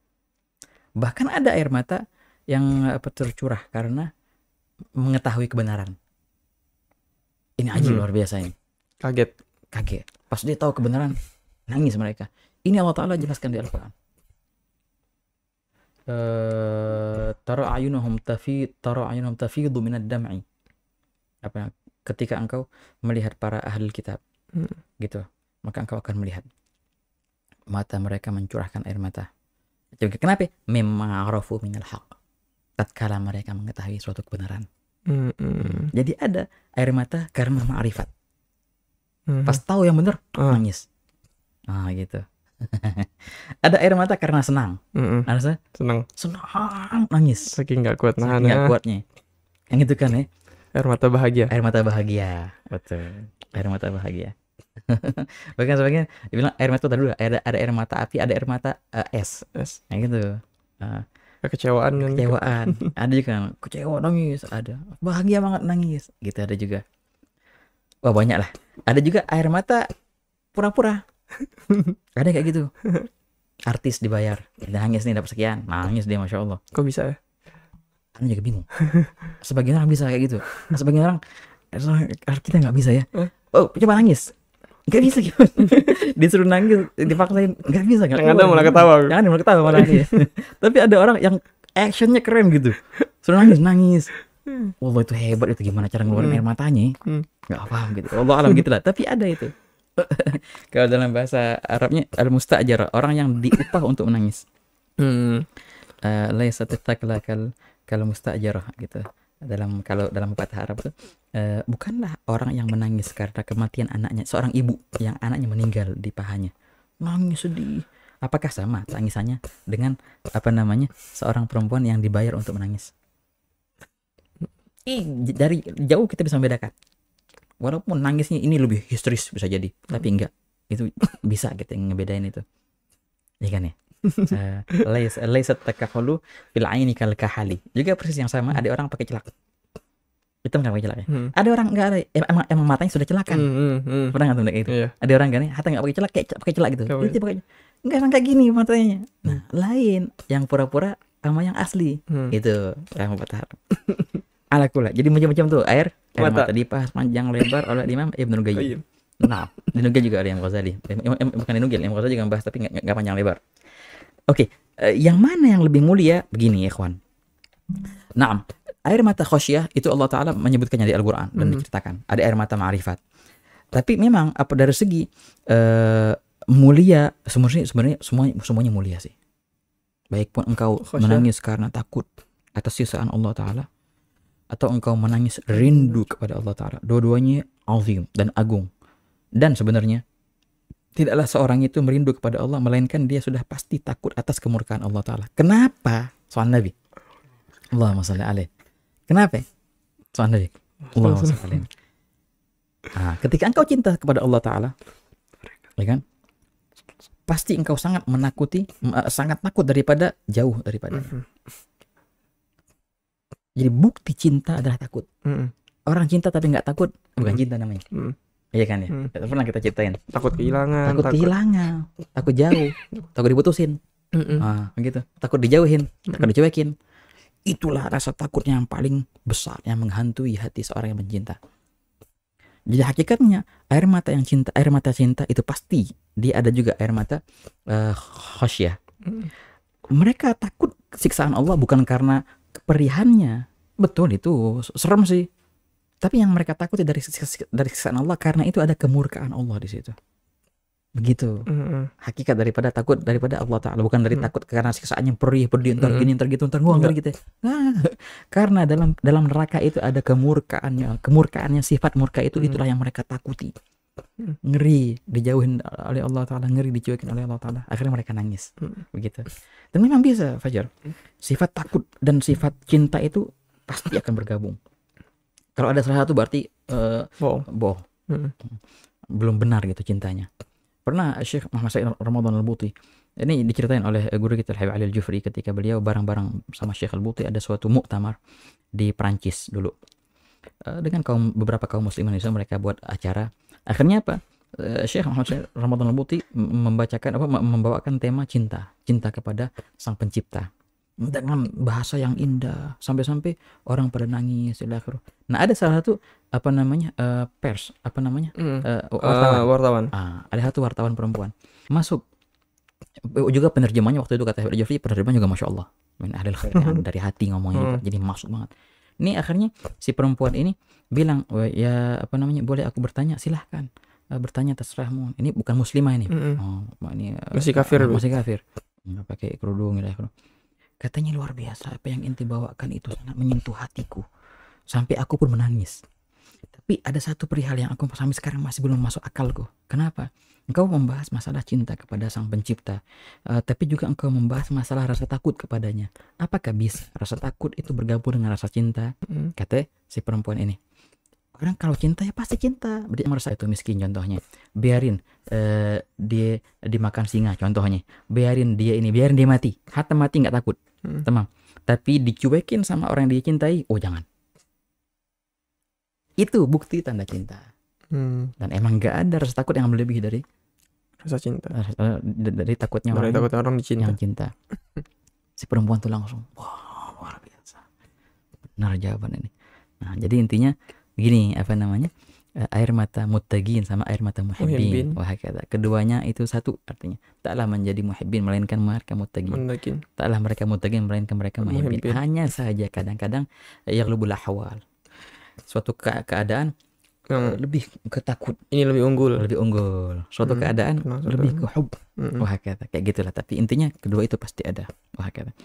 Speaker 1: bahkan ada air mata yang apa tercurah karena mengetahui kebenaran ini aja hmm. luar biasa ini kaget kaget pas dia tahu kebenaran nangis mereka ini Allah Taala jelaskan di Al-Quran eh, tara ayunuhum tafi tara ayunuhum tafidu minad dam'i apa ketika engkau melihat para ahli kitab hmm. gitu maka engkau akan melihat mata mereka mencurahkan air mata jadi kenapa memarafu minal haq tatkala mereka mengetahui suatu kebenaran hmm, hmm. jadi ada air mata karena ma'rifat hmm. pas tahu yang benar hmm. nangis ah gitu ada air mata karena senang
Speaker 4: hmm. hmm. senang senang nangis saking nggak kuat nahan nggak ya. kuatnya yang itu kan ya Air mata bahagia. Air mata bahagia.
Speaker 1: Betul. Air mata bahagia. Bahkan sebagian dibilang air mata dulu ada ada air mata api, ada air mata uh, es. Es. Kayak nah, gitu. Uh, kekecewaan kan? kekecewaan ada juga kecewa nangis ada bahagia banget nangis gitu ada juga wah banyak lah ada juga air mata pura-pura ada kayak gitu artis dibayar nangis nih dapat sekian nangis dia masya allah kok bisa ya anu juga bingung sebagian orang bisa kayak gitu sebagian orang kita nggak bisa ya oh coba nangis Gak bisa gitu disuruh nangis dipaksain nggak bisa yang ada malah ketawa yang ada malah ketawa malah nangis tapi ada orang yang actionnya keren gitu suruh nangis nangis hmm. Wah itu hebat itu gimana cara ngeluarin hmm. air matanya ya? hmm. Gak paham gitu Allah alam gitu lah tapi ada itu kalau dalam bahasa Arabnya al mustajar orang yang diupah untuk menangis hmm. uh, kalau mustajarah gitu dalam kalau dalam patah Arab itu uh, bukanlah orang yang menangis karena kematian anaknya seorang ibu yang anaknya meninggal di pahanya nangis sedih apakah sama tangisannya dengan apa namanya seorang perempuan yang dibayar untuk menangis eh, dari jauh kita bisa membedakan walaupun nangisnya ini lebih histeris bisa jadi tapi hmm. enggak itu bisa kita gitu, ngebedain itu ya kan ya Laisat eh, eh, takahulu bil aini kal kahali. Juga persis yang sama, ada orang pakai celak. Hitam nggak kan pakai celak ya? Hmm. Ada orang nggak ada, emang, emang matanya sudah celakan. Hmm, hmm, hmm. Pernah nggak tuh gitu? Yeah. Ada orang nggak kan ya, nih, nggak pakai celak, kayak pakai celak gitu. Dia gitu. pakai nggak orang kayak gini matanya. Hmm. Nah, lain yang pura-pura sama yang asli. Hmm. Itu yang patah. Ala kula. Jadi macam-macam tuh air, air mata, mata dipas panjang lebar oleh Imam Ibnu gayy Nah, Dinugia juga ada yang Ghazali. Im, im, bukan Dinugia, Imam Ghazali juga bahas tapi nggak panjang lebar. Oke, okay. uh, eh, yang mana yang lebih mulia? Begini ya, kawan. Nah, air mata khosyah itu Allah Ta'ala menyebutkannya di Al-Quran dan -hmm. diceritakan. Ada air mata ma'rifat. Tapi memang apa dari segi uh, mulia, sebenarnya, sebenarnya semuanya, semuanya mulia sih. Baik pun engkau khosyah. menangis karena takut atas sisaan Allah Ta'ala. Atau engkau menangis rindu kepada Allah Ta'ala. Dua-duanya azim dan agung. Dan sebenarnya tidaklah seorang itu merindu kepada Allah melainkan dia sudah pasti takut atas kemurkaan Allah taala. Kenapa? Soal Nabi. Allahumma shalli alaih. Kenapa? Soal Nabi. Allahumma shalli alaih. Nah, ketika engkau cinta kepada Allah taala, ya kan? Pasti engkau sangat menakuti, sangat takut daripada jauh daripada. Jadi bukti cinta adalah takut. Orang cinta tapi nggak takut bukan cinta namanya.
Speaker 4: Iya kan ya? Hmm. Pernah kita ciptain. Takut kehilangan. Takut, takut kehilangan. Takut jauh.
Speaker 1: takut diputusin. Mm-mm. Ah, begitu. Takut dijauhin. Mm-mm. Takut dicuekin. Itulah rasa takutnya yang paling besar yang menghantui hati seorang yang mencinta. Jadi hakikatnya air mata yang cinta, air mata cinta itu pasti dia ada juga air mata uh, ya. Mm. Mereka takut siksaan Allah bukan karena keperihannya. Betul itu serem sih. Tapi yang mereka takuti dari dari siksaan Allah karena itu ada kemurkaan Allah di situ. Begitu. Mm-hmm. Hakikat daripada takut daripada Allah Taala bukan dari mm-hmm. takut karena siksaannya perih, pedih, entar mm-hmm. gini, entar gitu, entar gitu. Ya. Nah, karena dalam dalam neraka itu ada kemurkaannya, kemurkaannya sifat murka itu mm-hmm. itulah yang mereka takuti. Mm. Ngeri dijauhin oleh Allah Taala, ngeri dijauhin oleh Allah Taala. Akhirnya mereka nangis. Mm-hmm. Begitu. Dan memang bisa Fajar. Mm. Sifat takut dan sifat cinta itu pasti akan bergabung kalau ada salah satu berarti uh, bohong. bohong. Hmm. Belum benar gitu cintanya. Pernah Syekh Muhammad Said Ramadan Al-Buti ini diceritain oleh guru kita Al-Habib Ali Al-Jufri ketika beliau barang-barang sama Syekh Al-Buti ada suatu muktamar di Perancis dulu. Uh, dengan kaum beberapa kaum muslim Indonesia mereka buat acara. Akhirnya apa? Eh, Syekh Muhammad Syekh Ramadan Al-Buti membacakan apa membawakan tema cinta, cinta kepada Sang Pencipta dengan bahasa yang indah sampai-sampai orang pada nangis silahkan Nah ada salah satu apa namanya uh, pers apa namanya mm. uh, wartawan, uh, wartawan. Uh, ada satu wartawan perempuan masuk juga penerjemahnya waktu itu kata Habib Jafri penerjemahnya juga masya Allah min dari hati ngomongnya gitu. mm. jadi masuk banget ini akhirnya si perempuan ini bilang ya apa namanya boleh aku bertanya silahkan bertanya terserahmu ini bukan muslimah ini mm -hmm. oh, ini masih kafir masih kafir nggak pakai kerudung ya kerudung. Katanya luar biasa apa yang inti bawakan itu sangat menyentuh hatiku. Sampai aku pun menangis. Tapi ada satu perihal yang aku sampai sekarang masih belum masuk akalku. Kenapa? Engkau membahas masalah cinta kepada sang pencipta, uh, tapi juga engkau membahas masalah rasa takut kepadanya. Apakah bisa rasa takut itu bergabung dengan rasa cinta? Mm. Kata si perempuan ini. Orang kalau cinta ya pasti cinta. Berarti merasa itu miskin contohnya. Biarin uh, dia dimakan singa contohnya. Biarin dia ini, biarin dia mati. Hatta mati nggak takut hmm. teman Tapi dicuekin sama orang yang dicintai oh jangan. Itu bukti tanda cinta.
Speaker 2: Hmm. Dan
Speaker 1: emang gak ada rasa takut yang lebih dari rasa cinta. Rasa, eh, dari takutnya dari orang, yang orang dicinta. yang cinta. si perempuan tuh langsung, wow, luar biasa. Benar jawaban ini. Nah, jadi intinya gini, apa namanya? Eh, air mata muttaqin sama air mata muhibbin. Wah, kata keduanya itu satu artinya. Taklah menjadi muhibbin melainkan mereka muttaqin. Taklah mereka muttaqin melainkan mereka muhibbin. Hanya saja kadang-kadang eh, ya lubul ahwal. Suatu keadaan yang lebih ketakut ini lebih unggul lebih unggul suatu hmm. keadaan Maksudnya. Nah, lebih ke hub hmm. wah kata kayak gitulah tapi intinya kedua itu pasti ada wah kata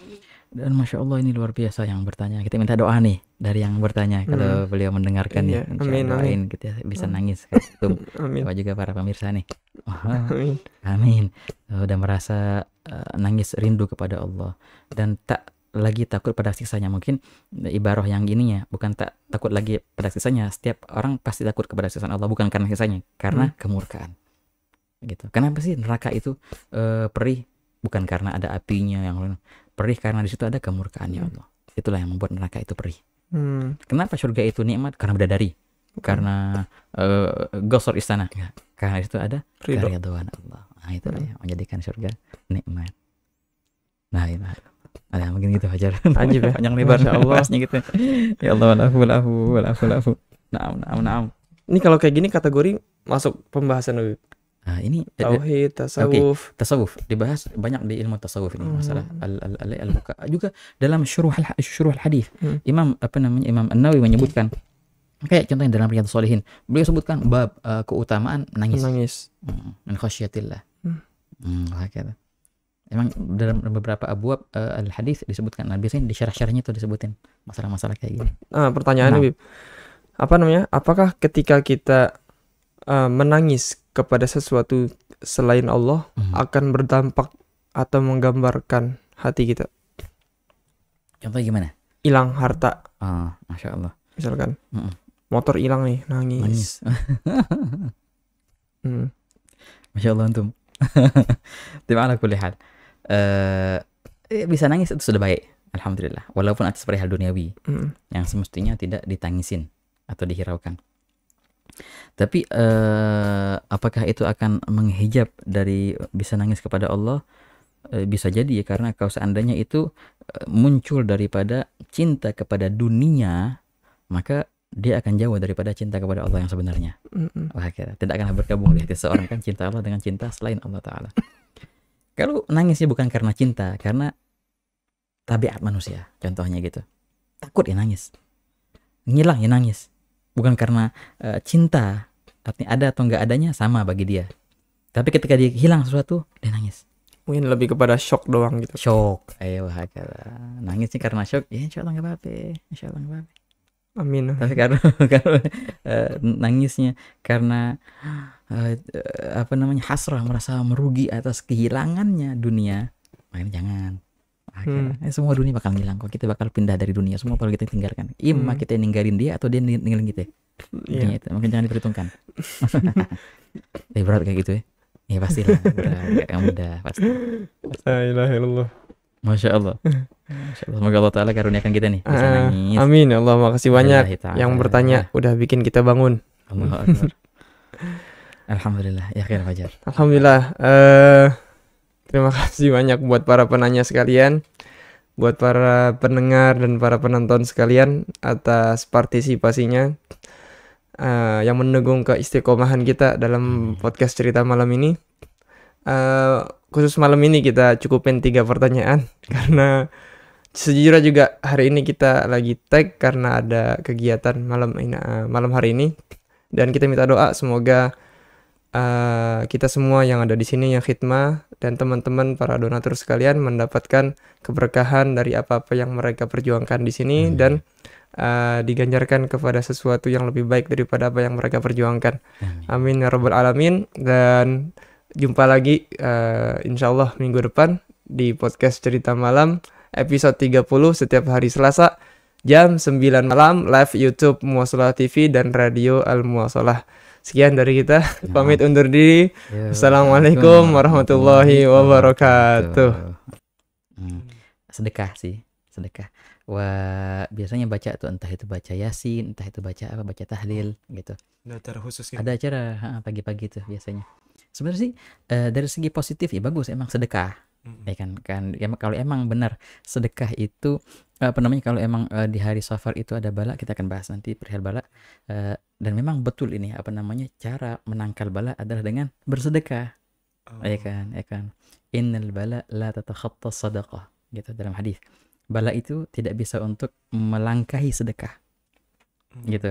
Speaker 1: dan masya allah ini luar biasa yang bertanya kita minta doa nih dari yang bertanya hmm. kalau beliau mendengarkan iya, ya ya amin, doain amin. kita gitu ya, bisa hmm. nangis gitu. amin. Doa juga para pemirsa nih wah. amin amin udah merasa uh, nangis rindu kepada Allah dan tak lagi takut pada siksanya mungkin ibaroh yang gini ya bukan tak takut lagi pada siksanya setiap orang pasti takut kepada sisanya Allah bukan karena siksanya karena hmm. kemurkaan gitu kenapa sih neraka itu uh, perih bukan karena ada apinya yang perih karena di situ ada kemurkaannya hmm. Allah itulah yang membuat neraka itu perih hmm. kenapa surga itu nikmat karena bidadari karena uh, gosor istana ya. karena itu ada karya karya Allah nah itulah hmm. yang menjadikan surga nikmat nah itulah Nah, mungkin gitu hajar. Anjir ya. Panjang lebar bahasnya gitu. Ya Allah, lahu lahu lahu lahu. Naam, naam, naam.
Speaker 4: Ini kalau kayak gini kategori masuk pembahasan Nabi. Nah, ini eh, tauhid, tasawuf.
Speaker 1: Okay. Tasawuf dibahas banyak di ilmu tasawuf ini hmm. masalah al al al, al buka juga dalam syuruh al syuruh al hadis. Hmm. Imam apa namanya Imam An-Nawawi menyebutkan kayak contohnya dalam Riyadhus Shalihin beliau sebutkan bab uh, keutamaan nangis nangis Hmm. Min khasyatillah. Hmm. Hmm, Emang dalam beberapa abuab uh, eh, al hadis disebutkan. Nah, biasanya di syarah-syarahnya itu disebutin masalah-masalah kayak gini. Ah, nah, pertanyaan, nah.
Speaker 4: Apa namanya? Apakah ketika kita uh, menangis kepada sesuatu selain Allah hmm. akan berdampak atau menggambarkan hati kita? Contohnya gimana? Hilang harta. Ah, masya Allah. Misalkan. Mm Motor hilang nih, nangis. nangis.
Speaker 2: hmm. Masya Allah antum.
Speaker 4: Tiba ala
Speaker 1: kulli hal. Eh, eh bisa nangis itu sudah baik alhamdulillah walaupun atas perihal duniawi mm. yang semestinya tidak ditangisin atau dihiraukan tapi eh, apakah itu akan menghijab dari bisa nangis kepada Allah eh, bisa jadi ya karena kalau seandainya itu eh, muncul daripada cinta kepada dunia maka dia akan jauh daripada cinta kepada Allah yang sebenarnya. Mm -mm. Wah, tidak akan bergabung di hati seorang kan cinta Allah dengan cinta selain Allah Taala. Kalau nangisnya bukan karena cinta, karena tabiat manusia, contohnya gitu. Takut ya nangis. Ngilang ya nangis. Bukan karena uh, cinta, artinya ada atau nggak adanya sama bagi dia. Tapi ketika dia hilang sesuatu, dia nangis. Mungkin lebih kepada shock doang gitu. Shock. Ayo, Nangisnya karena shock. Ya, insya nggak apa-apa. Insya Allah nggak apa-apa.
Speaker 4: Amin. Tapi karena
Speaker 1: karena eh, nangisnya karena uh, apa namanya hasrah merasa merugi atas kehilangannya dunia, makanya jangan. Akhirnya hmm. Eh, semua dunia bakal hilang kok. Kita bakal pindah dari dunia semua kalau kita tinggalkan. Ima hmm. kita ninggalin dia atau dia ninggalin kita. Yeah. Itu. Mungkin jangan diperhitungkan. Tapi berat kayak gitu ya. Ya pastilah, lah. gak mudah pasti. La Masya Allah. Masya Allah. Semoga Allah Ta'ala karuniakan kita nih. Bisa ah, nangis. Amin. Ya Allah makasih banyak yang bertanya.
Speaker 4: Udah bikin kita bangun. Allah
Speaker 1: Alhamdulillah. Ya khair Fajar.
Speaker 4: Alhamdulillah. Uh, terima kasih banyak buat para penanya sekalian. Buat para pendengar dan para penonton sekalian atas partisipasinya. Uh, yang mendukung keistiqomahan kita dalam podcast cerita malam ini. Eh, khusus malam ini kita cukupin tiga pertanyaan karena sejujurnya juga hari ini kita lagi tag karena ada kegiatan malam ini uh, malam hari ini dan kita minta doa semoga uh, kita semua yang ada di sini yang khidmah dan teman-teman para donatur sekalian mendapatkan keberkahan dari apa-apa yang mereka perjuangkan di sini hmm. dan uh, diganjarkan kepada sesuatu yang lebih baik daripada apa yang mereka perjuangkan. Amin, ya robbal alamin dan Jumpa lagi uh, eh, insya Allah minggu depan di podcast Cerita Malam episode 30 setiap hari Selasa jam 9 malam live YouTube Muasalah TV dan Radio Al Muasalah. Sekian dari kita. Ya. Pamit undur diri. Ya. Assalamualaikum warahmatullahi wabarakatuh.
Speaker 1: Hmm. Sedekah sih, sedekah. Wah, biasanya baca tuh entah itu baca yasin, entah itu baca apa, baca tahlil gitu. Ada acara khusus gitu. Ada acara pagi-pagi tuh biasanya sebenarnya sih uh, dari segi positif ya bagus emang sedekah mm-hmm. ya kan kan ya, kalau emang benar sedekah itu apa namanya kalau emang uh, di hari safar itu ada bala kita akan bahas nanti perihal bala uh, dan memang betul ini apa namanya cara menangkal bala adalah dengan bersedekah oh. ya kan ya kan innal bala la tatakhatta sadaqah gitu dalam hadis bala itu tidak bisa untuk melangkahi sedekah hmm. gitu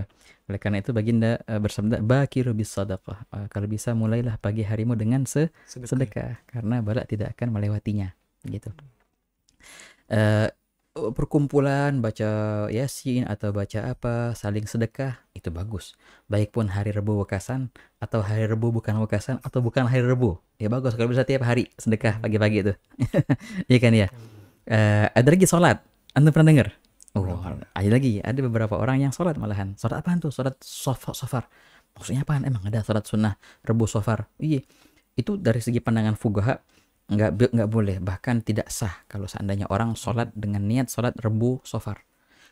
Speaker 1: oleh karena itu baginda uh, bersabda baki bis Uh, kalau bisa mulailah pagi harimu dengan se sedekah, sedekah karena balak tidak akan melewatinya gitu. Uh, perkumpulan baca yasin atau baca apa saling sedekah itu bagus baik pun hari rebu wakasan atau hari rebu bukan wakasan atau bukan hari rebu ya bagus kalau bisa tiap hari sedekah hmm. pagi-pagi itu Iya kan ya hmm. ada lagi sholat anda pernah dengar Oh, ada lagi, ada beberapa orang yang sholat malahan. Sholat apa tuh? Sholat sof sof Maksudnya apaan? Emang ada sholat sunnah rebu sofar? Iya, itu dari segi pandangan fugaha nggak nggak boleh bahkan tidak sah kalau seandainya orang sholat dengan niat sholat rebu sofar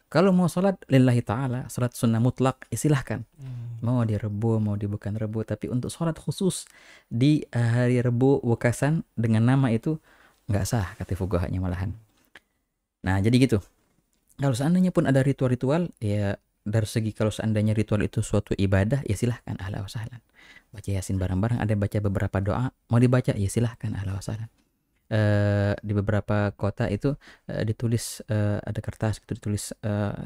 Speaker 1: kalau mau sholat lillahi ta'ala sholat sunnah mutlak ya silahkan hmm. mau di rebu mau di bukan rebu tapi untuk sholat khusus di eh, hari rebu wakasan dengan nama itu nggak sah kata fugohanya malahan nah jadi gitu kalau seandainya pun ada ritual-ritual ya dari segi kalau seandainya ritual itu suatu ibadah ya silahkan ahla wasahlan baca yasin bareng-bareng ada baca beberapa doa mau dibaca ya silahkan ahla wasahlan Uh, eh, di beberapa kota itu uh, ditulis uh, ada kertas gitu ditulis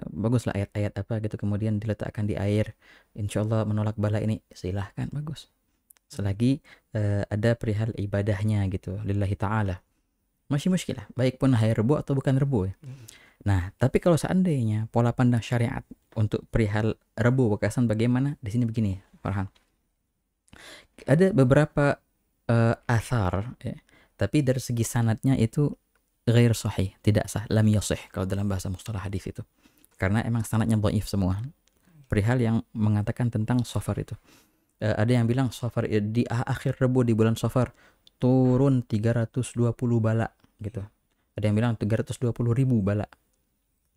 Speaker 1: bagus lah ayat-ayat apa gitu kemudian diletakkan di air insya Allah menolak bala ini silahkan bagus selagi uh, ada perihal ibadahnya gitu lillahi ta'ala masih muskilah baik pun hari rebu atau bukan rebu ya. Hmm Nah, tapi kalau seandainya pola pandang syariat untuk perihal rebu bekasan bagaimana? Di sini begini, Farhan. Ada beberapa uh, athar, ya. tapi dari segi sanatnya itu ghair sahih, tidak sah, lam yasih kalau dalam bahasa mustalah hadis itu. Karena emang sanatnya dhaif semua. Perihal yang mengatakan tentang sofar itu. Uh, ada yang bilang sofar eh, di ah, akhir rebu di bulan sofar turun 320 bala gitu. Ada yang bilang 320 ribu balak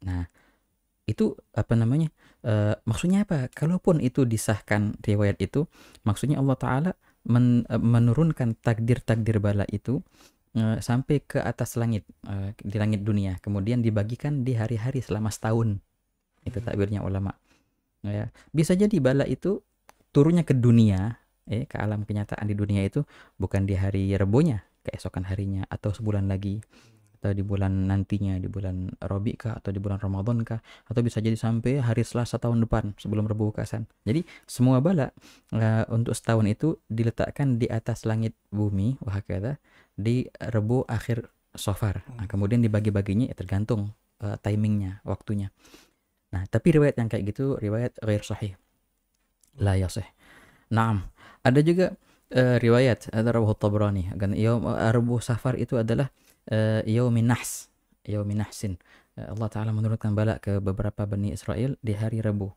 Speaker 1: Nah, itu apa namanya? E, maksudnya apa? Kalaupun itu disahkan riwayat itu, maksudnya Allah Taala men, eh, menurunkan takdir-takdir bala itu e, sampai ke atas langit e, di langit dunia, kemudian dibagikan di hari-hari selama setahun. Itu hmm. takbirnya ulama. Nah, ya, bisa jadi bala itu turunnya ke dunia, eh, ke alam kenyataan di dunia itu bukan di hari rebonya, keesokan harinya atau sebulan lagi atau di bulan nantinya di bulan Robi kah atau di bulan Ramadan kah atau bisa jadi sampai hari Selasa tahun depan sebelum Rebu Kasan. Jadi semua bala uh, untuk setahun itu diletakkan di atas langit bumi wah kata di Rebu akhir Sofar. Nah, hmm. kemudian dibagi-baginya ya tergantung uh, timingnya, waktunya. Nah, tapi riwayat yang kayak gitu riwayat ghair sahih. La yasih. Naam. Ada juga uh, riwayat ada Rawahu Tabrani. Kan Rebu Safar itu adalah uh, eh, yaumin nahs yaumin nahsin eh, Allah Ta'ala menurunkan bala ke beberapa Bani Israel di hari Rabu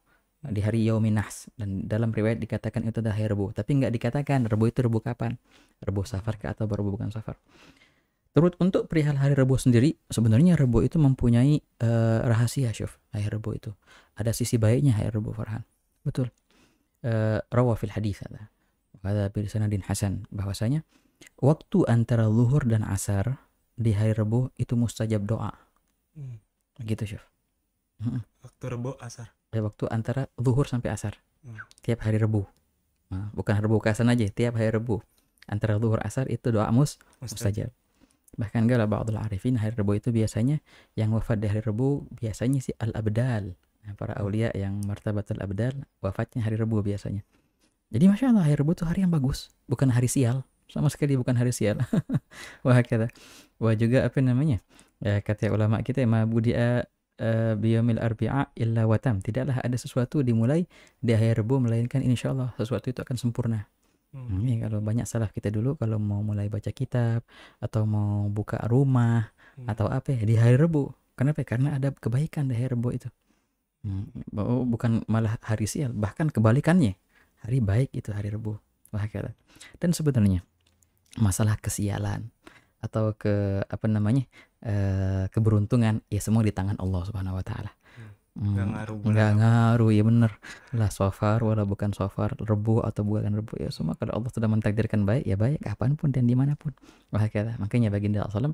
Speaker 1: di hari Yaumin Nahs dan dalam riwayat dikatakan itu adalah hari Rabu tapi nggak dikatakan Rabu itu Rabu kapan Rabu Safar ke atau Rabu bukan Safar Terus untuk perihal hari Rabu sendiri, sebenarnya Rabu itu mempunyai uh, rahasia, Syuf. Hari Rabu itu. Ada sisi baiknya hari Rabu, Farhan. Betul. Rawa fil hadis ada. Ada sanadin Hasan. Bahwasanya, waktu antara luhur dan asar di hari Rebo itu mustajab doa. Hmm. Gitu, hmm.
Speaker 5: Waktu Rebo asar.
Speaker 1: Ya, waktu antara zuhur sampai asar. Hmm. Tiap hari Rebo. Nah, bukan hari Rebo kasan aja, tiap hari Rebo. Antara zuhur asar itu doa mus mustajab. mustajab. Bahkan lah ba'dul arifin hari Rebo itu biasanya yang wafat di hari Rebo biasanya si al-abdal. Nah, para hmm. aulia yang martabat Al abdal wafatnya hari Rebo biasanya. Jadi Masya Allah hari Rebo itu hari yang bagus. Bukan hari sial sama sekali bukan hari sial wah kata wah juga apa namanya ya, kata ulama kita ma budia uh, eh, biyamil arbi'a illa watam tidaklah ada sesuatu dimulai di akhir rebu melainkan insyaallah sesuatu itu akan sempurna hmm. ini kalau banyak salah kita dulu kalau mau mulai baca kitab atau mau buka rumah hmm. atau apa ya, di hari rebu kenapa karena ada kebaikan di hari rebu itu hmm. oh, bukan malah hari sial bahkan kebalikannya hari baik itu hari rebu wah kata dan sebenarnya masalah kesialan atau ke apa namanya uh, keberuntungan ya semua di tangan Allah Subhanahu Wa Taala hmm. Hmm. nggak ngaruh nggak ngaruh ya bener lah sofar wala bukan sofar rebu atau bukan rebu ya semua kalau Allah sudah mentakdirkan baik ya baik kapanpun dan dimanapun wah kata makanya baginda Rasulullah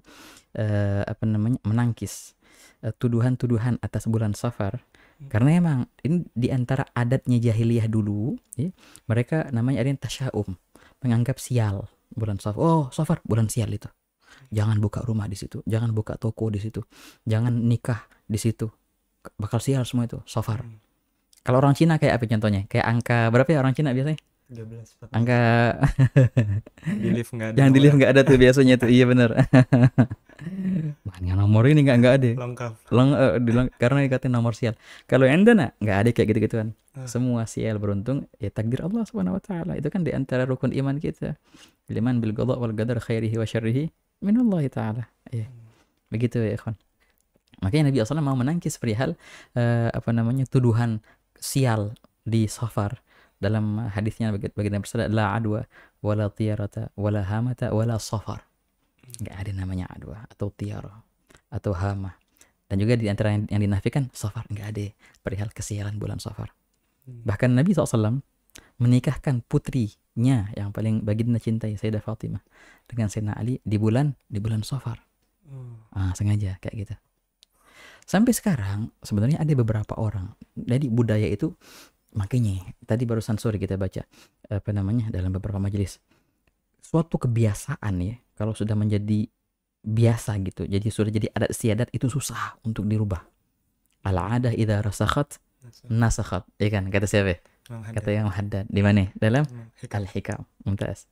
Speaker 1: eh, apa namanya menangkis eh, tuduhan-tuduhan atas bulan safar hmm. karena emang ini diantara adatnya jahiliyah dulu ya, mereka namanya ada yang tasyaum menganggap sial bulan safar oh safar bulan sial itu jangan buka rumah di situ jangan buka toko di situ jangan nikah di situ bakal sial semua itu safar hmm. kalau orang Cina kayak apa contohnya kayak angka berapa ya orang Cina biasanya 13 Angka di lift enggak ada. Yang di lift enggak ada tuh biasanya tuh. Iya benar. yang nomor ini enggak enggak ada. Lengkap. Leng, uh, eh, dileng, karena dikatain nomor sial. Kalau yang dana enggak ada kayak gitu gitu kan ah. Semua sial beruntung ya takdir Allah Subhanahu wa taala. Itu kan di antara rukun iman kita. Iman bil qada wal qadar khairihi wa syarrihi minallahi taala. Iya. Hmm. Begitu ya, ikhwan. Makanya Nabi SAW mau menangkis perihal uh, apa namanya tuduhan sial di safar dalam hadisnya baginda bersabda adalah adwa wala tiarata wala hamata wala safar hmm. nggak ada namanya adwa atau tiara atau hama dan juga di antara yang, dinafikan safar nggak ada perihal kesialan bulan safar hmm. bahkan Nabi SAW menikahkan putrinya yang paling baginda cintai Sayyidah Fatimah dengan Sayyidina Ali di bulan di bulan safar hmm. ah, sengaja kayak gitu sampai sekarang sebenarnya ada beberapa orang jadi budaya itu Makanya tadi barusan sore kita baca apa namanya dalam beberapa majelis suatu kebiasaan ya kalau sudah menjadi biasa gitu jadi sudah jadi adat siadat itu susah untuk dirubah al ada idza rasakhat nasakhat ya kan kata siapa ya? kata yang haddad di mana dalam al hikam mumtaz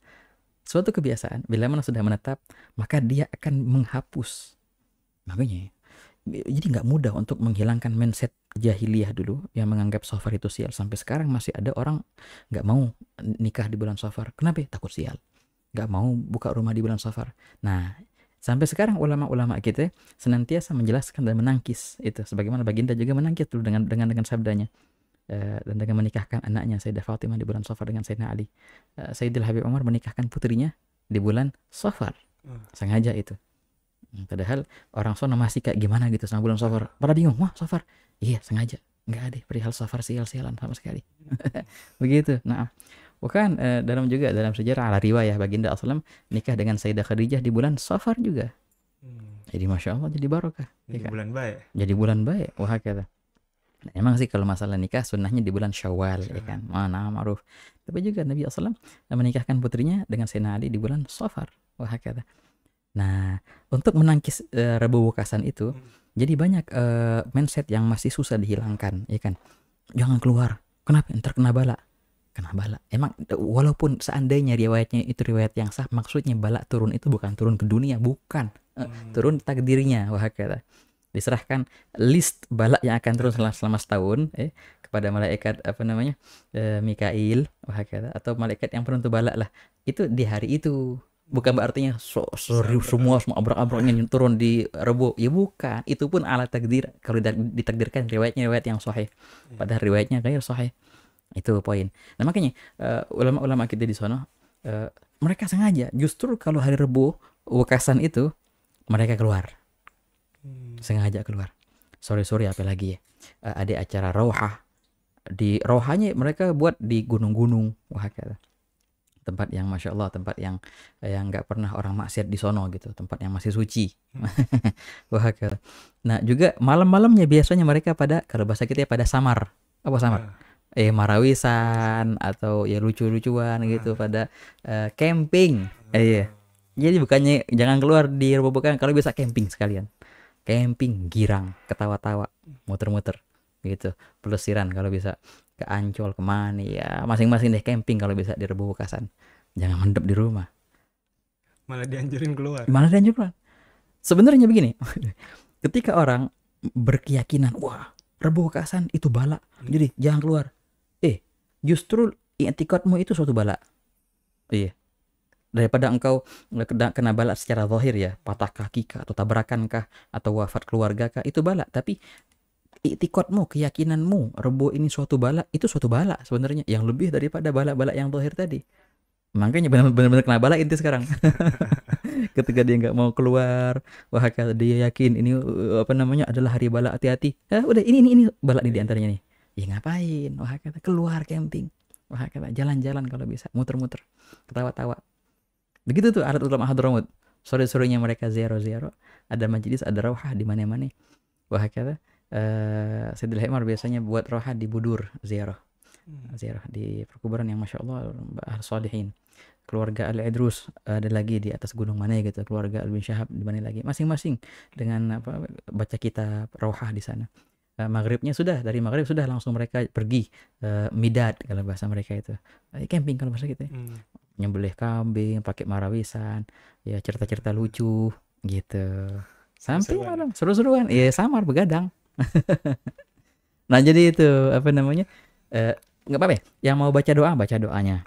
Speaker 1: suatu kebiasaan bila mana sudah menetap maka dia akan menghapus makanya jadi nggak mudah untuk menghilangkan mindset jahiliyah dulu yang menganggap sofar itu sial sampai sekarang masih ada orang nggak mau nikah di bulan sofar kenapa ya? takut sial nggak mau buka rumah di bulan sofar. nah sampai sekarang ulama-ulama kita senantiasa menjelaskan dan menangkis itu sebagaimana baginda juga menangkis dulu dengan dengan dengan sabdanya eh, dan dengan menikahkan anaknya Sayyidah Fatimah di bulan Safar dengan Sayyidina Ali. Eh, Sayyidil Habib Umar menikahkan putrinya di bulan Safar. Hmm. Sengaja itu. Hmm. Padahal orang sono masih kayak gimana gitu sama bulan safar. Pada bingung, wah safar. Iya sengaja. Enggak ada perihal safar sial-sialan sama sekali. Begitu. Nah, bukan eh, dalam juga dalam sejarah ala riwayah baginda Aslam nikah dengan Sayyidah Khadijah di bulan safar juga. Hmm. Jadi masya Allah jadi barokah.
Speaker 5: Ya jadi ya, bulan baik.
Speaker 1: Jadi bulan baik. Wah kata. Nah, emang sih kalau masalah nikah sunnahnya di bulan Syawal, ya kan. Mana ma'ruf. Tapi juga Nabi asalam eh, menikahkan putrinya dengan Sayyidina Ali di bulan Safar. Wah kata. Nah, untuk menangkis e, rebu wukasan itu, hmm. jadi banyak e, mindset yang masih susah dihilangkan, ya kan? Jangan keluar. Kenapa? Entar kena bala. Kena bala. Emang eh, walaupun seandainya riwayatnya itu riwayat yang sah, maksudnya bala turun itu bukan turun ke dunia, bukan. hmm. Turun takdirnya, wah kata. Diserahkan list balak yang akan turun selama, selama setahun eh, kepada malaikat apa namanya? E, Mikail, wah kata. Atau malaikat yang penentu balak lah. Itu di hari itu bukan berartinya so, serius semua semua abrak-abraknya turun di rebu ya bukan itu pun alat takdir kalau ditakdirkan riwayatnya riwayat yang sahih iya. padahal riwayatnya kayak sahih itu poin nah makanya eh, ulama-ulama kita di sana uh, eh, mereka sengaja justru kalau hari rebu wakasan itu mereka keluar hmm. sengaja keluar sorry sore apalagi ya uh, ada acara rohah di rohanya mereka buat di gunung-gunung wah kata tempat yang masya Allah tempat yang yang nggak pernah orang maksiat di sono gitu tempat yang masih suci hmm. wah nah juga malam-malamnya biasanya mereka pada kalau bahasa kita ya pada samar apa samar ya. eh marawisan atau ya lucu-lucuan ah. gitu pada uh, camping ah. eh, iya jadi bukannya jangan keluar di rumah bukan kalau bisa camping sekalian camping girang ketawa-tawa muter-muter gitu pelesiran kalau bisa ke Ancol kemana ya masing-masing deh camping kalau bisa di Rebu Bekasan jangan mendep di rumah
Speaker 5: malah dianjurin keluar malah dianjurin keluar
Speaker 1: sebenarnya begini ketika orang berkeyakinan wah Rebu Bekasan itu bala hmm. jadi jangan keluar eh justru etikotmu itu suatu bala iya daripada engkau kena balak secara zahir ya patah kaki kah atau tabrakan kah atau wafat keluarga kah itu balak. tapi iktikotmu, keyakinanmu, rebo ini suatu bala, itu suatu bala sebenarnya yang lebih daripada bala-bala yang terakhir tadi. Makanya benar-benar kena bala inti sekarang. Ketika dia nggak mau keluar, wah dia yakin ini eh, apa namanya adalah hari bala hati-hati. Eh, udah ini ini ini bala nih diantaranya nih. Ya ngapain? Wah kata keluar camping. Wah kata jalan-jalan kalau bisa, muter-muter, ketawa-tawa. Begitu tuh adat ulama hadramut. Sore-sorenya mereka zero-zero. Ada majelis, ada rohah di mana-mana. Wah kata uh, eh, Sayyidul Hikmar biasanya buat roha di budur ziarah hmm. ziarah di perkuburan yang masya Allah al salihin keluarga al idrus ada lagi di atas gunung mana gitu keluarga al bin syahab di mana lagi masing-masing dengan apa baca kita roha di sana uh, maghribnya sudah dari maghrib sudah langsung mereka pergi uh, eh, midat kalau bahasa mereka itu camping kalau bahasa kita hmm. nyembelih kambing pakai marawisan ya cerita-cerita lucu gitu sampai malam seru-seruan ya samar begadang nah jadi itu apa namanya eh, nggak eh, apa-apa ya yang mau baca doa baca doanya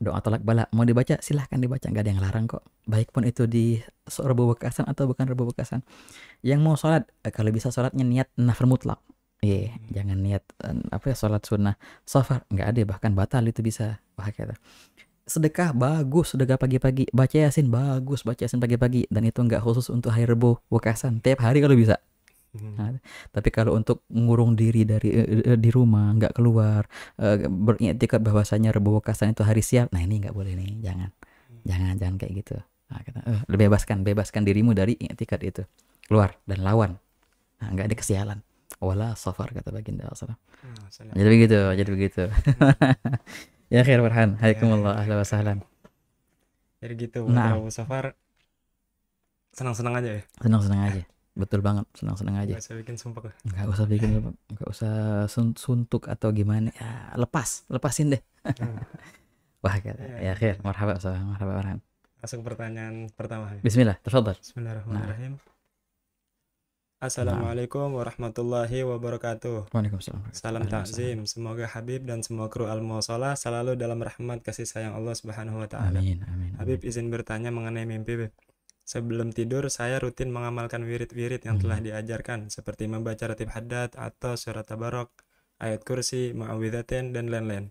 Speaker 1: doa tolak bala mau dibaca silahkan dibaca nggak ada yang larang kok baik pun itu di rebu bekasan atau bukan rebu bekasan yang mau sholat eh, kalau bisa sholatnya niat nafar mutlak Iya, yeah, hmm. jangan niat eh, apa ya sholat sunnah sofar nggak ada bahkan batal itu bisa wah sedekah bagus sedekah pagi-pagi baca yasin bagus baca yasin pagi-pagi dan itu nggak khusus untuk hari rebo wakasan tiap hari kalau bisa Hmm. Nah, tapi kalau untuk ngurung diri dari eh, eh, eh, di rumah, nggak keluar, uh, bahwasanya Rebo kasan itu hari siap, nah ini nggak boleh nih, jangan, hmm. jangan, jangan kayak gitu. Nah, kita, uh, bebaskan, bebaskan dirimu dari iktikat itu, keluar dan lawan, nah, nggak ada kesialan. Wala safar kata baginda Rasulullah. Hmm, ah, jadi begitu, jadi begitu. Hmm. ya khair Farhan, hai ya, ya. ahla wa sahlan.
Speaker 5: Jadi gitu, nah. Safar senang-senang aja ya?
Speaker 1: Senang-senang aja. Betul banget, senang-senang aja. Gak usah bikin sumpah. Gak usah bikin sumpah. Gak usah sun suntuk atau gimana. Ya, lepas, lepasin deh. Hmm. Wah, kata. Ya, ya akhir. Marhaba, usah. marhaba, marhaba.
Speaker 5: Masuk pertanyaan pertama. Ya. Bismillah, terfadhal. Bismillahirrahmanirrahim. Nah. Assalamualaikum warahmatullahi wabarakatuh. Waalaikumsalam. Salam takzim. Semoga Habib dan semua kru Al Musola selalu dalam rahmat kasih sayang Allah Subhanahu wa taala. Amin, amin. Habib izin bertanya mengenai mimpi, Beb. Sebelum tidur, saya rutin mengamalkan wirid-wirid yang telah mhm. diajarkan, seperti membaca ratib haddad atau surat tabarok, ayat kursi, ma'awidatin dan lain-lain.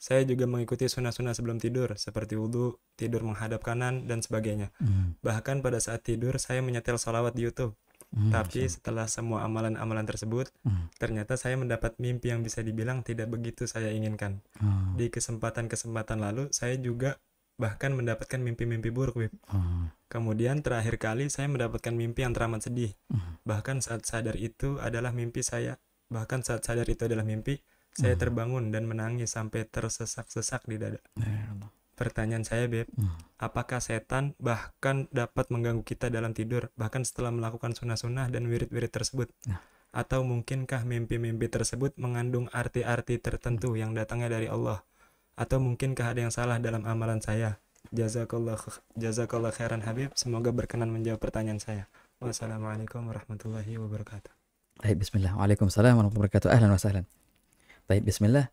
Speaker 5: Saya juga mengikuti sunnah-sunnah sebelum tidur, seperti wudhu, tidur menghadap kanan, dan sebagainya. Mm. Bahkan pada saat tidur, saya menyetel salawat di YouTube. Mm, Tapi so. setelah semua amalan-amalan tersebut, mm. ternyata saya mendapat mimpi yang bisa dibilang tidak begitu saya inginkan. Ah. Di kesempatan-kesempatan lalu, saya juga bahkan mendapatkan mimpi-mimpi buruk Bib. Uh. Hmm. Kemudian terakhir kali saya mendapatkan mimpi yang teramat sedih. Uh. Bahkan saat sadar itu adalah mimpi saya. Bahkan saat sadar itu adalah mimpi saya uh. terbangun dan menangis sampai tersesak-sesak di dada. Ya, ya, ya. Pertanyaan saya Beb, uh. apakah setan bahkan dapat mengganggu kita dalam tidur bahkan setelah melakukan sunah-sunah dan wirid-wirid tersebut? Uh. Atau mungkinkah mimpi-mimpi tersebut mengandung arti-arti tertentu yang datangnya dari Allah? atau mungkinkah ada yang salah dalam amalan saya? Jazakallah jazakallah khairan Habib, semoga berkenan menjawab pertanyaan saya. Wassalamualaikum warahmatullahi wabarakatuh.
Speaker 1: Baik, bismillah. Waalaikumsalam warahmatullahi wabarakatuh. Ahlan wa sahlan. Baik, bismillah.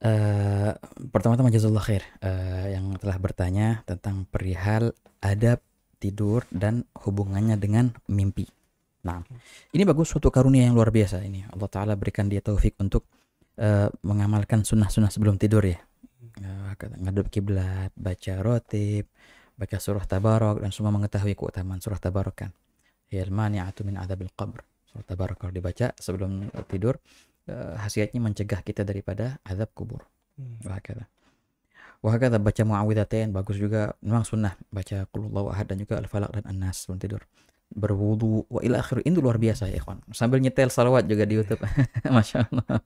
Speaker 1: Uh, pertama-tama jazakallah khair uh, yang telah bertanya tentang perihal adab tidur dan hubungannya dengan mimpi. Nah, ini bagus suatu karunia yang luar biasa ini. Allah Ta'ala berikan dia taufik untuk Eh, mengamalkan sunnah-sunnah sebelum tidur ya, hmm. ya ngadep kiblat baca rotib baca surah tabarok dan semua mengetahui keutamaan surah tabarok kan yalmani'atu min adabil qabr surah tabarok kalau dibaca sebelum tidur eh, hasilnya mencegah kita daripada azab kubur hmm. Wahakata. baca muawidatain bagus juga memang sunnah baca kulullahu ahad dan juga al falak dan an-nas sebelum tidur berwudu wa ila akhir itu luar biasa ya ikhwan sambil nyetel salawat juga di YouTube masya Allah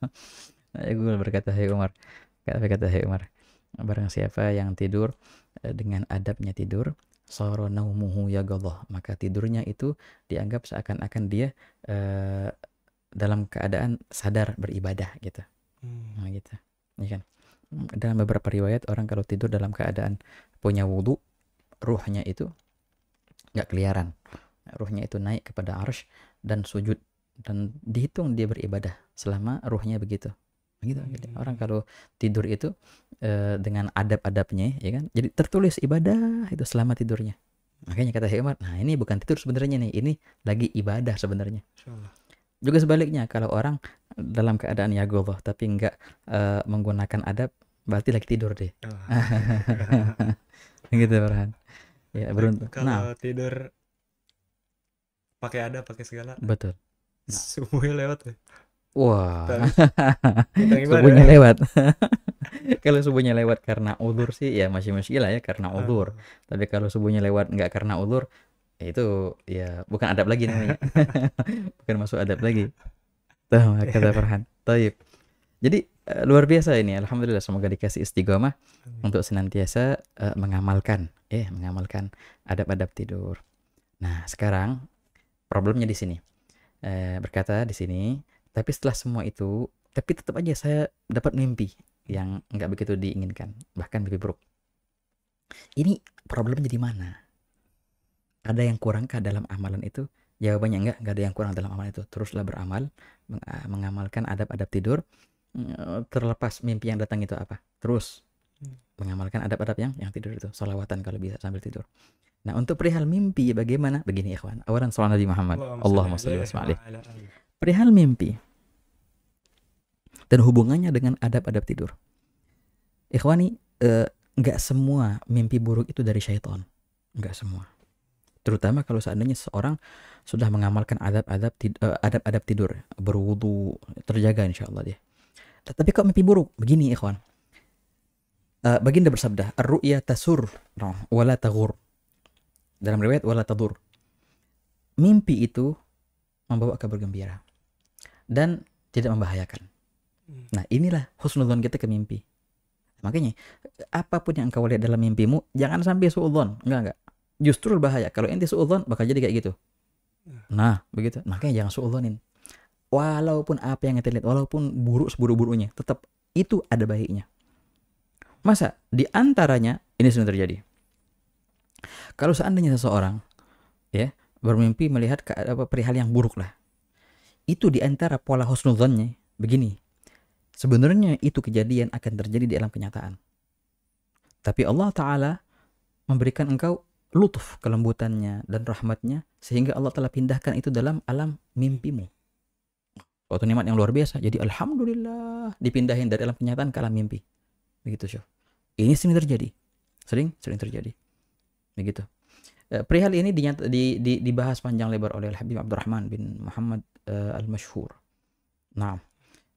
Speaker 1: Google berkata Hai Umar Kata kata Hai Umar barang siapa yang tidur eh, dengan adabnya tidur soro naumuhu ya Allah maka tidurnya itu dianggap seakan-akan dia uh, dalam keadaan sadar beribadah gitu hmm. nah, gitu ya kan dalam beberapa riwayat orang kalau tidur dalam keadaan punya wudhu ruhnya itu nggak keliaran ruhnya itu naik kepada arsh dan sujud dan dihitung dia beribadah selama ruhnya begitu gitu hmm. jadi orang kalau tidur itu e, dengan adab-adabnya ya kan jadi tertulis ibadah itu selama tidurnya makanya kata Umar nah ini bukan tidur sebenarnya nih ini lagi ibadah sebenarnya juga sebaliknya kalau orang dalam keadaan ya Allah tapi nggak e, menggunakan adab berarti lagi tidur deh gitu Farhan ya beruntung kalau
Speaker 5: nah. tidur
Speaker 1: pakai ada pakai segala betul nah. semuanya lewat ya.
Speaker 2: Wah. subuhnya lewat.
Speaker 1: kalau subuhnya lewat karena udur sih ya masih masih lah ya karena ah. udur. Tapi kalau subuhnya lewat nggak karena udur ya itu ya bukan adab lagi namanya. bukan masuk adab lagi.
Speaker 2: Tuh kata
Speaker 1: Farhan. Taib. Jadi uh, luar biasa ini alhamdulillah semoga dikasih istiqomah untuk senantiasa uh, mengamalkan eh mengamalkan adab-adab tidur. Nah, sekarang problemnya di sini. Uh, berkata di sini tapi setelah semua itu, tapi tetap aja saya dapat mimpi yang nggak begitu diinginkan, bahkan mimpi buruk. Ini problemnya di mana? Ada yang kurangkah dalam amalan itu? Jawabannya enggak, enggak ada yang kurang dalam amalan itu. Teruslah beramal, ah, mengamalkan adab-adab tidur, mm, terlepas mimpi yang datang itu apa. Terus hmm. mengamalkan adab-adab yang yang tidur itu, sholawatan kalau bisa sambil tidur. Nah, untuk perihal mimpi bagaimana? Begini ikhwan. Awalan soal Nabi Muhammad. Allahumma salli wa perihal mimpi dan hubungannya dengan adab-adab tidur. Ikhwani, eh, nggak eh, semua mimpi buruk itu dari syaitan, nggak semua. Terutama kalau seandainya seorang sudah mengamalkan adab-adab tidur, eh, adab-adab tidur, berwudu, terjaga insya Allah dia. tapi kok mimpi buruk? Begini ikhwan. Uh, baginda bersabda, ruya tasur wala tagur. Dalam riwayat wala tadur. Mimpi itu membawa kabar gembira dan tidak membahayakan. Hmm. Nah, inilah husnudzon kita ke mimpi. Makanya, apapun yang engkau lihat dalam mimpimu, jangan sampai suudzon. Enggak, enggak. Justru bahaya. Kalau inti suudzon bakal jadi kayak gitu. Ya. Nah, begitu. Makanya jangan suudzonin. Walaupun apa yang kita lihat, walaupun buruk seburuk-buruknya, tetap itu ada baiknya. Masa di antaranya ini sudah terjadi. Kalau seandainya seseorang ya bermimpi melihat ke, apa, perihal yang buruk lah. Itu diantara pola husnudzonnya begini. Sebenarnya itu kejadian akan terjadi di alam kenyataan. Tapi Allah Ta'ala memberikan engkau lutuf kelembutannya dan rahmatnya sehingga Allah telah pindahkan itu dalam alam mimpimu. waktu nikmat yang luar biasa. Jadi Alhamdulillah dipindahin dari alam kenyataan ke alam mimpi. Begitu Syuf. Ini sering terjadi. Sering, sering terjadi. Begitu. Eh, perihal ini dinyata, di, di, dibahas panjang lebar oleh Habib Abdurrahman bin Muhammad uh, Al-Mashhur. Nah,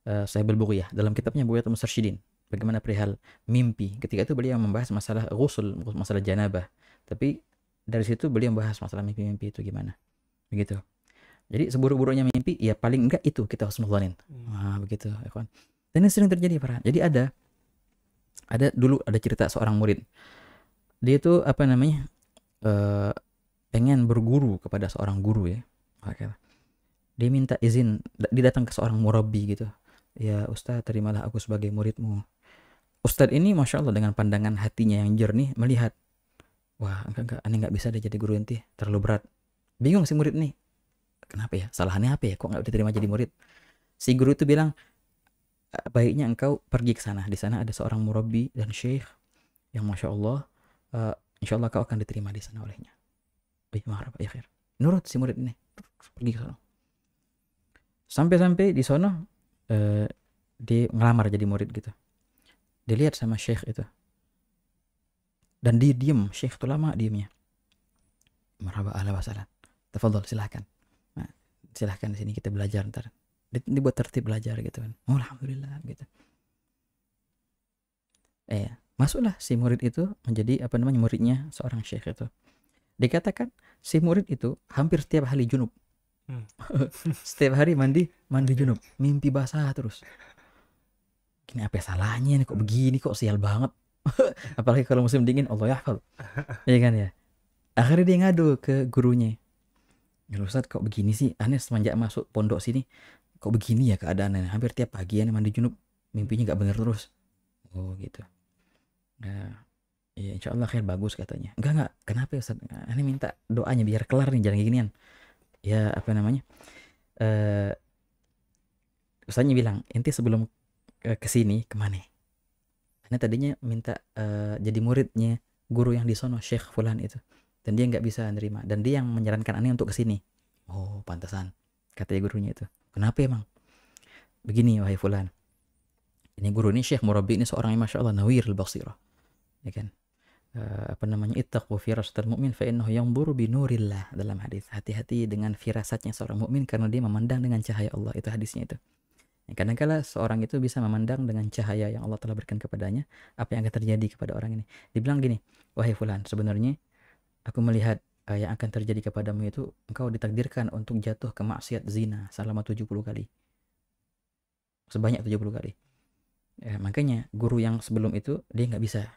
Speaker 1: uh, saya berbuku ya dalam kitabnya Bughiyah Mustasyidin. Bagaimana perihal mimpi. Ketika itu beliau membahas masalah ghusl, masalah janabah. Tapi dari situ beliau membahas masalah mimpi-mimpi itu gimana. Begitu. Jadi seburuk-buruknya mimpi, ya paling enggak itu kita harus mulanin. Nah, hmm. begitu. Ya Dan ini sering terjadi, para. Jadi ada, ada dulu ada cerita seorang murid. Dia itu apa namanya, Eh, pengen berguru kepada seorang guru ya dia minta izin dia datang ke seorang murabi gitu ya Ustadz terimalah aku sebagai muridmu Ustadz ini masya Allah dengan pandangan hatinya yang jernih melihat wah enggak enggak aneh nggak bisa dia jadi guru inti terlalu berat bingung si murid nih kenapa ya salahannya apa ya kok nggak diterima jadi murid si guru itu bilang eh, baiknya engkau pergi ke sana di sana ada seorang murabi dan syekh yang masya Allah uh, Insya Allah kau akan diterima di sana olehnya. Maharab, ya akhir. Nurut si murid ini. Pergi ke sana. Sampai-sampai di sana uh, eh, di ngelamar jadi murid gitu. Dilihat sama syekh itu. Dan dia diem. Syekh itu lama diemnya. Marhaba ala wasalam. Tafadhol silahkan. Nah, silahkan di sini kita belajar ntar. Dibuat tertib belajar gitu kan. Oh, Alhamdulillah gitu. Eh, masuklah si murid itu menjadi apa namanya muridnya seorang syekh itu dikatakan si murid itu hampir setiap hari junub hmm. setiap hari mandi mandi junub mimpi basah terus ini apa salahnya nih kok hmm. begini kok sial banget apalagi kalau musim dingin Allah ya ya kan ya akhirnya dia ngadu ke gurunya ya Ustaz kok begini sih aneh semenjak masuk pondok sini kok begini ya keadaannya hampir tiap pagi aneh mandi junub mimpinya nggak bener terus oh gitu Nah, ya insya Allah khair bagus katanya. Enggak enggak, kenapa ya Ustaz? Ini minta doanya biar kelar nih jangan ginian. Ya apa namanya? Eh uh, Ustaznya bilang, "Inti sebelum eh, ke sini kemana?" Karena tadinya minta uh, jadi muridnya guru yang di sono Syekh fulan itu. Dan dia nggak bisa nerima dan dia yang menyarankan aneh untuk kesini, Oh, pantasan. Katanya gurunya itu. Kenapa emang? Begini wahai fulan. Ini guru ini Sheikh Murabi ini seorang yang Masya Allah Nawir al baksirah ya kan eh, apa namanya ittaqu firasatal mu'min fa innahu yanzuru bi nurillah dalam hadis hati-hati dengan firasatnya seorang mukmin karena dia memandang dengan cahaya Allah itu hadisnya itu ya, kadang-kala seorang itu bisa memandang dengan cahaya yang Allah telah berikan kepadanya apa yang akan terjadi kepada orang ini dibilang gini wahai fulan sebenarnya aku melihat uh, yang akan terjadi kepadamu itu engkau ditakdirkan untuk jatuh ke maksiat zina selama 70 kali sebanyak 70 kali ya, makanya guru yang sebelum itu dia nggak bisa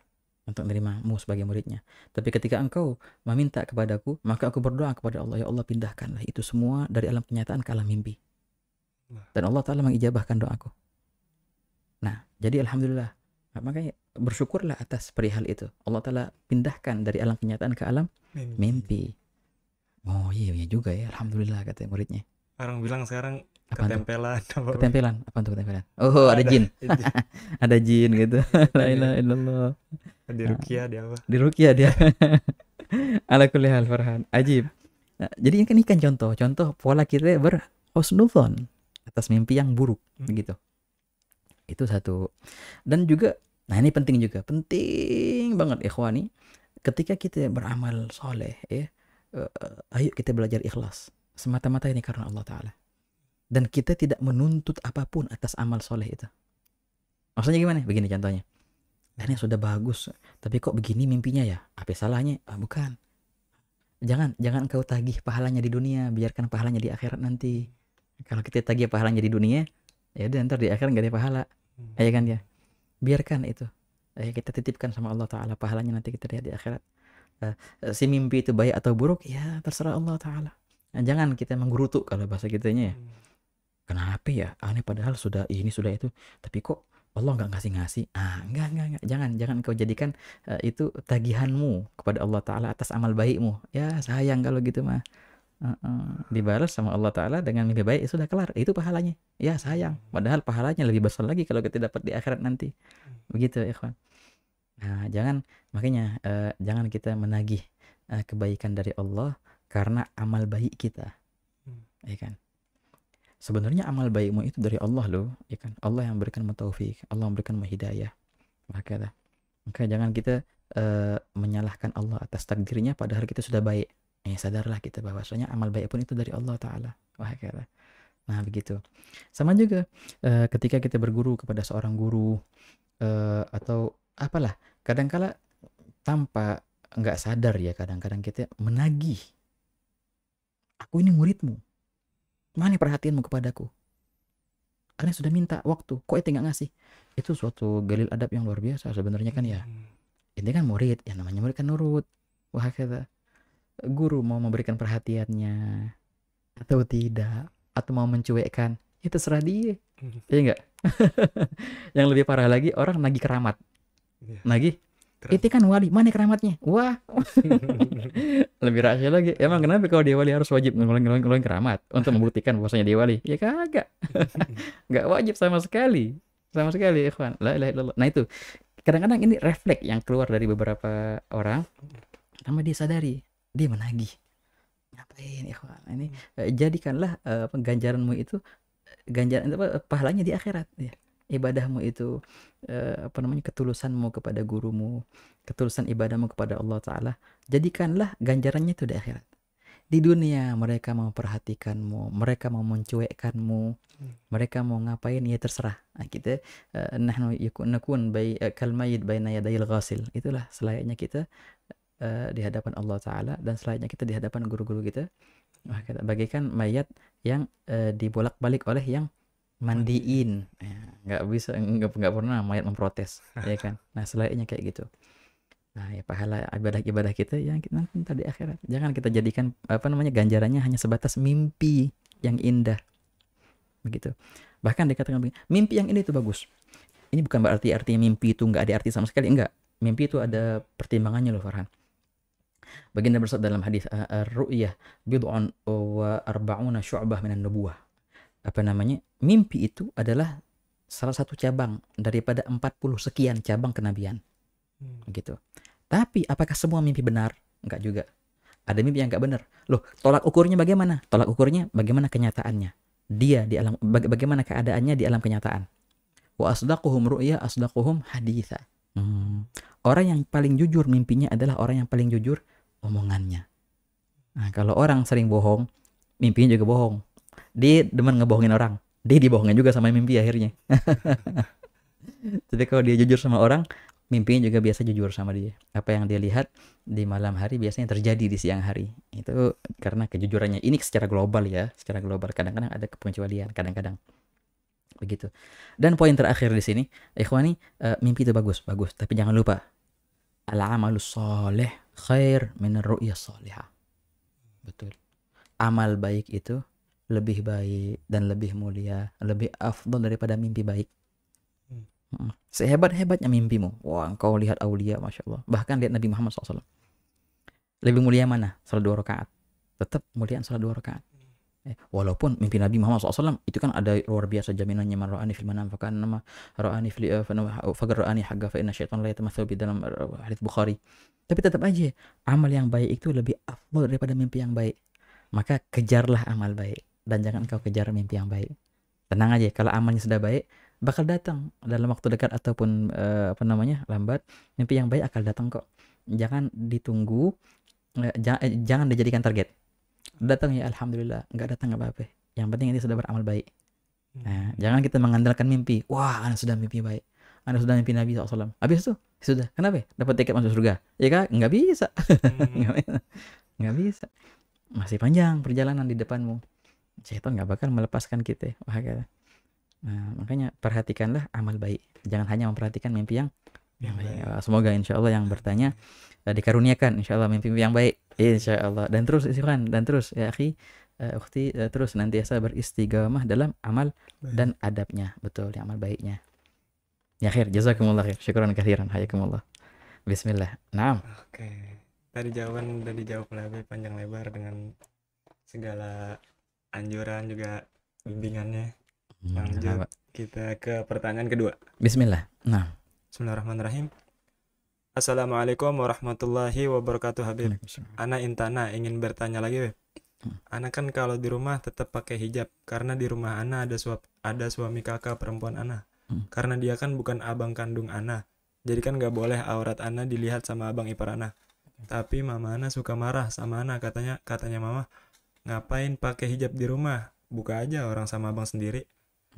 Speaker 1: untuk menerimamu sebagai muridnya. Tapi ketika engkau meminta kepadaku, maka aku berdoa kepada Allah, ya Allah pindahkanlah itu semua dari alam kenyataan ke alam mimpi. Nah. Dan Allah Ta'ala mengijabahkan doaku. Nah, jadi Alhamdulillah. Nah, makanya bersyukurlah atas perihal itu. Allah Ta'ala pindahkan dari alam kenyataan ke alam mimpi. mimpi. Oh iya, iya juga ya. Alhamdulillah kata muridnya.
Speaker 5: Orang bilang sekarang apa ketempelan apa ketempelan apa untuk ketempelan oh ada, ada jin ada
Speaker 1: jin gitu lainlah ilaha lo di rukia dia apa di rukia dia ala kuliah alfarhan ajib nah, jadi ini kan ikan contoh contoh pola kita berhusnuzon atas mimpi yang buruk hmm. begitu itu satu dan juga nah ini penting juga penting banget nih ketika kita beramal soleh ya uh, ayo kita belajar ikhlas semata-mata ini karena Allah Ta'ala dan kita tidak menuntut apapun atas amal soleh itu. Maksudnya gimana? Begini contohnya. Ini sudah bagus, tapi kok begini mimpinya ya? Apa salahnya? Ah, bukan. Jangan, jangan kau tagih pahalanya di dunia, biarkan pahalanya di akhirat nanti. Kalau kita tagih pahalanya di dunia, ya udah nanti di akhirat gak ada pahala, ya kan ya. Biarkan itu. Eh, kita titipkan sama Allah Taala pahalanya nanti kita lihat di akhirat. Eh, eh si mimpi itu baik atau buruk, ya terserah Allah Taala. Nah, jangan kita menggerutu kalau bahasa kitanya ya. Hmm apa ya aneh padahal sudah ini sudah itu tapi kok Allah nggak ngasih ngasih ah nggak nggak nggak jangan jangan kau jadikan uh, itu tagihanmu kepada Allah Taala atas amal baikmu ya sayang kalau gitu mah uh, uh, dibalas sama Allah Taala dengan lebih baik sudah kelar itu pahalanya ya sayang padahal pahalanya lebih besar lagi kalau kita dapat di akhirat nanti begitu ikhwan nah jangan makanya uh, jangan kita menagih uh, kebaikan dari Allah karena amal baik kita hmm. ya kan sebenarnya amal baikmu itu dari Allah loh ya kan Allah yang memberikan taufik Allah yang memberikan hidayah maka maka jangan kita uh, menyalahkan Allah atas takdirnya padahal kita sudah baik eh, sadarlah kita bahwasanya amal baik pun itu dari Allah Taala wahakala nah begitu sama juga uh, ketika kita berguru kepada seorang guru uh, atau apalah kadangkala tanpa nggak sadar ya kadang-kadang kita menagih aku ini muridmu Mana perhatianmu kepadaku? Karena sudah minta waktu, kok itu nggak ngasih? Itu suatu galil adab yang luar biasa sebenarnya kan ya. Ini hmm. kan murid, yang namanya murid kan nurut. Wah kata guru mau memberikan perhatiannya atau tidak, atau mau mencuekkan, ya terserah dia. Hmm. Iya enggak? yang lebih parah lagi orang nagih keramat. Iya. Nagih Terus. Itu kan wali, mana keramatnya? Wah. Lebih rahasia lagi. Emang kenapa kalau dia wali harus wajib ngeluarin keramat untuk membuktikan bahwasanya dia wali? Ya kagak. Enggak wajib sama sekali. Sama sekali, ikhwan. La ilaha illallah. Nah itu. Kadang-kadang ini refleks yang keluar dari beberapa orang. sama dia sadari, dia menagih. Ngapain, ikhwan? Ini hmm. eh, jadikanlah uh, eh, pengganjaranmu itu eh, ganjaran apa pahalanya di akhirat ya ibadahmu itu uh, apa namanya ketulusanmu kepada gurumu, ketulusan ibadahmu kepada Allah taala, jadikanlah ganjarannya itu di akhirat. Di dunia mereka mau perhatikanmu, mereka mau mencuekkanmu, hmm. mereka mau ngapain ya terserah. Nah, kita nah nahnu yakunakun bai eh, kalmayid baina yadayil ghasil. Itulah selayaknya kita uh, di hadapan Allah taala dan selayaknya kita di hadapan guru-guru kita. Bagaikan mayat yang uh, dibolak-balik oleh yang mandiin ya, nggak bisa nggak nggak pernah mayat memprotes ya kan nah selainnya kayak gitu nah ya pahala ibadah ibadah kita yang kita nanti di akhirat jangan kita jadikan apa namanya ganjarannya hanya sebatas mimpi yang indah begitu bahkan dikatakan begini mimpi yang ini itu bagus ini bukan berarti artinya mimpi itu nggak ada arti sama sekali enggak mimpi itu ada pertimbangannya loh Farhan baginda bersabda dalam hadis uh, ru'yah bid'un wa arba'una syu'bah minan nubuah apa namanya mimpi itu adalah salah satu cabang daripada 40 sekian cabang kenabian hmm. gitu tapi apakah semua mimpi benar enggak juga ada mimpi yang enggak benar loh tolak ukurnya bagaimana tolak ukurnya bagaimana kenyataannya dia di alam baga bagaimana keadaannya di alam kenyataan wa asdaquhum ru'ya asdaquhum haditha hmm. orang yang paling jujur mimpinya adalah orang yang paling jujur omongannya nah kalau orang sering bohong mimpinya juga bohong dia demen ngebohongin orang dia dibohongin juga sama mimpi akhirnya tapi kalau dia jujur sama orang mimpinya juga biasa jujur sama dia apa yang dia lihat di malam hari biasanya terjadi di siang hari itu karena kejujurannya ini secara global ya secara global kadang-kadang ada kepengecualian kadang-kadang begitu dan poin terakhir di sini ikhwani uh, mimpi itu bagus bagus tapi jangan lupa al amalus soleh khair min ru'ya solehah betul amal baik itu lebih baik dan lebih mulia, lebih afdol daripada mimpi baik. Hmm. Sehebat-hebatnya mimpimu. Wah, engkau lihat aulia, Masya Allah. Bahkan lihat Nabi Muhammad SAW. Lebih mulia mana? Salat dua rakaat. Tetap muliaan salat dua rakaat. Eh, walaupun mimpi Nabi Muhammad SAW itu kan ada luar biasa jaminannya man ra'ani fil manam fakan nama ra'ani fil rohani eh, ra'ani hagga fa inna syaitan la masuk bi dalam eh, hadis Bukhari. Tapi tetap aja amal yang baik itu lebih afdol daripada mimpi yang baik. Maka kejarlah amal baik dan jangan kau kejar mimpi yang baik. Tenang aja, kalau amalnya sudah baik, bakal datang dalam waktu dekat ataupun uh, apa namanya lambat, mimpi yang baik akan datang kok. Jangan ditunggu, uh, eh, jangan, eh, jangan dijadikan target. Datang ya, alhamdulillah. Nggak datang nggak apa-apa. Yang penting ini sudah beramal baik. Hmm. Nah, jangan kita mengandalkan mimpi. Wah, anda sudah mimpi baik. Anda sudah mimpi Nabi SAW. Habis itu, sudah. Kenapa? Dapat tiket masuk surga. Ya kak, Nggak bisa. Hmm. Nggak bisa. Masih panjang perjalanan di depanmu setan nggak bakal melepaskan kita wah kata. Gitu. Nah, makanya perhatikanlah amal baik jangan hanya memperhatikan mimpi yang yang Semoga insya Allah yang bertanya uh, dikaruniakan insya Allah mimpi yang baik insya Allah dan terus istighfar dan terus ya akhi uh, eh, ukti uh, eh, terus nantiasa beristighamah dalam amal baik. dan adabnya betul yang amal baiknya ya akhir jazakumullah khair syukuran kathiran hayakumullah bismillah naam oke okay.
Speaker 5: tadi jawaban udah dijawab lebih panjang lebar dengan segala anjuran juga bimbingannya yang hmm, lanjut kita ke pertanyaan kedua
Speaker 1: Bismillah nah
Speaker 5: Bismillahirrahmanirrahim Assalamualaikum warahmatullahi wabarakatuh Habib Ana Intana ingin bertanya lagi beb hmm. Ana kan kalau di rumah tetap pakai hijab karena di rumah Ana ada suap ada suami kakak perempuan Ana. Hmm. Karena dia kan bukan abang kandung Ana. Jadi kan nggak boleh aurat Ana dilihat sama abang ipar Ana. Tapi mama Ana suka marah sama Ana katanya katanya mama ngapain pakai hijab di rumah buka aja orang sama abang sendiri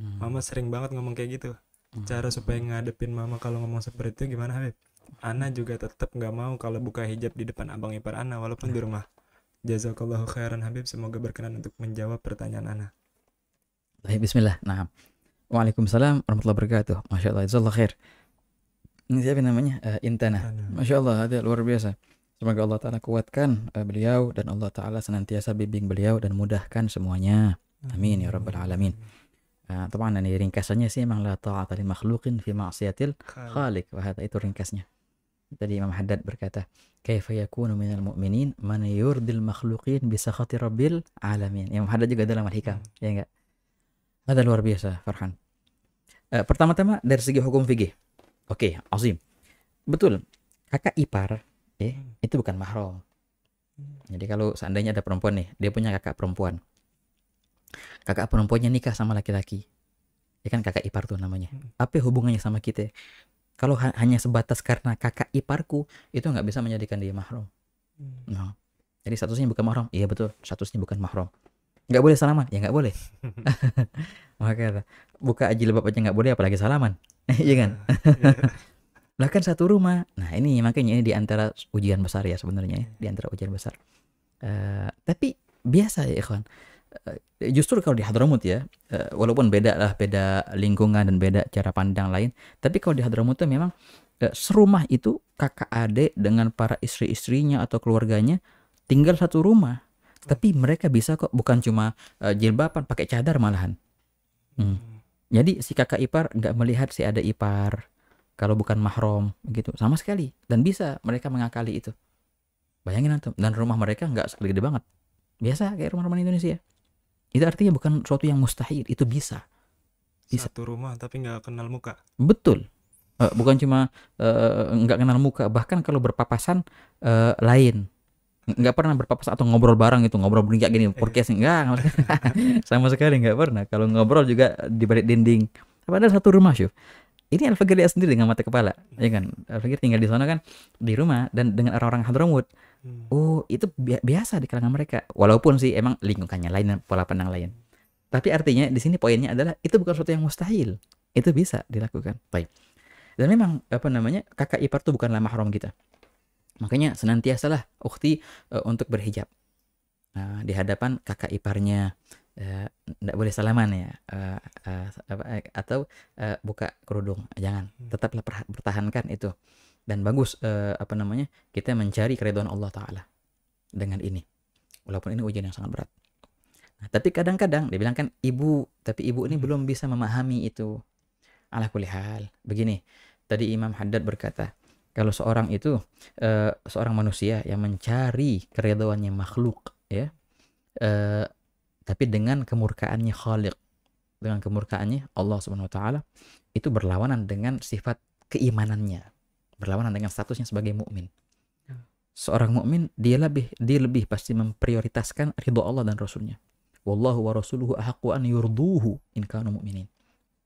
Speaker 5: hmm. mama sering banget ngomong kayak gitu hmm. cara supaya ngadepin mama kalau ngomong seperti itu gimana Habib Ana juga tetap nggak mau kalau buka hijab di depan abang ipar Ana walaupun hmm. di rumah jazakallahu khairan Habib semoga berkenan untuk menjawab pertanyaan Ana
Speaker 1: Baik Bismillah nah Waalaikumsalam warahmatullahi wabarakatuh Masya Allah Jazakallah khair ini siapa namanya uh, Intana Masya Allah ada luar biasa Semoga Allah Ta'ala kuatkan uh, beliau dan Allah Ta'ala senantiasa bimbing beliau dan mudahkan semuanya. Amin ya Rabbal Alamin. Uh, ah, teman ini ringkasannya sih memang la ta'ata li makhlukin fi ma'asyatil khaliq. Wah, itu ringkasnya. Tadi Imam Haddad berkata, "Kaifa yakunu minal mu'minin man yurdil makhlukin bi sakhati rabbil alamin." Imam Haddad juga dalam al-Hikam, hmm. ya enggak? Ada luar biasa, Farhan. Uh, pertama-tama dari segi hukum fikih. Oke, okay, azim. Betul. Kakak ipar okay? Hmm. itu bukan mahram. Hmm. Jadi kalau seandainya ada perempuan nih, dia punya kakak perempuan. Kakak perempuannya nikah sama laki-laki. Ya kan kakak ipar tuh namanya. Hmm. Apa hubungannya sama kita? Kalau ha hanya sebatas karena kakak iparku, itu nggak bisa menjadikan dia mahram. Hmm. No. Nah, jadi statusnya bukan mahram. Iya betul, statusnya bukan mahram. Nggak boleh salaman? Ya nggak boleh. maka buka lebab aja nggak boleh, apalagi salaman. Iya kan? Iya lah kan satu rumah nah ini makanya ini diantara ujian besar ya sebenarnya ya diantara ujian besar uh, tapi biasa ya ikhwan uh, justru kalau di Hadramut ya uh, walaupun beda lah beda lingkungan dan beda cara pandang lain tapi kalau di Hadramut itu memang uh, serumah itu kakak adik dengan para istri-istrinya atau keluarganya tinggal satu rumah tapi mereka bisa kok bukan cuma uh, jilbaban pakai cadar malahan hmm. hmm. jadi si kakak ipar nggak melihat si ada ipar kalau bukan mahrom gitu sama sekali dan bisa mereka mengakali itu bayangin antum dan rumah mereka nggak segede gede banget biasa kayak rumah-rumah Indonesia itu artinya bukan suatu yang mustahil itu bisa bisa satu rumah tapi nggak kenal muka betul eh, bukan cuma eh, nggak kenal muka bahkan kalau berpapasan eh, lain nggak pernah berpapasan atau ngobrol bareng itu ngobrol berenggak gini iya. podcast enggak sama sekali nggak pernah kalau ngobrol juga di balik dinding padahal satu rumah sih ini Al Fakir lihat sendiri dengan mata kepala ya kan Al Fakir tinggal di sana kan di rumah dan dengan orang-orang Hadramut hmm. oh itu biasa di kalangan mereka walaupun sih emang lingkungannya lain dan pola pandang lain tapi artinya di sini poinnya adalah itu bukan sesuatu yang mustahil itu bisa dilakukan baik dan memang apa namanya kakak ipar itu bukanlah mahram kita makanya senantiasalah ukti uh, eh, untuk berhijab nah, di hadapan kakak iparnya tidak eh, uh, boleh salaman ya uh, uh, atau uh, buka kerudung jangan hmm. tetaplah pertahankan itu dan bagus uh, apa namanya kita mencari keriduan Allah Taala dengan ini walaupun ini ujian yang sangat berat nah, tapi kadang-kadang dibilang kan ibu tapi ibu ini hmm. belum bisa memahami itu ala kulihal begini tadi Imam Haddad berkata kalau seorang itu uh, seorang manusia yang mencari keriduannya makhluk ya uh, tapi dengan kemurkaannya Khalik dengan kemurkaannya Allah Subhanahu wa taala itu berlawanan dengan sifat keimanannya berlawanan dengan statusnya sebagai mukmin ya. seorang mukmin dia lebih dia lebih pasti memprioritaskan ridho Allah dan Rasulnya wallahu wa rasuluhu ahaqqu an yurduhu in kanu mu'minin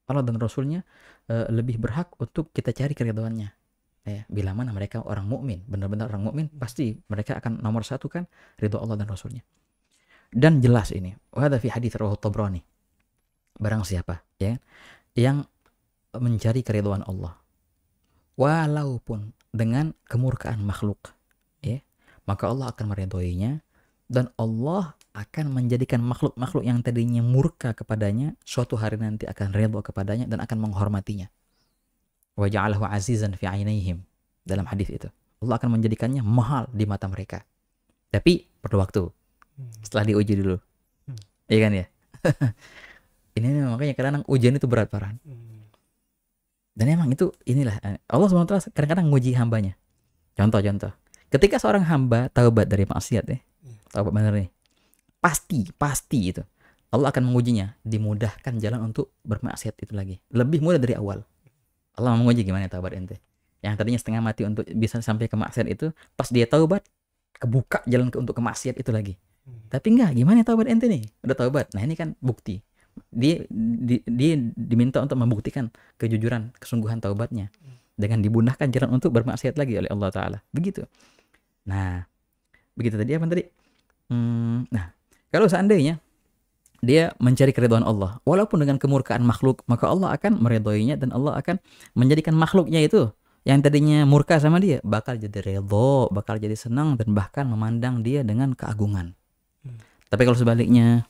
Speaker 1: Allah dan Rasulnya uh, lebih berhak untuk kita cari keridhoannya ya bila mana mereka orang mukmin benar-benar orang mukmin pasti mereka akan nomor satu kan ridho Allah dan Rasulnya dan jelas ini. Wahada fi hadis rawahu Tabrani. Barang siapa ya yang mencari keriduan Allah walaupun dengan kemurkaan makhluk ya maka Allah akan meridhoinya dan Allah akan menjadikan makhluk-makhluk yang tadinya murka kepadanya suatu hari nanti akan redha kepadanya dan akan menghormatinya wa ja'alahu azizan fi ainihim dalam hadis itu Allah akan menjadikannya mahal di mata mereka tapi perlu waktu Hmm. setelah diuji dulu hmm. iya kan ya ini makanya kadang ujian itu berat parah hmm. dan emang itu inilah eh, Allah swt kadang-kadang nguji hambanya contoh-contoh ketika seorang hamba taubat dari maksiat ya hmm. taubat benar nih pasti pasti itu Allah akan mengujinya dimudahkan jalan untuk bermaksiat itu lagi lebih mudah dari awal Allah menguji gimana taubat ente yang tadinya setengah mati untuk bisa sampai ke maksiat itu pas dia taubat kebuka jalan ke, untuk ke maksiat itu lagi Hmm. Tapi enggak, gimana ya taubat ente nih? Udah taubat. Nah, ini kan bukti. Dia, di, dia diminta untuk membuktikan kejujuran, kesungguhan taubatnya. Hmm. Dengan dibunahkan jalan untuk bermaksiat lagi oleh Allah Ta'ala. Begitu. Nah, begitu tadi apa tadi? Hmm, nah, kalau seandainya dia mencari keridhaan Allah, walaupun dengan kemurkaan makhluk, maka Allah akan meridhoinya dan Allah akan menjadikan makhluknya itu yang tadinya murka sama dia bakal jadi redho, bakal jadi senang dan bahkan memandang dia dengan keagungan. Tapi kalau sebaliknya,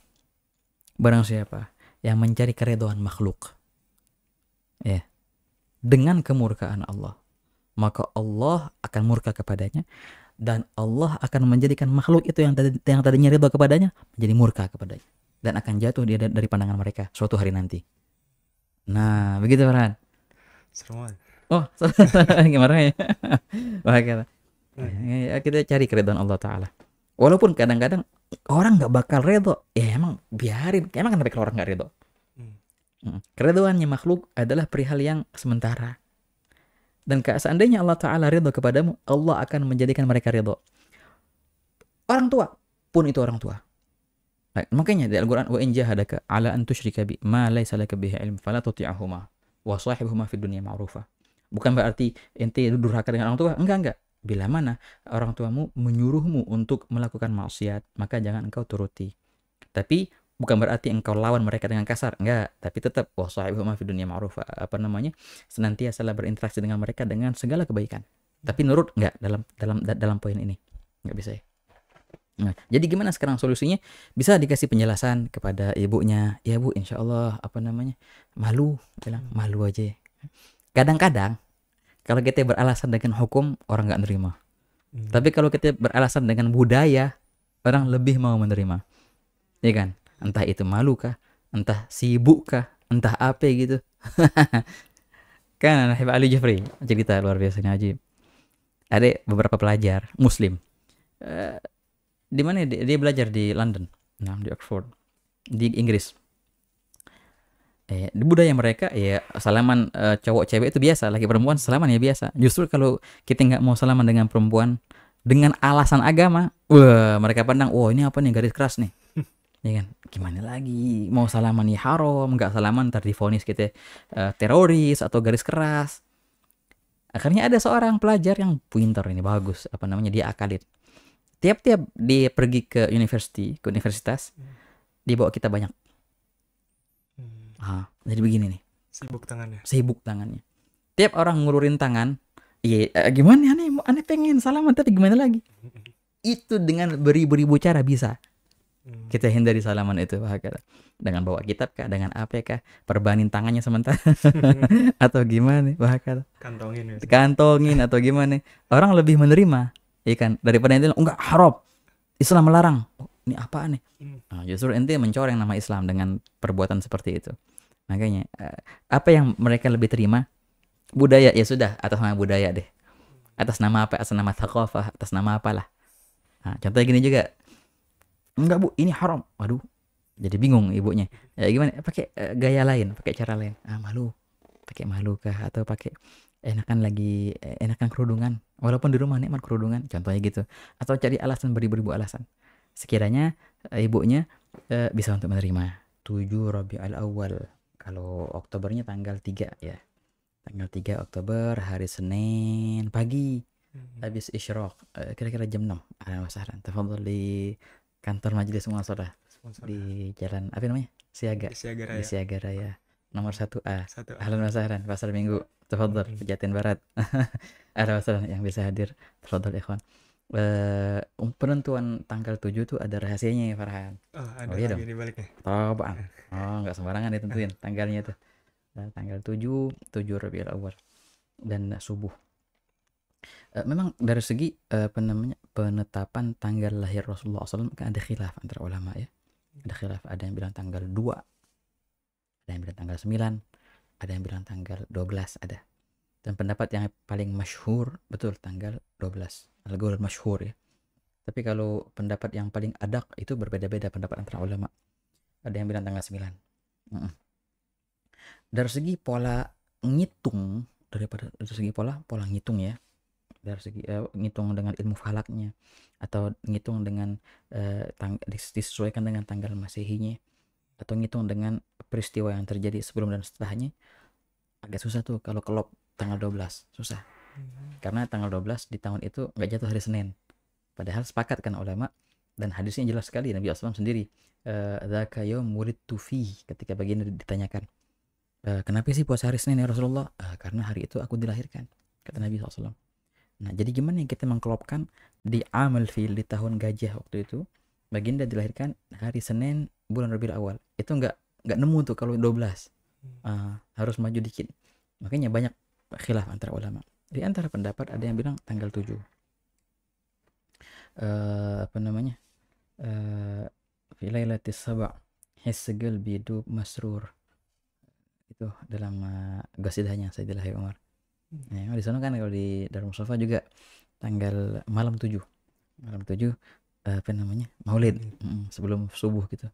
Speaker 1: barang siapa yang mencari keredoan makhluk, ya, dengan kemurkaan Allah, maka Allah akan murka kepadanya dan Allah akan menjadikan makhluk itu yang tadi yang tadinya ridho kepadanya menjadi murka kepadanya dan akan jatuh dia dari pandangan mereka suatu hari nanti. Nah, begitu Farhan. Serem. Oh, gimana ya? Wah, hmm. ya, kita cari keridhaan Allah Ta'ala walaupun kadang-kadang orang nggak bakal redo ya emang biarin emang kenapa kalau orang nggak redo hmm. hmm. keredoannya makhluk adalah perihal yang sementara dan seandainya Allah Ta'ala redo kepadamu Allah akan menjadikan mereka redo orang tua pun itu orang tua Nah, makanya di Al-Quran wa in jahadaka ala an tusyrika bi ma laisa laka bihi ilm fala tuti'ahuma wa sahibhuma fi dunya ma'rufa. Bukan berarti ente durhaka dengan orang tua, enggak enggak. Bila mana orang tuamu menyuruhmu untuk melakukan maksiat, maka jangan engkau turuti. Tapi bukan berarti engkau lawan mereka dengan kasar, enggak, tapi tetap wah sahibu fi dunia ma'ruf apa namanya? Senantiasa berinteraksi dengan mereka dengan segala kebaikan. Tapi nurut enggak dalam dalam dalam poin ini. Enggak bisa ya. Nah, jadi gimana sekarang solusinya? Bisa dikasih penjelasan kepada ibunya. Ya bu, insya Allah apa namanya malu, bilang malu aja. Kadang-kadang kalau kita beralasan dengan hukum, orang nggak nerima. Hmm. Tapi kalau kita beralasan dengan budaya, orang lebih mau menerima. Ya kan? Entah itu malu kah, entah sibuk kah, entah apa gitu. kan Habib Ali Jafri cerita luar biasanya aja. Ada beberapa pelajar Muslim. Uh, di mana dia, dia belajar di London, nah di Oxford, di Inggris eh, budaya mereka ya salaman eh, cowok cewek itu biasa lagi perempuan salaman ya biasa justru kalau kita nggak mau salaman dengan perempuan dengan alasan agama wah mereka pandang wah ini apa nih garis keras nih ya kan gimana lagi mau salaman ya haram nggak salaman ntar difonis kita uh, teroris atau garis keras akhirnya ada seorang pelajar yang pinter ini bagus apa namanya dia akalit tiap-tiap dia pergi ke university ke universitas hmm. dia bawa kita banyak Ah, jadi begini nih. Sibuk tangannya. Sibuk tangannya. Tiap orang ngururin tangan, iya eh, gimana aneh aneh pengen salaman tapi gimana lagi? Itu dengan beribu-ribu cara bisa. Hmm. Kita hindari salaman itu bahkan Dengan bawa kitab kah, dengan apa kah, perbanin tangannya sementara atau gimana bahkan Kantongin. ya, Kantongin atau gimana. Orang lebih menerima, ya Daripada itu enggak harap. Islam melarang. Oh, ini apa nih? Hmm. Nah, justru ente mencoreng nama Islam dengan perbuatan seperti itu makanya uh, apa yang mereka lebih terima budaya ya sudah atas nama budaya deh atas nama apa atas nama thakofah atas nama apalah nah, contohnya gini juga enggak bu ini haram waduh jadi bingung ibunya ya gimana pakai uh, gaya lain pakai cara lain ah malu pakai malu kah atau pakai enakan lagi eh, enakan kerudungan walaupun di rumah nikmat kerudungan contohnya gitu atau cari alasan beribu-ribu alasan sekiranya uh, ibunya uh, bisa untuk menerima 7 Rabiul Awal kalau Oktobernya tanggal 3 ya tanggal 3 Oktober hari Senin pagi hmm. habis isyrok eh, kira-kira jam 6 ada masalah tafadhol di kantor majelis muasalah di ya. jalan apa namanya siaga di siaga raya, di siaga raya. nomor 1A. 1A. Ahlan wa pasar Minggu. -hmm. Jatin Barat. ada masalah yang bisa hadir. Tafadhol ikhwan eh uh, penentuan tanggal 7 tuh ada rahasianya ya Farhan. Oh, ada oh, iya dong. Oh, Oh, nggak sembarangan ditentuin tanggalnya tuh. Nah, tanggal 7, 7 Rabiul Awal dan subuh. Uh, memang dari segi uh, penetapan tanggal lahir Rasulullah SAW kan ada khilaf antara ulama ya. Ada khilaf, ada yang bilang tanggal 2, ada yang bilang tanggal 9, ada yang bilang tanggal 12 ada. Dan pendapat yang paling masyhur betul tanggal 12 al ghul masyhur ya tapi kalau pendapat yang paling adak itu berbeda-beda pendapat antara ulama ada yang bilang tanggal 9 mm -mm. dari segi pola ngitung daripada dari segi pola pola ngitung ya dari segi uh, ngitung dengan ilmu falaknya atau ngitung dengan uh, tang disesuaikan dengan tanggal masehinya atau ngitung dengan peristiwa yang terjadi sebelum dan setelahnya agak susah tuh kalau kelop tanggal 12 susah karena tanggal 12 di tahun itu nggak jatuh hari Senin padahal sepakat kan ulama dan hadisnya jelas sekali Nabi Muhammad SAW sendiri zaka eh, murid tufi ketika baginda ditanyakan e, kenapa sih puasa hari Senin ya Rasulullah e, karena hari itu aku dilahirkan kata Nabi SAW nah jadi gimana yang kita mengkelopkan di amal fil di tahun gajah waktu itu baginda dilahirkan hari Senin bulan Rabiul Awal itu nggak nggak nemu tuh kalau 12 uh, hmm. ah, harus maju dikit makanya banyak khilaf antara ulama di antara pendapat ada yang bilang tanggal 7 uh, eh, apa namanya uh, fi hisgal bidu masrur itu dalam uh, gasidahnya Sayyidil Habib Umar hmm. nah, di sana kan kalau di Darul sofa juga tanggal malam 7 malam 7 apa namanya maulid hmm. sebelum subuh gitu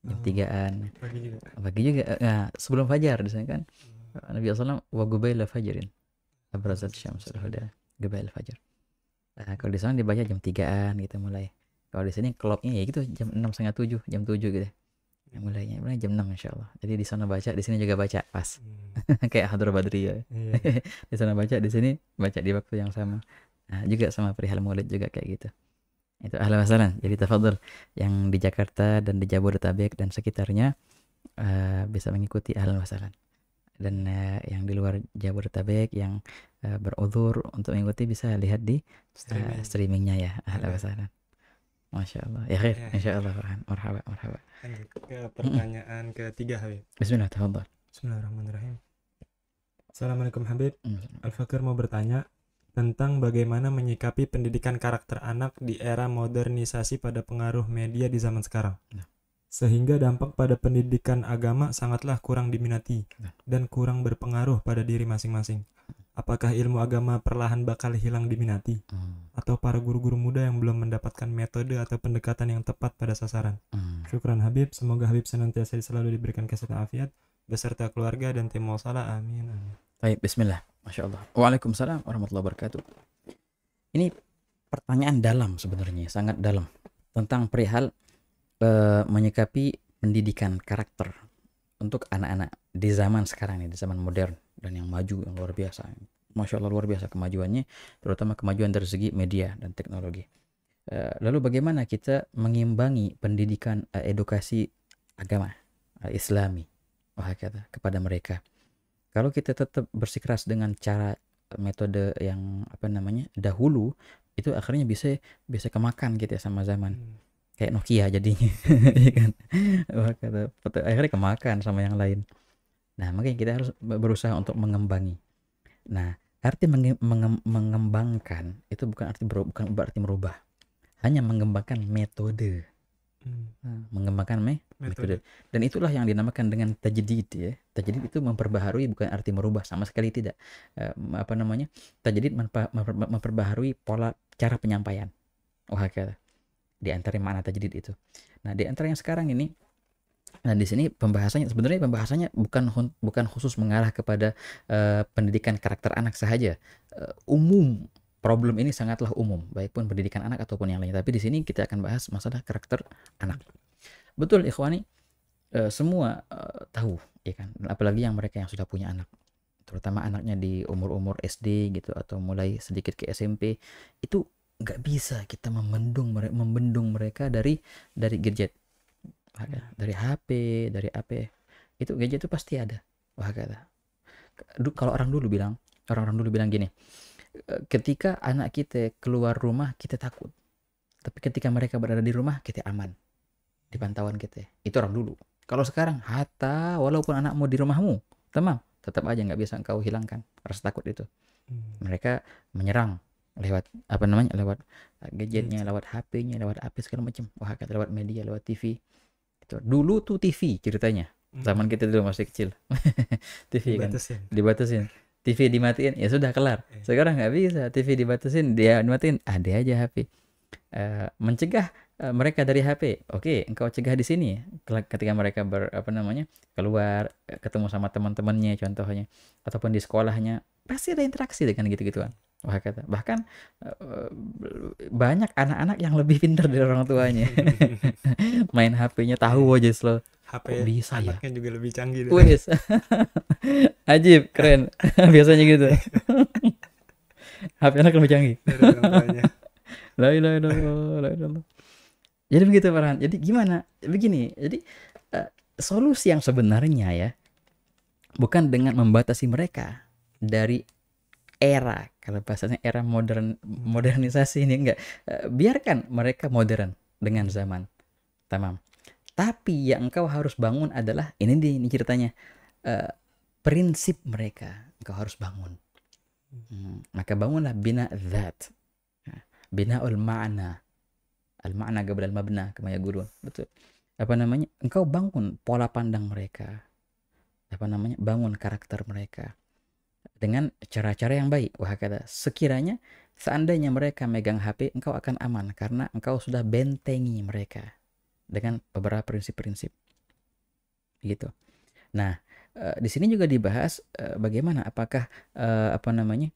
Speaker 1: jam oh, tigaan pagi juga pagi juga nah, sebelum fajar di sana kan hmm. Nabi SAW wagubaila fajarin abrazat al huda Gebel fajar nah, kalau di sana dibaca jam tigaan an gitu mulai kalau di sini klopnya ya gitu jam enam setengah tujuh jam tujuh gitu ya, mulainya mulai jam enam insya Allah jadi di sana baca di sini juga baca pas hmm. kayak hadur badri ya iya. di sana baca di sini baca di waktu yang sama nah, juga sama perihal mulut juga kayak gitu itu ahlan wasalan jadi tafadhol yang di Jakarta dan di Jabodetabek dan sekitarnya uh, bisa mengikuti ahlan wasalan dan uh, yang di luar Jabodetabek yang uh, beruzur untuk mengikuti bisa lihat di streaming. uh, streamingnya ya ahla wasalan Masya Allah ya khair ya. Insya Allah marhaba marhaba ke pertanyaan hmm. ketiga Habib Bismillahirrahmanirrahim
Speaker 5: Bismillahirrahmanirrahim Assalamualaikum Habib hmm. Al-Fakir mau bertanya tentang bagaimana menyikapi pendidikan karakter anak di era modernisasi pada pengaruh media di zaman sekarang. Nah sehingga dampak pada pendidikan agama sangatlah kurang diminati dan kurang berpengaruh pada diri masing-masing. Apakah ilmu agama perlahan bakal hilang diminati hmm. atau para guru-guru muda yang belum mendapatkan metode atau pendekatan yang tepat pada sasaran? Hmm. Syukran Habib, semoga Habib senantiasa selalu diberikan kesehatan afiat beserta keluarga dan tim salah
Speaker 1: Amin. amin. Baik, bismillah. Masya Allah. Waalaikumsalam warahmatullahi wabarakatuh. Ini pertanyaan dalam sebenarnya, sangat dalam tentang perihal uh, menyikapi pendidikan karakter untuk anak-anak di zaman sekarang ini, di zaman modern dan yang maju yang luar biasa. Masya Allah luar biasa kemajuannya, terutama kemajuan dari segi media dan teknologi. Uh, lalu bagaimana kita mengimbangi pendidikan uh, edukasi agama uh, Islami kata kepada mereka? Kalau kita tetap bersikeras dengan cara metode yang apa namanya dahulu, itu akhirnya bisa bisa kemakan gitu ya sama zaman. Hmm kayak Nokia jadinya iya kan akhirnya kemakan sama yang lain nah makanya kita harus berusaha untuk mengembangi nah arti mengembangkan itu bukan arti bukan berarti merubah hanya mengembangkan metode hmm. Nah, mengembangkan me metode. metode dan itulah yang dinamakan dengan tajdid ya tajdid itu memperbaharui bukan arti merubah sama sekali tidak uh, apa namanya tajdid memperbaharui pola cara penyampaian Wah kata di antara makna tajdid itu. Nah, di antara yang sekarang ini Nah, di sini pembahasannya sebenarnya pembahasannya bukan bukan khusus mengarah kepada uh, pendidikan karakter anak saja. Uh, eh, umum problem ini sangatlah umum, baik pun pendidikan anak ataupun yang lain. Tapi di sini kita akan bahas masalah karakter anak. Betul, ikhwani, uh, semua uh, tahu, ya kan? Apalagi yang mereka yang sudah punya anak terutama anaknya di umur-umur SD gitu atau mulai sedikit ke SMP itu nggak bisa kita membendung mereka membendung mereka dari dari gadget ya. dari HP dari apa itu gadget itu pasti ada wah kata kalau orang dulu bilang orang-orang dulu bilang gini e, ketika anak kita keluar rumah kita takut tapi ketika mereka berada di rumah kita aman di pantauan kita itu orang dulu kalau sekarang hatta walaupun anakmu di rumahmu teman tetap aja nggak bisa engkau hilangkan rasa takut itu hmm. mereka menyerang lewat apa namanya lewat eh, gadgetnya hmm. lewat HP-nya lewat apa segala macam wah kata lewat media lewat TV itu dulu tuh TV ceritanya hmm. zaman kita dulu masih kecil TV dibatasin. kan dibatasin TV dimatiin ya sudah kelar iya. sekarang nggak bisa TV dibatasin dia dimatiin ada aja HP uh, eh, mencegah uh, mereka dari HP oke engkau cegah di sini ketika mereka ber apa namanya keluar ketemu sama teman-temannya contohnya ataupun di sekolahnya pasti ada interaksi dengan gitu-gituan Wah kata bahkan eh, banyak anak-anak yang lebih pintar dari orang tuanya. Main HP-nya tahu aja lo, HP oh,
Speaker 5: bisa ya? juga lebih canggih. Wes.
Speaker 1: Ajib, keren. Biasanya gitu. HP anak lebih canggih. lai, lai, lai, lai, lai. Jadi begitu Farhan. Jadi gimana? Begini. Jadi uh, solusi yang sebenarnya ya bukan dengan membatasi mereka dari era kalau bahasanya era modern modernisasi ini enggak eh, biarkan mereka modern dengan zaman tamam tapi yang engkau harus bangun adalah ini dia ini ceritanya uh, prinsip mereka engkau harus bangun hmm. maka bangunlah bina that nah, bina ul ma'na al ma'na gabal al mabna kemaya guru betul apa namanya engkau bangun pola pandang mereka apa namanya bangun karakter mereka dengan cara-cara yang baik. Wah kata sekiranya seandainya mereka megang HP, engkau akan aman karena engkau sudah bentengi mereka dengan beberapa prinsip-prinsip. Gitu. Nah, eh, di sini juga dibahas eh, bagaimana apakah eh, apa namanya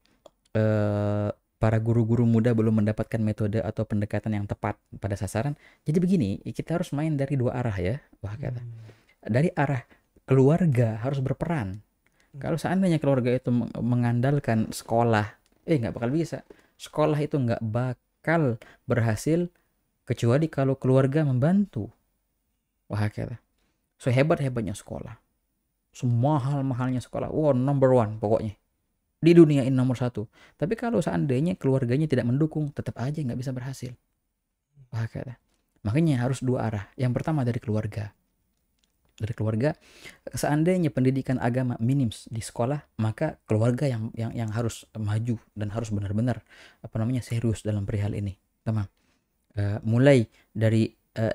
Speaker 1: para guru-guru muda belum mendapatkan metode atau pendekatan yang tepat pada sasaran. Jadi begini, kita harus main dari dua arah ya. Wah kata. Hmm. Dari arah keluarga harus berperan kalau seandainya keluarga itu mengandalkan sekolah, eh nggak bakal bisa. Sekolah itu nggak bakal berhasil kecuali kalau keluarga membantu. Wah kira. So hebat hebatnya sekolah. Semua hal mahalnya sekolah. Wow number one pokoknya. Di dunia ini nomor satu. Tapi kalau seandainya keluarganya tidak mendukung, tetap aja nggak bisa berhasil. Wah kira. Makanya harus dua arah. Yang pertama dari keluarga dari keluarga seandainya pendidikan agama minim di sekolah maka keluarga yang yang yang harus maju dan harus benar-benar apa namanya serius dalam perihal ini teman uh, eh, mulai dari edukasi eh,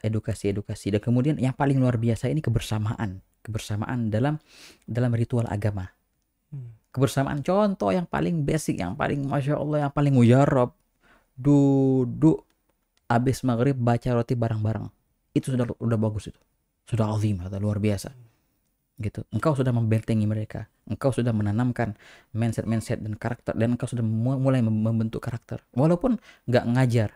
Speaker 1: edukasi-edukasi dan kemudian yang paling luar biasa ini kebersamaan kebersamaan dalam dalam ritual agama hmm. kebersamaan contoh yang paling basic yang paling masya allah yang paling mujarab oh, ya duduk abis maghrib baca roti bareng-bareng itu sudah udah bagus itu sudah azim, sudah luar biasa. Gitu. Engkau sudah membentengi mereka. Engkau sudah menanamkan mindset-mindset dan karakter dan engkau sudah mulai membentuk karakter. Walaupun nggak ngajar,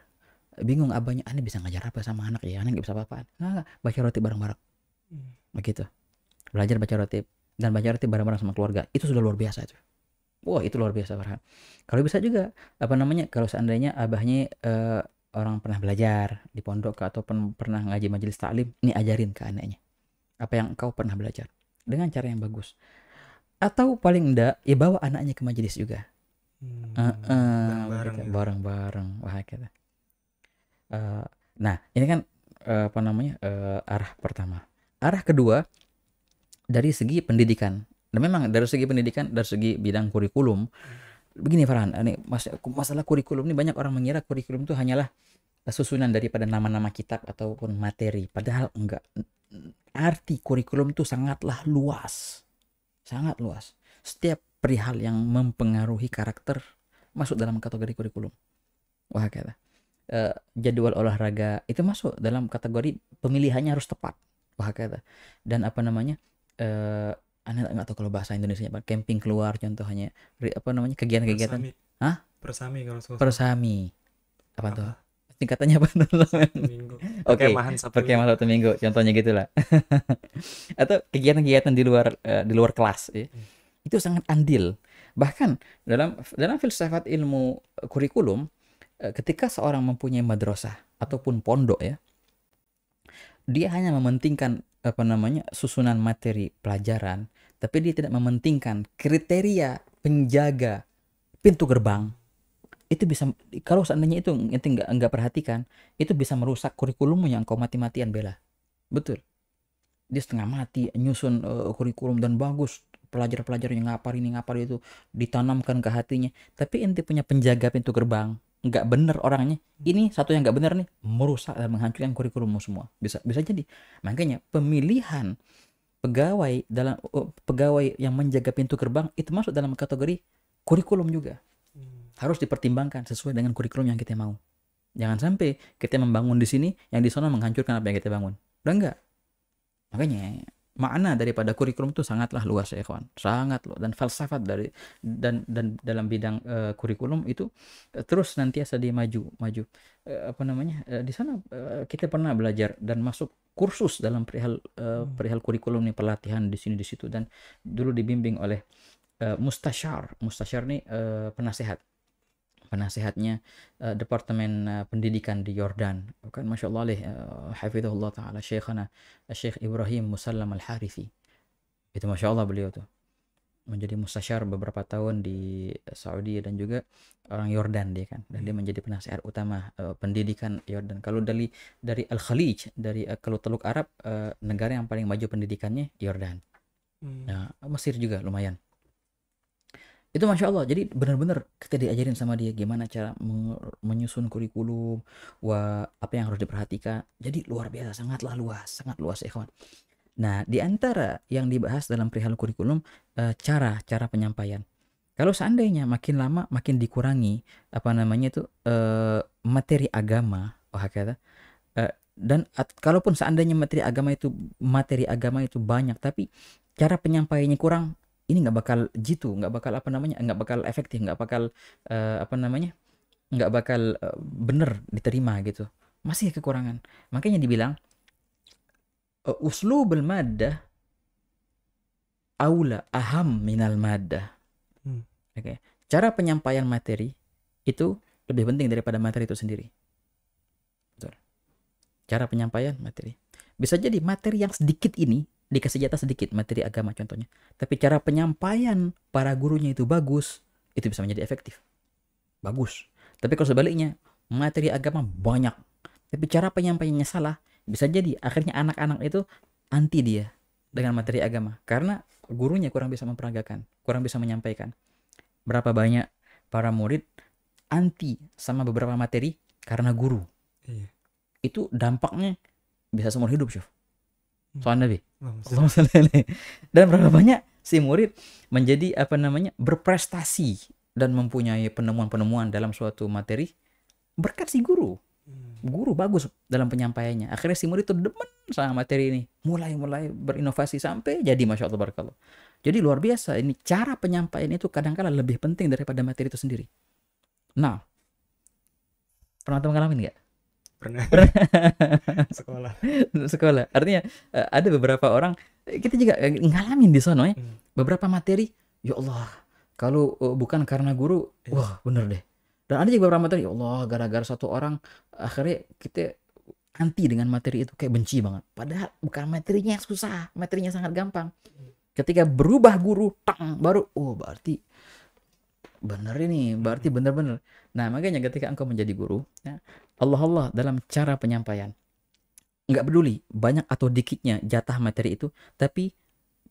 Speaker 1: bingung abahnya, ah, aneh bisa ngajar apa sama anak ya? Anak nggak bisa apa-apaan. Nah, baca roti bareng-bareng. Hmm. Begitu. Belajar baca roti dan baca roti bareng-bareng sama keluarga. Itu sudah luar biasa itu. Wah, itu luar biasa Farhan. Kalau bisa juga apa namanya? Kalau seandainya abahnya uh, orang pernah belajar di pondok atau pernah ngaji majelis taklim ini ajarin ke anaknya apa yang kau pernah belajar dengan cara yang bagus atau paling enggak ya bawa anaknya ke majelis juga hmm, uh, uh, bareng uh, nah ini kan uh, apa namanya uh, arah pertama arah kedua dari segi pendidikan dan memang dari segi pendidikan dari segi bidang kurikulum hmm begini Farhan, ini masalah kurikulum ini banyak orang mengira kurikulum itu hanyalah susunan daripada nama-nama kitab ataupun materi, padahal enggak. Arti kurikulum itu sangatlah luas. Sangat luas. Setiap perihal yang mempengaruhi karakter masuk dalam kategori kurikulum. Wah, kata. Uh, jadwal olahraga itu masuk dalam kategori pemilihannya harus tepat. Wah, kata. Dan apa namanya? Uh, anda nggak tau kalau bahasa Indonesia apa camping keluar contohnya apa namanya kegiatan-kegiatan Hah? Persami kalau susah. Persami. Apa, apa? tuh? Singkatannya apa tuh? minggu. Oke, malam satu minggu. Contohnya gitulah. Atau kegiatan-kegiatan di luar uh, di luar kelas ya. Hmm. Itu sangat andil. Bahkan dalam dalam filsafat ilmu kurikulum eh, ketika seorang mempunyai madrasah ataupun pondok ya dia hanya mementingkan apa namanya susunan materi pelajaran tapi dia tidak mementingkan kriteria penjaga pintu gerbang itu bisa kalau seandainya itu itu nggak nggak perhatikan itu bisa merusak kurikulum yang kau mati-matian bela betul dia setengah mati nyusun uh, kurikulum dan bagus pelajar-pelajar yang ngapar ini ngapar itu ditanamkan ke hatinya tapi inti punya penjaga pintu gerbang nggak bener orangnya ini satu yang nggak bener nih merusak dan menghancurkan kurikulummu semua bisa bisa jadi makanya pemilihan pegawai dalam oh, pegawai yang menjaga pintu gerbang itu masuk dalam kategori kurikulum juga hmm. harus dipertimbangkan sesuai dengan kurikulum yang kita mau jangan sampai kita membangun di sini yang di sana menghancurkan apa yang kita bangun udah enggak makanya makna daripada kurikulum itu sangatlah luas ya kawan sangat loh dan falsafat dari dan dan dalam bidang uh, kurikulum itu uh, terus nantiasa dia maju maju uh, eh, apa namanya uh, di sana uh, kita pernah belajar dan masuk kursus dalam perihal uh, perihal kurikulum nih pelatihan di sini di situ dan dulu dibimbing oleh uh, mustasyar mustasyar nih uh, penasehat penasehatnya uh, eh, Departemen uh, Pendidikan di Yordan kan Masya Allah alih uh, eh, Hafidhullah Ta'ala Syekhana Syekh Ibrahim Musallam Al-Harithi itu Masya Allah beliau tuh menjadi mustasyar beberapa tahun di Saudi dan juga orang Yordan dia kan dan dia hmm. menjadi penasehat utama uh, pendidikan Yordan kalau dari dari Al Khalij dari uh, kalau Teluk Arab uh, negara yang paling maju pendidikannya Yordan hmm. nah Mesir juga lumayan itu masya Allah jadi benar-benar kita diajarin sama dia gimana cara menyusun kurikulum wah apa yang harus diperhatikan jadi luar biasa sangatlah luas sangat luas ya kawan nah diantara yang dibahas dalam perihal kurikulum eh, cara cara penyampaian kalau seandainya makin lama makin dikurangi apa namanya itu eh, materi agama wah kata eh, dan kalaupun seandainya materi agama itu materi agama itu banyak tapi cara penyampaiannya kurang ini nggak bakal jitu nggak bakal apa namanya nggak bakal efektif nggak bakal uh, apa namanya nggak bakal uh, bener diterima gitu masih kekurangan makanya dibilang uh, uslubul mada aula aham minal mada hmm. oke okay. cara penyampaian materi itu lebih penting daripada materi itu sendiri Betul. cara penyampaian materi bisa jadi materi yang sedikit ini dikasih jatah sedikit materi agama contohnya. Tapi cara penyampaian para gurunya itu bagus, itu bisa menjadi efektif. Bagus. Tapi kalau sebaliknya, materi agama banyak. Tapi cara penyampaiannya salah, bisa jadi akhirnya anak-anak itu anti dia dengan materi agama. Karena gurunya kurang bisa memperagakan, kurang bisa menyampaikan. Berapa banyak para murid anti sama beberapa materi karena guru. Iya. Itu dampaknya bisa seumur hidup, Syuf. Soal Nabi. Allah Dan berapa banyak si murid menjadi apa namanya berprestasi dan mempunyai penemuan-penemuan dalam suatu materi berkat si guru. Hmm. Guru bagus dalam penyampaiannya. Akhirnya si murid itu demen sama materi ini. Mulai-mulai berinovasi sampai jadi Masya Allah Barakallah. Jadi luar biasa. Ini cara penyampaian itu kadangkala -kadang lebih penting daripada materi itu sendiri. Nah, pernah teman ngalamin nggak? pernah sekolah sekolah artinya eh, ada beberapa orang eh, kita juga eh, ngalamin di sana ya hmm. beberapa materi ya Allah kalau bukan karena guru yes. Iya. wah bener deh dan ada juga beberapa materi ya Allah gara-gara satu orang akhirnya kita anti dengan materi itu kayak benci banget padahal bukan materinya yang susah materinya sangat gampang ketika berubah guru tang baru oh berarti bener ini berarti hmm. bener-bener nah makanya ketika engkau menjadi guru ya, Allah Allah dalam cara penyampaian. Nggak peduli banyak atau dikitnya jatah materi itu, tapi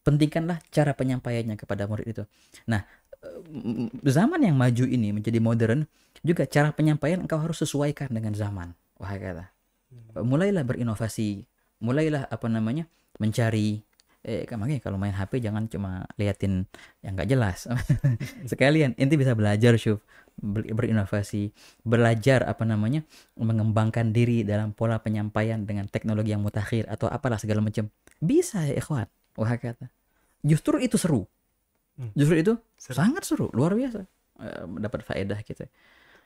Speaker 1: pentingkanlah cara penyampaiannya kepada murid itu. Nah, eh, zaman yang maju ini menjadi modern juga cara penyampaian engkau harus sesuaikan dengan zaman. Wahai kata, hmm. mulailah berinovasi, mulailah apa namanya mencari eh kan makanya kalau main HP jangan cuma liatin yang nggak jelas sekalian inti bisa belajar syuf berinovasi, belajar apa namanya, mengembangkan diri dalam pola penyampaian dengan teknologi yang mutakhir atau apalah segala macam. Bisa ya ikhwan, wah kata. Justru itu seru. Hmm. Justru itu seru. sangat seru, luar biasa. Eh, Dapat faedah kita gitu.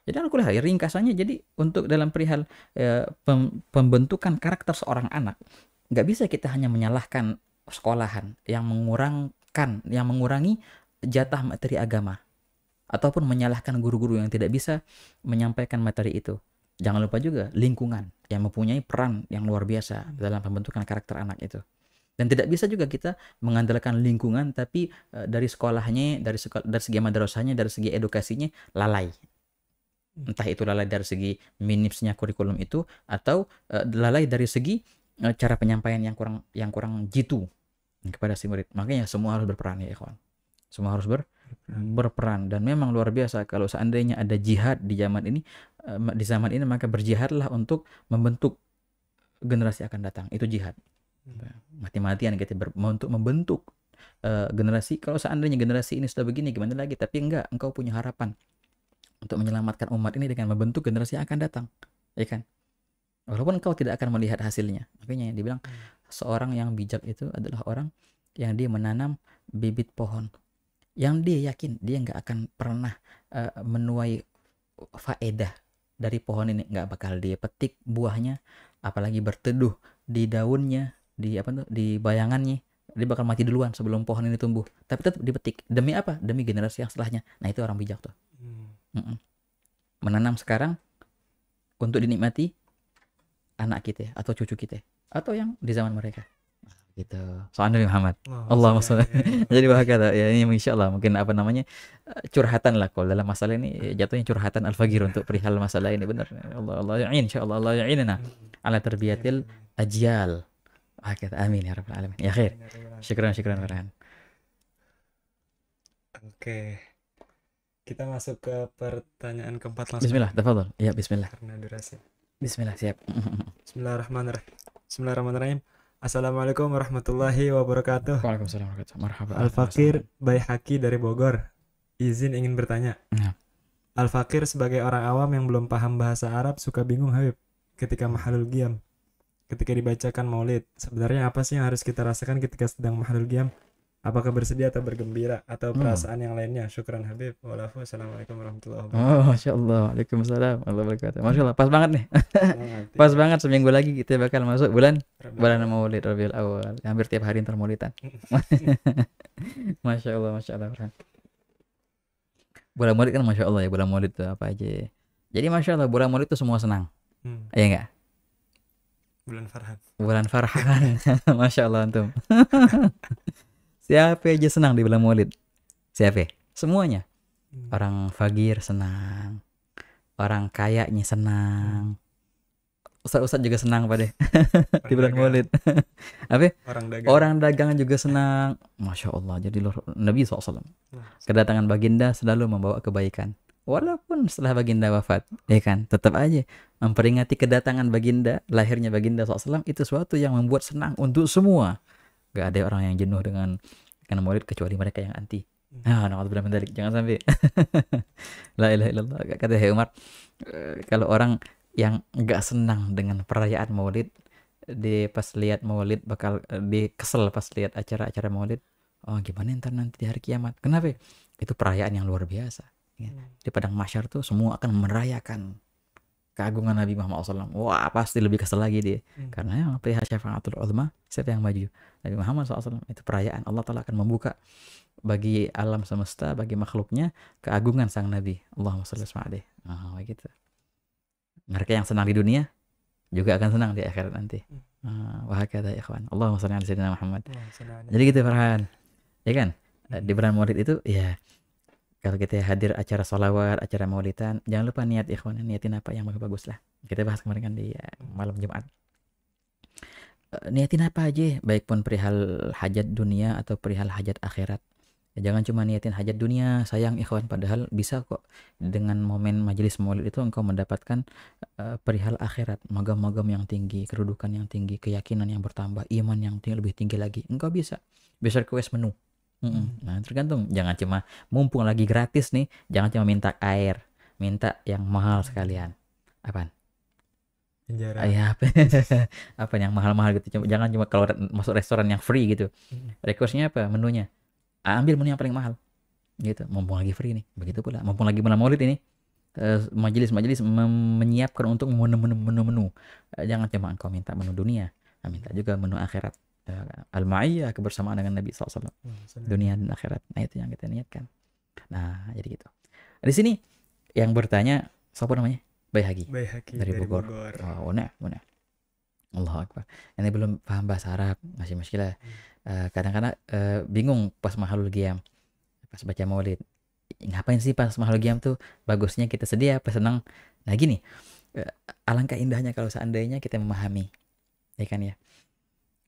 Speaker 1: Jadi aku lihat ringkasannya jadi untuk dalam perihal ya, pembentukan karakter seorang anak nggak bisa kita hanya menyalahkan sekolahan yang mengurangkan yang mengurangi jatah materi agama ataupun menyalahkan guru-guru yang tidak bisa menyampaikan materi itu. Jangan lupa juga lingkungan yang mempunyai peran yang luar biasa dalam pembentukan karakter anak itu. Dan tidak bisa juga kita mengandalkan lingkungan tapi eh, dari sekolahnya, dari sekol dari segi madrasahnya, dari segi edukasinya lalai. Entah itu lalai dari segi minimsnya kurikulum itu atau eh, lalai dari segi eh, cara penyampaian yang kurang yang kurang jitu kepada si murid. Makanya semua harus berperan ya, kawan Semua harus ber berperan dan memang luar biasa kalau seandainya ada jihad di zaman ini eh, di zaman ini maka berjihadlah untuk membentuk generasi akan datang itu jihad hmm. mati-matian kita gitu, ber, untuk membentuk uh, generasi kalau seandainya generasi ini sudah begini gimana lagi tapi enggak engkau punya harapan untuk menyelamatkan umat ini dengan membentuk generasi yang akan datang ya kan walaupun engkau tidak akan melihat hasilnya makanya yang dibilang hmm. seorang yang bijak itu adalah orang yang dia menanam bibit pohon yang dia yakin dia nggak akan pernah uh, menuai faedah dari pohon ini nggak bakal dia petik buahnya apalagi berteduh di daunnya di apa tuh di bayangannya dia bakal mati duluan sebelum pohon ini tumbuh tapi tetap dipetik demi apa demi generasi yang setelahnya nah itu orang bijak tuh
Speaker 2: hmm. Mm
Speaker 1: -mm. menanam sekarang untuk dinikmati anak kita atau cucu kita atau yang di zaman mereka gitu soalnya Nabi Muhammad oh, Allah maksudnya ya. jadi bahkan ya ini insya Allah mungkin apa namanya eh, curhatan lah kalau dalam masalah ini eh, jatuhnya curhatan al fagir untuk perihal masalah ini benar Allah Allah ya'in insya Allah Allah nah. Hmm. ala terbiatil ajial Bahagia. amin ya rabbal alamin ya khair syukran syukran Farhan
Speaker 5: oke kita masuk ke pertanyaan keempat langsung Bismillah
Speaker 1: tafadhol ya Bismillah
Speaker 5: karena durasi Bismillah siap Bismillahirrahmanirrahim Bismillahirrahmanirrahim Assalamualaikum warahmatullahi wabarakatuh. Waalaikumsalam warahmatullahi wabarakatuh. Al-Fakir dari Bogor. Izin ingin bertanya. Ya. Al-Fakir sebagai orang awam yang belum paham bahasa Arab suka bingung Habib ketika mahalul giam. Ketika dibacakan maulid, sebenarnya apa sih yang harus kita rasakan ketika sedang mahalul giam? Apakah bersedia atau bergembira atau hmm. perasaan yang lainnya? Syukran Habib. Walafu. Assalamualaikum warahmatullahi oh, wabarakatuh. Oh,
Speaker 1: masya Allah. Waalaikumsalam. Allah wabarakatuh. Masya Allah. Pas banget nih. Pas iya. banget seminggu lagi kita bakal masuk bulan bulan Maulid Rabiul Awal. Hampir tiap hari termulitan masya Allah. Masya Allah. Bulan Maulid kan masya Allah ya. Bulan Maulid itu apa aja. Ya. Jadi masya Allah. Bulan Maulid itu semua senang. Hmm. enggak? Iya bulan Farhan. Bulan Farhan. masya Allah antum. Siapa aja senang dibilang maulid? Siapa? Semuanya. Hmm. Orang fagir senang. Orang kayaknya senang. Ustad-ustad juga senang pada di bulan Maulid. Apa? Orang dagang. Orang dagang juga senang. Masya Allah. Jadi lor, Nabi SAW. Nah. Kedatangan baginda selalu membawa kebaikan. Walaupun setelah baginda wafat, ya kan, tetap aja memperingati kedatangan baginda, lahirnya baginda SAW itu suatu yang membuat senang untuk semua. Gak ada orang yang jenuh dengan dengan maulid kecuali mereka yang anti. Nah, naudzubillah min Jangan sampai. La ilaha illallah. Kata Hai Umar, eh, kalau orang yang gak senang dengan perayaan maulid, di pas lihat maulid bakal eh, di kesel pas lihat acara-acara maulid. Oh, gimana ntar nanti di hari kiamat? Kenapa? Itu perayaan yang luar biasa. Ya. Hmm. Di padang masyar tuh semua akan merayakan keagungan Nabi Muhammad SAW. Wah pasti lebih kesel lagi dia. Hmm. Karena yang perihal syafaatul ulama, siapa yang maju? Nabi Muhammad SAW itu perayaan Allah Taala akan membuka bagi alam semesta, bagi makhluknya keagungan sang Nabi. Allah sholli alaihi nah, gitu. Mereka yang senang di dunia juga akan senang di akhirat nanti. Wah hmm. kata ikhwan. Allahumma SWT Muhammad. Jadi gitu Farhan. Ya kan? Hmm. Di peran murid itu ya kalau kita hadir acara sholawat, acara maulidan, jangan lupa niat ikhwan, niatin apa yang bagus-bagus lah. Kita bahas kemarin kan di uh, malam Jumat. Uh, niatin apa aja, baik pun perihal hajat dunia atau perihal hajat akhirat. Ya, jangan cuma niatin hajat dunia, sayang ikhwan. Padahal bisa kok dengan momen majelis maulid itu engkau mendapatkan uh, perihal akhirat. Magam-magam yang tinggi, kedudukan yang tinggi, keyakinan yang bertambah, iman yang tinggi, lebih tinggi lagi. Engkau bisa. Bisa request menu Mm-mm. Hmm. Nah tergantung, jangan cuma mumpung lagi gratis nih, jangan cuma minta air, minta yang mahal sekalian. Iya, apa
Speaker 5: Penjara. Ayah, apa,
Speaker 1: apa yang mahal-mahal gitu. Jangan cuma kalau masuk restoran yang free gitu. Requestnya apa? Menunya. Ambil menu yang paling mahal. Gitu, mumpung lagi free nih. Begitu pula, mumpung lagi bulan maulid ini. Eh, majelis-majelis menyiapkan untuk menu-menu. menu eh, Jangan cuma engkau minta menu dunia, ah, minta juga menu akhirat al-ma'iyah kebersamaan dengan Nabi SAW dunia dan akhirat nah itu yang kita niatkan nah jadi gitu di sini yang bertanya siapa namanya Bayhaki, Bayhaki dari, dari Bogor, Bogor. Oh, nah, Allah Akbar. Ini belum paham bahasa Arab, masih masalah. Ya. Hmm. Eh, kadang-kadang uh, bingung pas mahalul giam, pas baca maulid. Ngapain sih pas mahalul giam tuh? Bagusnya kita sedih apa senang? Nah gini, uh, alangkah indahnya kalau seandainya kita memahami, ya kan ya.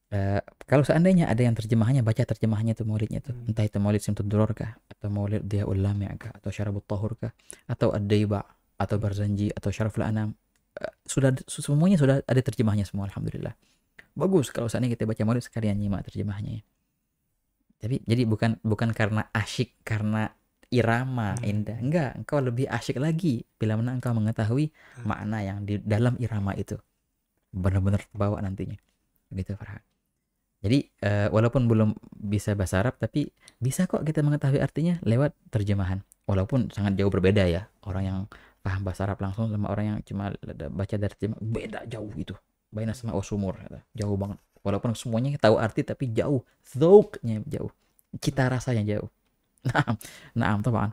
Speaker 1: Eh, kalau seandainya ada yang terjemahannya baca terjemahannya itu maulidnya itu hmm. entah itu maulid simtud duror kah atau maulid dia ulama kah atau syarabut tahur kah atau ad-daiba atau barzanji atau syaraful anam uh, sudah semuanya sudah ada terjemahnya semua alhamdulillah bagus kalau seandainya kita baca maulid sekalian nyimak terjemahnya ya. tapi jadi bukan bukan karena asyik karena irama hmm. indah enggak engkau lebih asyik lagi bila mana engkau mengetahui hmm. makna yang di dalam irama itu benar-benar bawa nantinya gitu Farhan jadi uh, walaupun belum bisa bahasa Arab tapi bisa kok kita mengetahui artinya lewat terjemahan. Walaupun sangat jauh berbeda ya. Orang yang paham bahasa Arab langsung sama orang yang cuma baca dari terjemahan beda jauh itu Baina sama osumur jauh banget. Walaupun semuanya tahu arti tapi jauh, zauknya jauh. Cita rasanya jauh. Nah, nah, teman.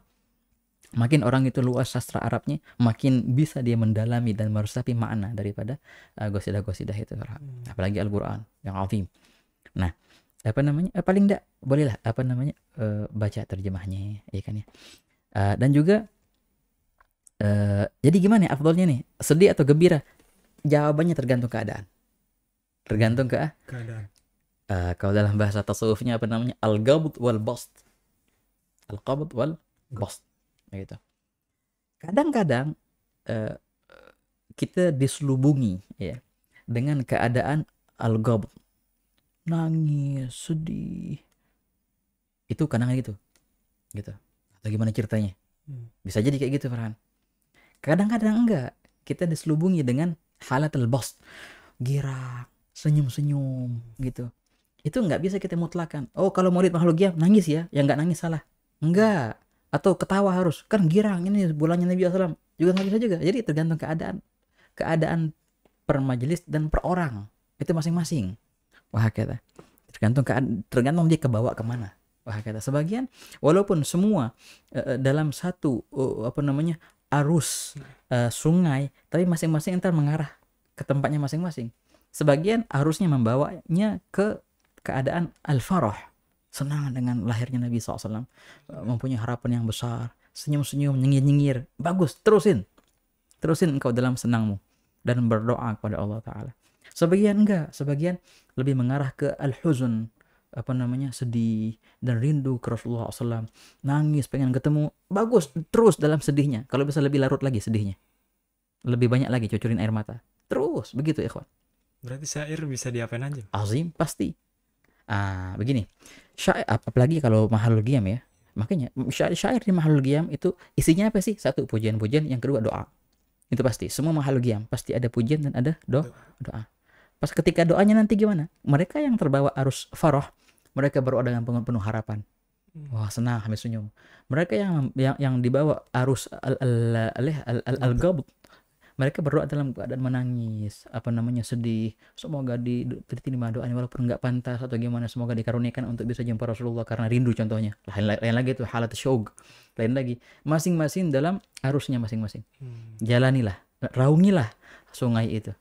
Speaker 1: Makin orang itu luas sastra Arabnya, makin bisa dia mendalami dan meresapi makna daripada uh, gosidah-gosidah itu. Hmm. Apalagi Al-Quran yang azim. Nah, apa namanya? Eh, paling enggak bolehlah apa namanya? Eh, baca terjemahnya ya kan ya. Eh, dan juga eh, jadi gimana ya afdolnya nih? Sedih atau gembira? Jawabannya tergantung keadaan. Tergantung ke ah, keadaan. Eh, kalau dalam bahasa tasawufnya apa namanya? Al-gabd wal bast. Al-qabd wal bast. Gitu. Kadang-kadang eh, kita diselubungi ya dengan keadaan al-gabd nangis sedih itu kadang gitu gitu atau gimana ceritanya hmm. bisa jadi kayak gitu Farhan kadang-kadang enggak kita diselubungi dengan halatul bos girang senyum-senyum gitu itu nggak bisa kita mutlakan oh kalau murid makhluk giam ya, nangis ya yang nggak nangis salah enggak atau ketawa harus kan girang ini bulannya Nabi Wasallam juga nggak bisa juga jadi tergantung keadaan keadaan per majelis dan per orang itu masing-masing wah kata tergantung tergantung dia kebawa kemana wah kata sebagian walaupun semua uh, dalam satu uh, apa namanya arus uh, sungai tapi masing-masing entar mengarah ke tempatnya masing-masing sebagian arusnya membawanya ke keadaan al-farah senang dengan lahirnya Nabi SAW mempunyai harapan yang besar senyum-senyum nyengir-nyengir bagus terusin terusin engkau dalam senangmu dan berdoa kepada Allah Ta'ala Sebagian enggak, sebagian lebih mengarah ke al-huzun, apa namanya sedih dan rindu ke Rasulullah SAW nangis pengen ketemu bagus terus dalam sedihnya kalau bisa lebih larut lagi sedihnya lebih banyak lagi cucurin air mata terus begitu ya kawan
Speaker 5: berarti syair bisa diapain aja
Speaker 1: azim pasti ah begini syair apalagi kalau mahalul giam ya makanya syair, syair di mahalul giam itu isinya apa sih satu pujian-pujian yang kedua doa itu pasti semua mahalul giam pasti ada pujian dan ada do doa Pas ketika doanya nanti gimana? Mereka yang terbawa arus faroh, mereka berdoa dengan penuh harapan. Hmm. Wah senang, kami senyum. Mereka yang yang, yang dibawa arus al al al al, al, al mereka berdoa dalam keadaan menangis, apa namanya sedih. Semoga diterima doanya walaupun nggak pantas atau gimana, semoga dikaruniakan untuk bisa jumpa Rasulullah karena rindu contohnya. Lain, lain lagi itu halat syog. Lain lagi, masing-masing dalam arusnya masing-masing. Hmm. Jalanilah, raungilah sungai itu.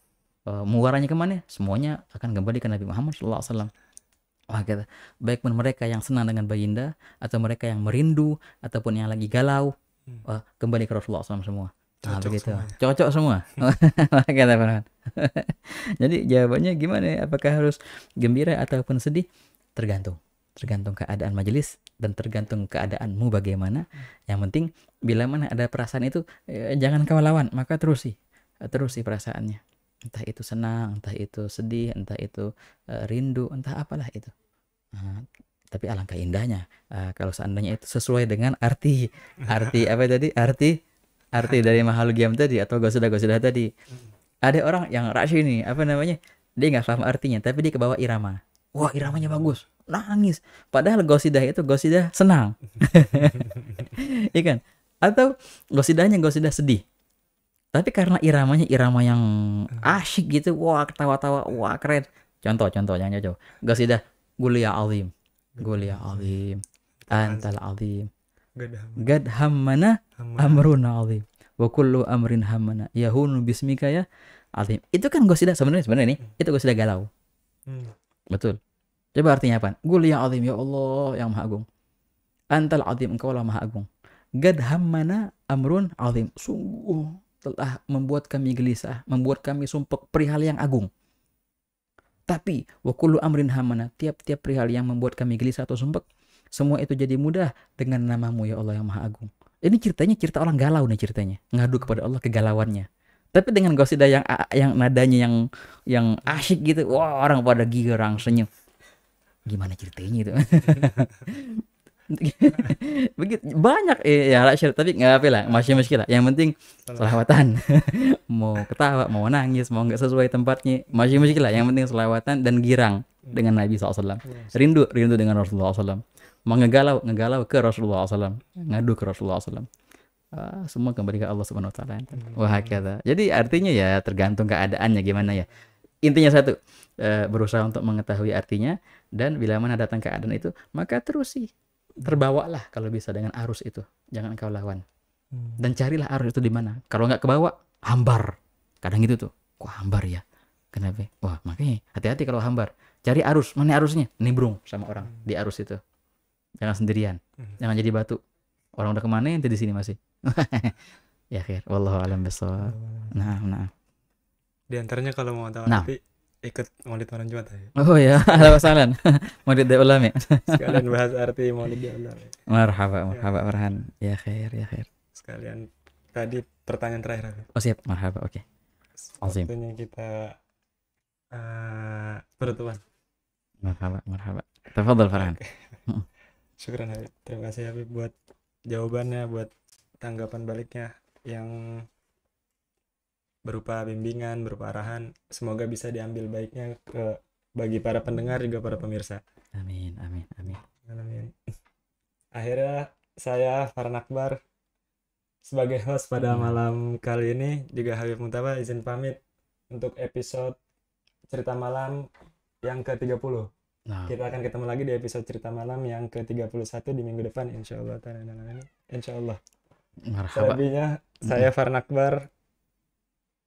Speaker 1: Eh, muaranya kemana? Semuanya akan kembali ke Nabi Muhammad SAW. Wah, kata, gitu. baik pun mereka yang senang dengan baginda atau mereka yang merindu ataupun yang lagi galau hmm. wah, kembali ke Rasulullah SAW semua. Nah, cocok begitu. Semuanya. Cocok semua. kata gitu, Jadi jawabannya gimana? Apakah harus gembira ataupun sedih? Tergantung. Tergantung keadaan majelis dan tergantung keadaanmu bagaimana. Hmm. Yang penting bila mana ada perasaan itu eh, jangan kau lawan, maka terus sih perasaannya entah itu senang, entah itu sedih, entah itu uh, rindu, entah apalah itu. Uh, tapi alangkah indahnya uh, kalau seandainya itu sesuai dengan arti arti apa tadi arti arti dari mahal giam tadi atau gak sudah tadi hmm. ada orang yang rasio ini apa namanya dia nggak paham artinya tapi dia kebawa irama wah iramanya bagus nangis padahal gosidah itu gosidah senang iya kan atau gosidahnya gosidah sedih tapi karena iramanya irama yang hmm. asyik gitu, wah ketawa-tawa, wah keren. Contoh, contoh, jangan jauh. dah gulia alim, gulia alim, kan antal alim. Gad mana, amruna alim. Wa kullu amrin hammana yahunu bismika ya alim. Itu kan sudah sebenarnya sebenarnya nih, itu sudah galau. Hmm. Betul. Coba artinya apa? Gulia alim ya Allah yang maha agung. Antal alim engkau lah maha agung. Gad amrun alim. Sungguh telah membuat kami gelisah, membuat kami sumpek perihal yang agung. Tapi wakulu amrin hamana, tiap-tiap perihal yang membuat kami gelisah atau sumpek, semua itu jadi mudah dengan namamu ya Allah yang Maha Agung. Ini ceritanya cerita orang galau nih ceritanya, ngadu kepada Allah kegalauannya. Tapi dengan gosida yang yang nadanya yang yang asyik gitu, wah orang pada girang senyum. Gimana ceritanya itu? begitu banyak ya lah tapi nggak apa lah masih masih lah yang penting selawatan mau ketawa mau nangis mau nggak sesuai tempatnya masih masih lah yang penting selawatan dan girang dengan Nabi SAW rindu rindu dengan Rasulullah SAW mau ngegalau ngegalau ke Rasulullah SAW ngadu ke Rasulullah SAW Uh, ah, semua kembali ke Allah Subhanahu wa taala. Hmm. Wah, kata. Jadi artinya ya tergantung keadaannya gimana ya. Intinya satu, uh, berusaha untuk mengetahui artinya dan bila mana datang keadaan itu, maka terus sih terbawa lah kalau bisa dengan arus itu. Jangan kau lawan. Hmm. Dan carilah arus itu di mana. Kalau nggak kebawa, hambar. Kadang gitu tuh. Kok hambar ya? Kenapa? Wah, makanya hati-hati kalau hambar. Cari arus, mana arusnya? Nimbrung sama orang hmm. di arus itu. Jangan sendirian. Hmm. Jangan jadi batu. Orang udah kemana nanti di sini masih? ya akhir. Wallahu alam besok. Nah, nah.
Speaker 5: Di antaranya kalau mau tahu nah. nanti ikut maulid malam Jumat ya. Oh ya, halo
Speaker 1: salam. maulid da ulami Sekalian bahas
Speaker 5: arti maulid dia ulami
Speaker 1: Marhaba, marhaba ya. Marhan. Ya khair, ya khair.
Speaker 5: Sekalian tadi pertanyaan terakhir.
Speaker 1: Oh siap, marhaba. Oke. Okay. Waktunya
Speaker 5: kita uh, penutupan.
Speaker 1: Marhaba, marhaba. Tafadhol Farhan. Okay.
Speaker 5: Syukran Habib. Terima kasih Habib buat jawabannya, buat tanggapan baliknya yang berupa bimbingan, berupa arahan. Semoga bisa diambil baiknya ke bagi para pendengar juga para pemirsa.
Speaker 1: Amin, amin, amin. Amin.
Speaker 5: Akhirnya saya Farhan Akbar sebagai host pada hmm. malam kali ini juga Habib Mutaba izin pamit untuk episode cerita malam yang ke-30. Nah. Kita akan ketemu lagi di episode cerita malam yang ke-31 di minggu depan insyaallah. Insyaallah. Selebihnya saya Farhan Akbar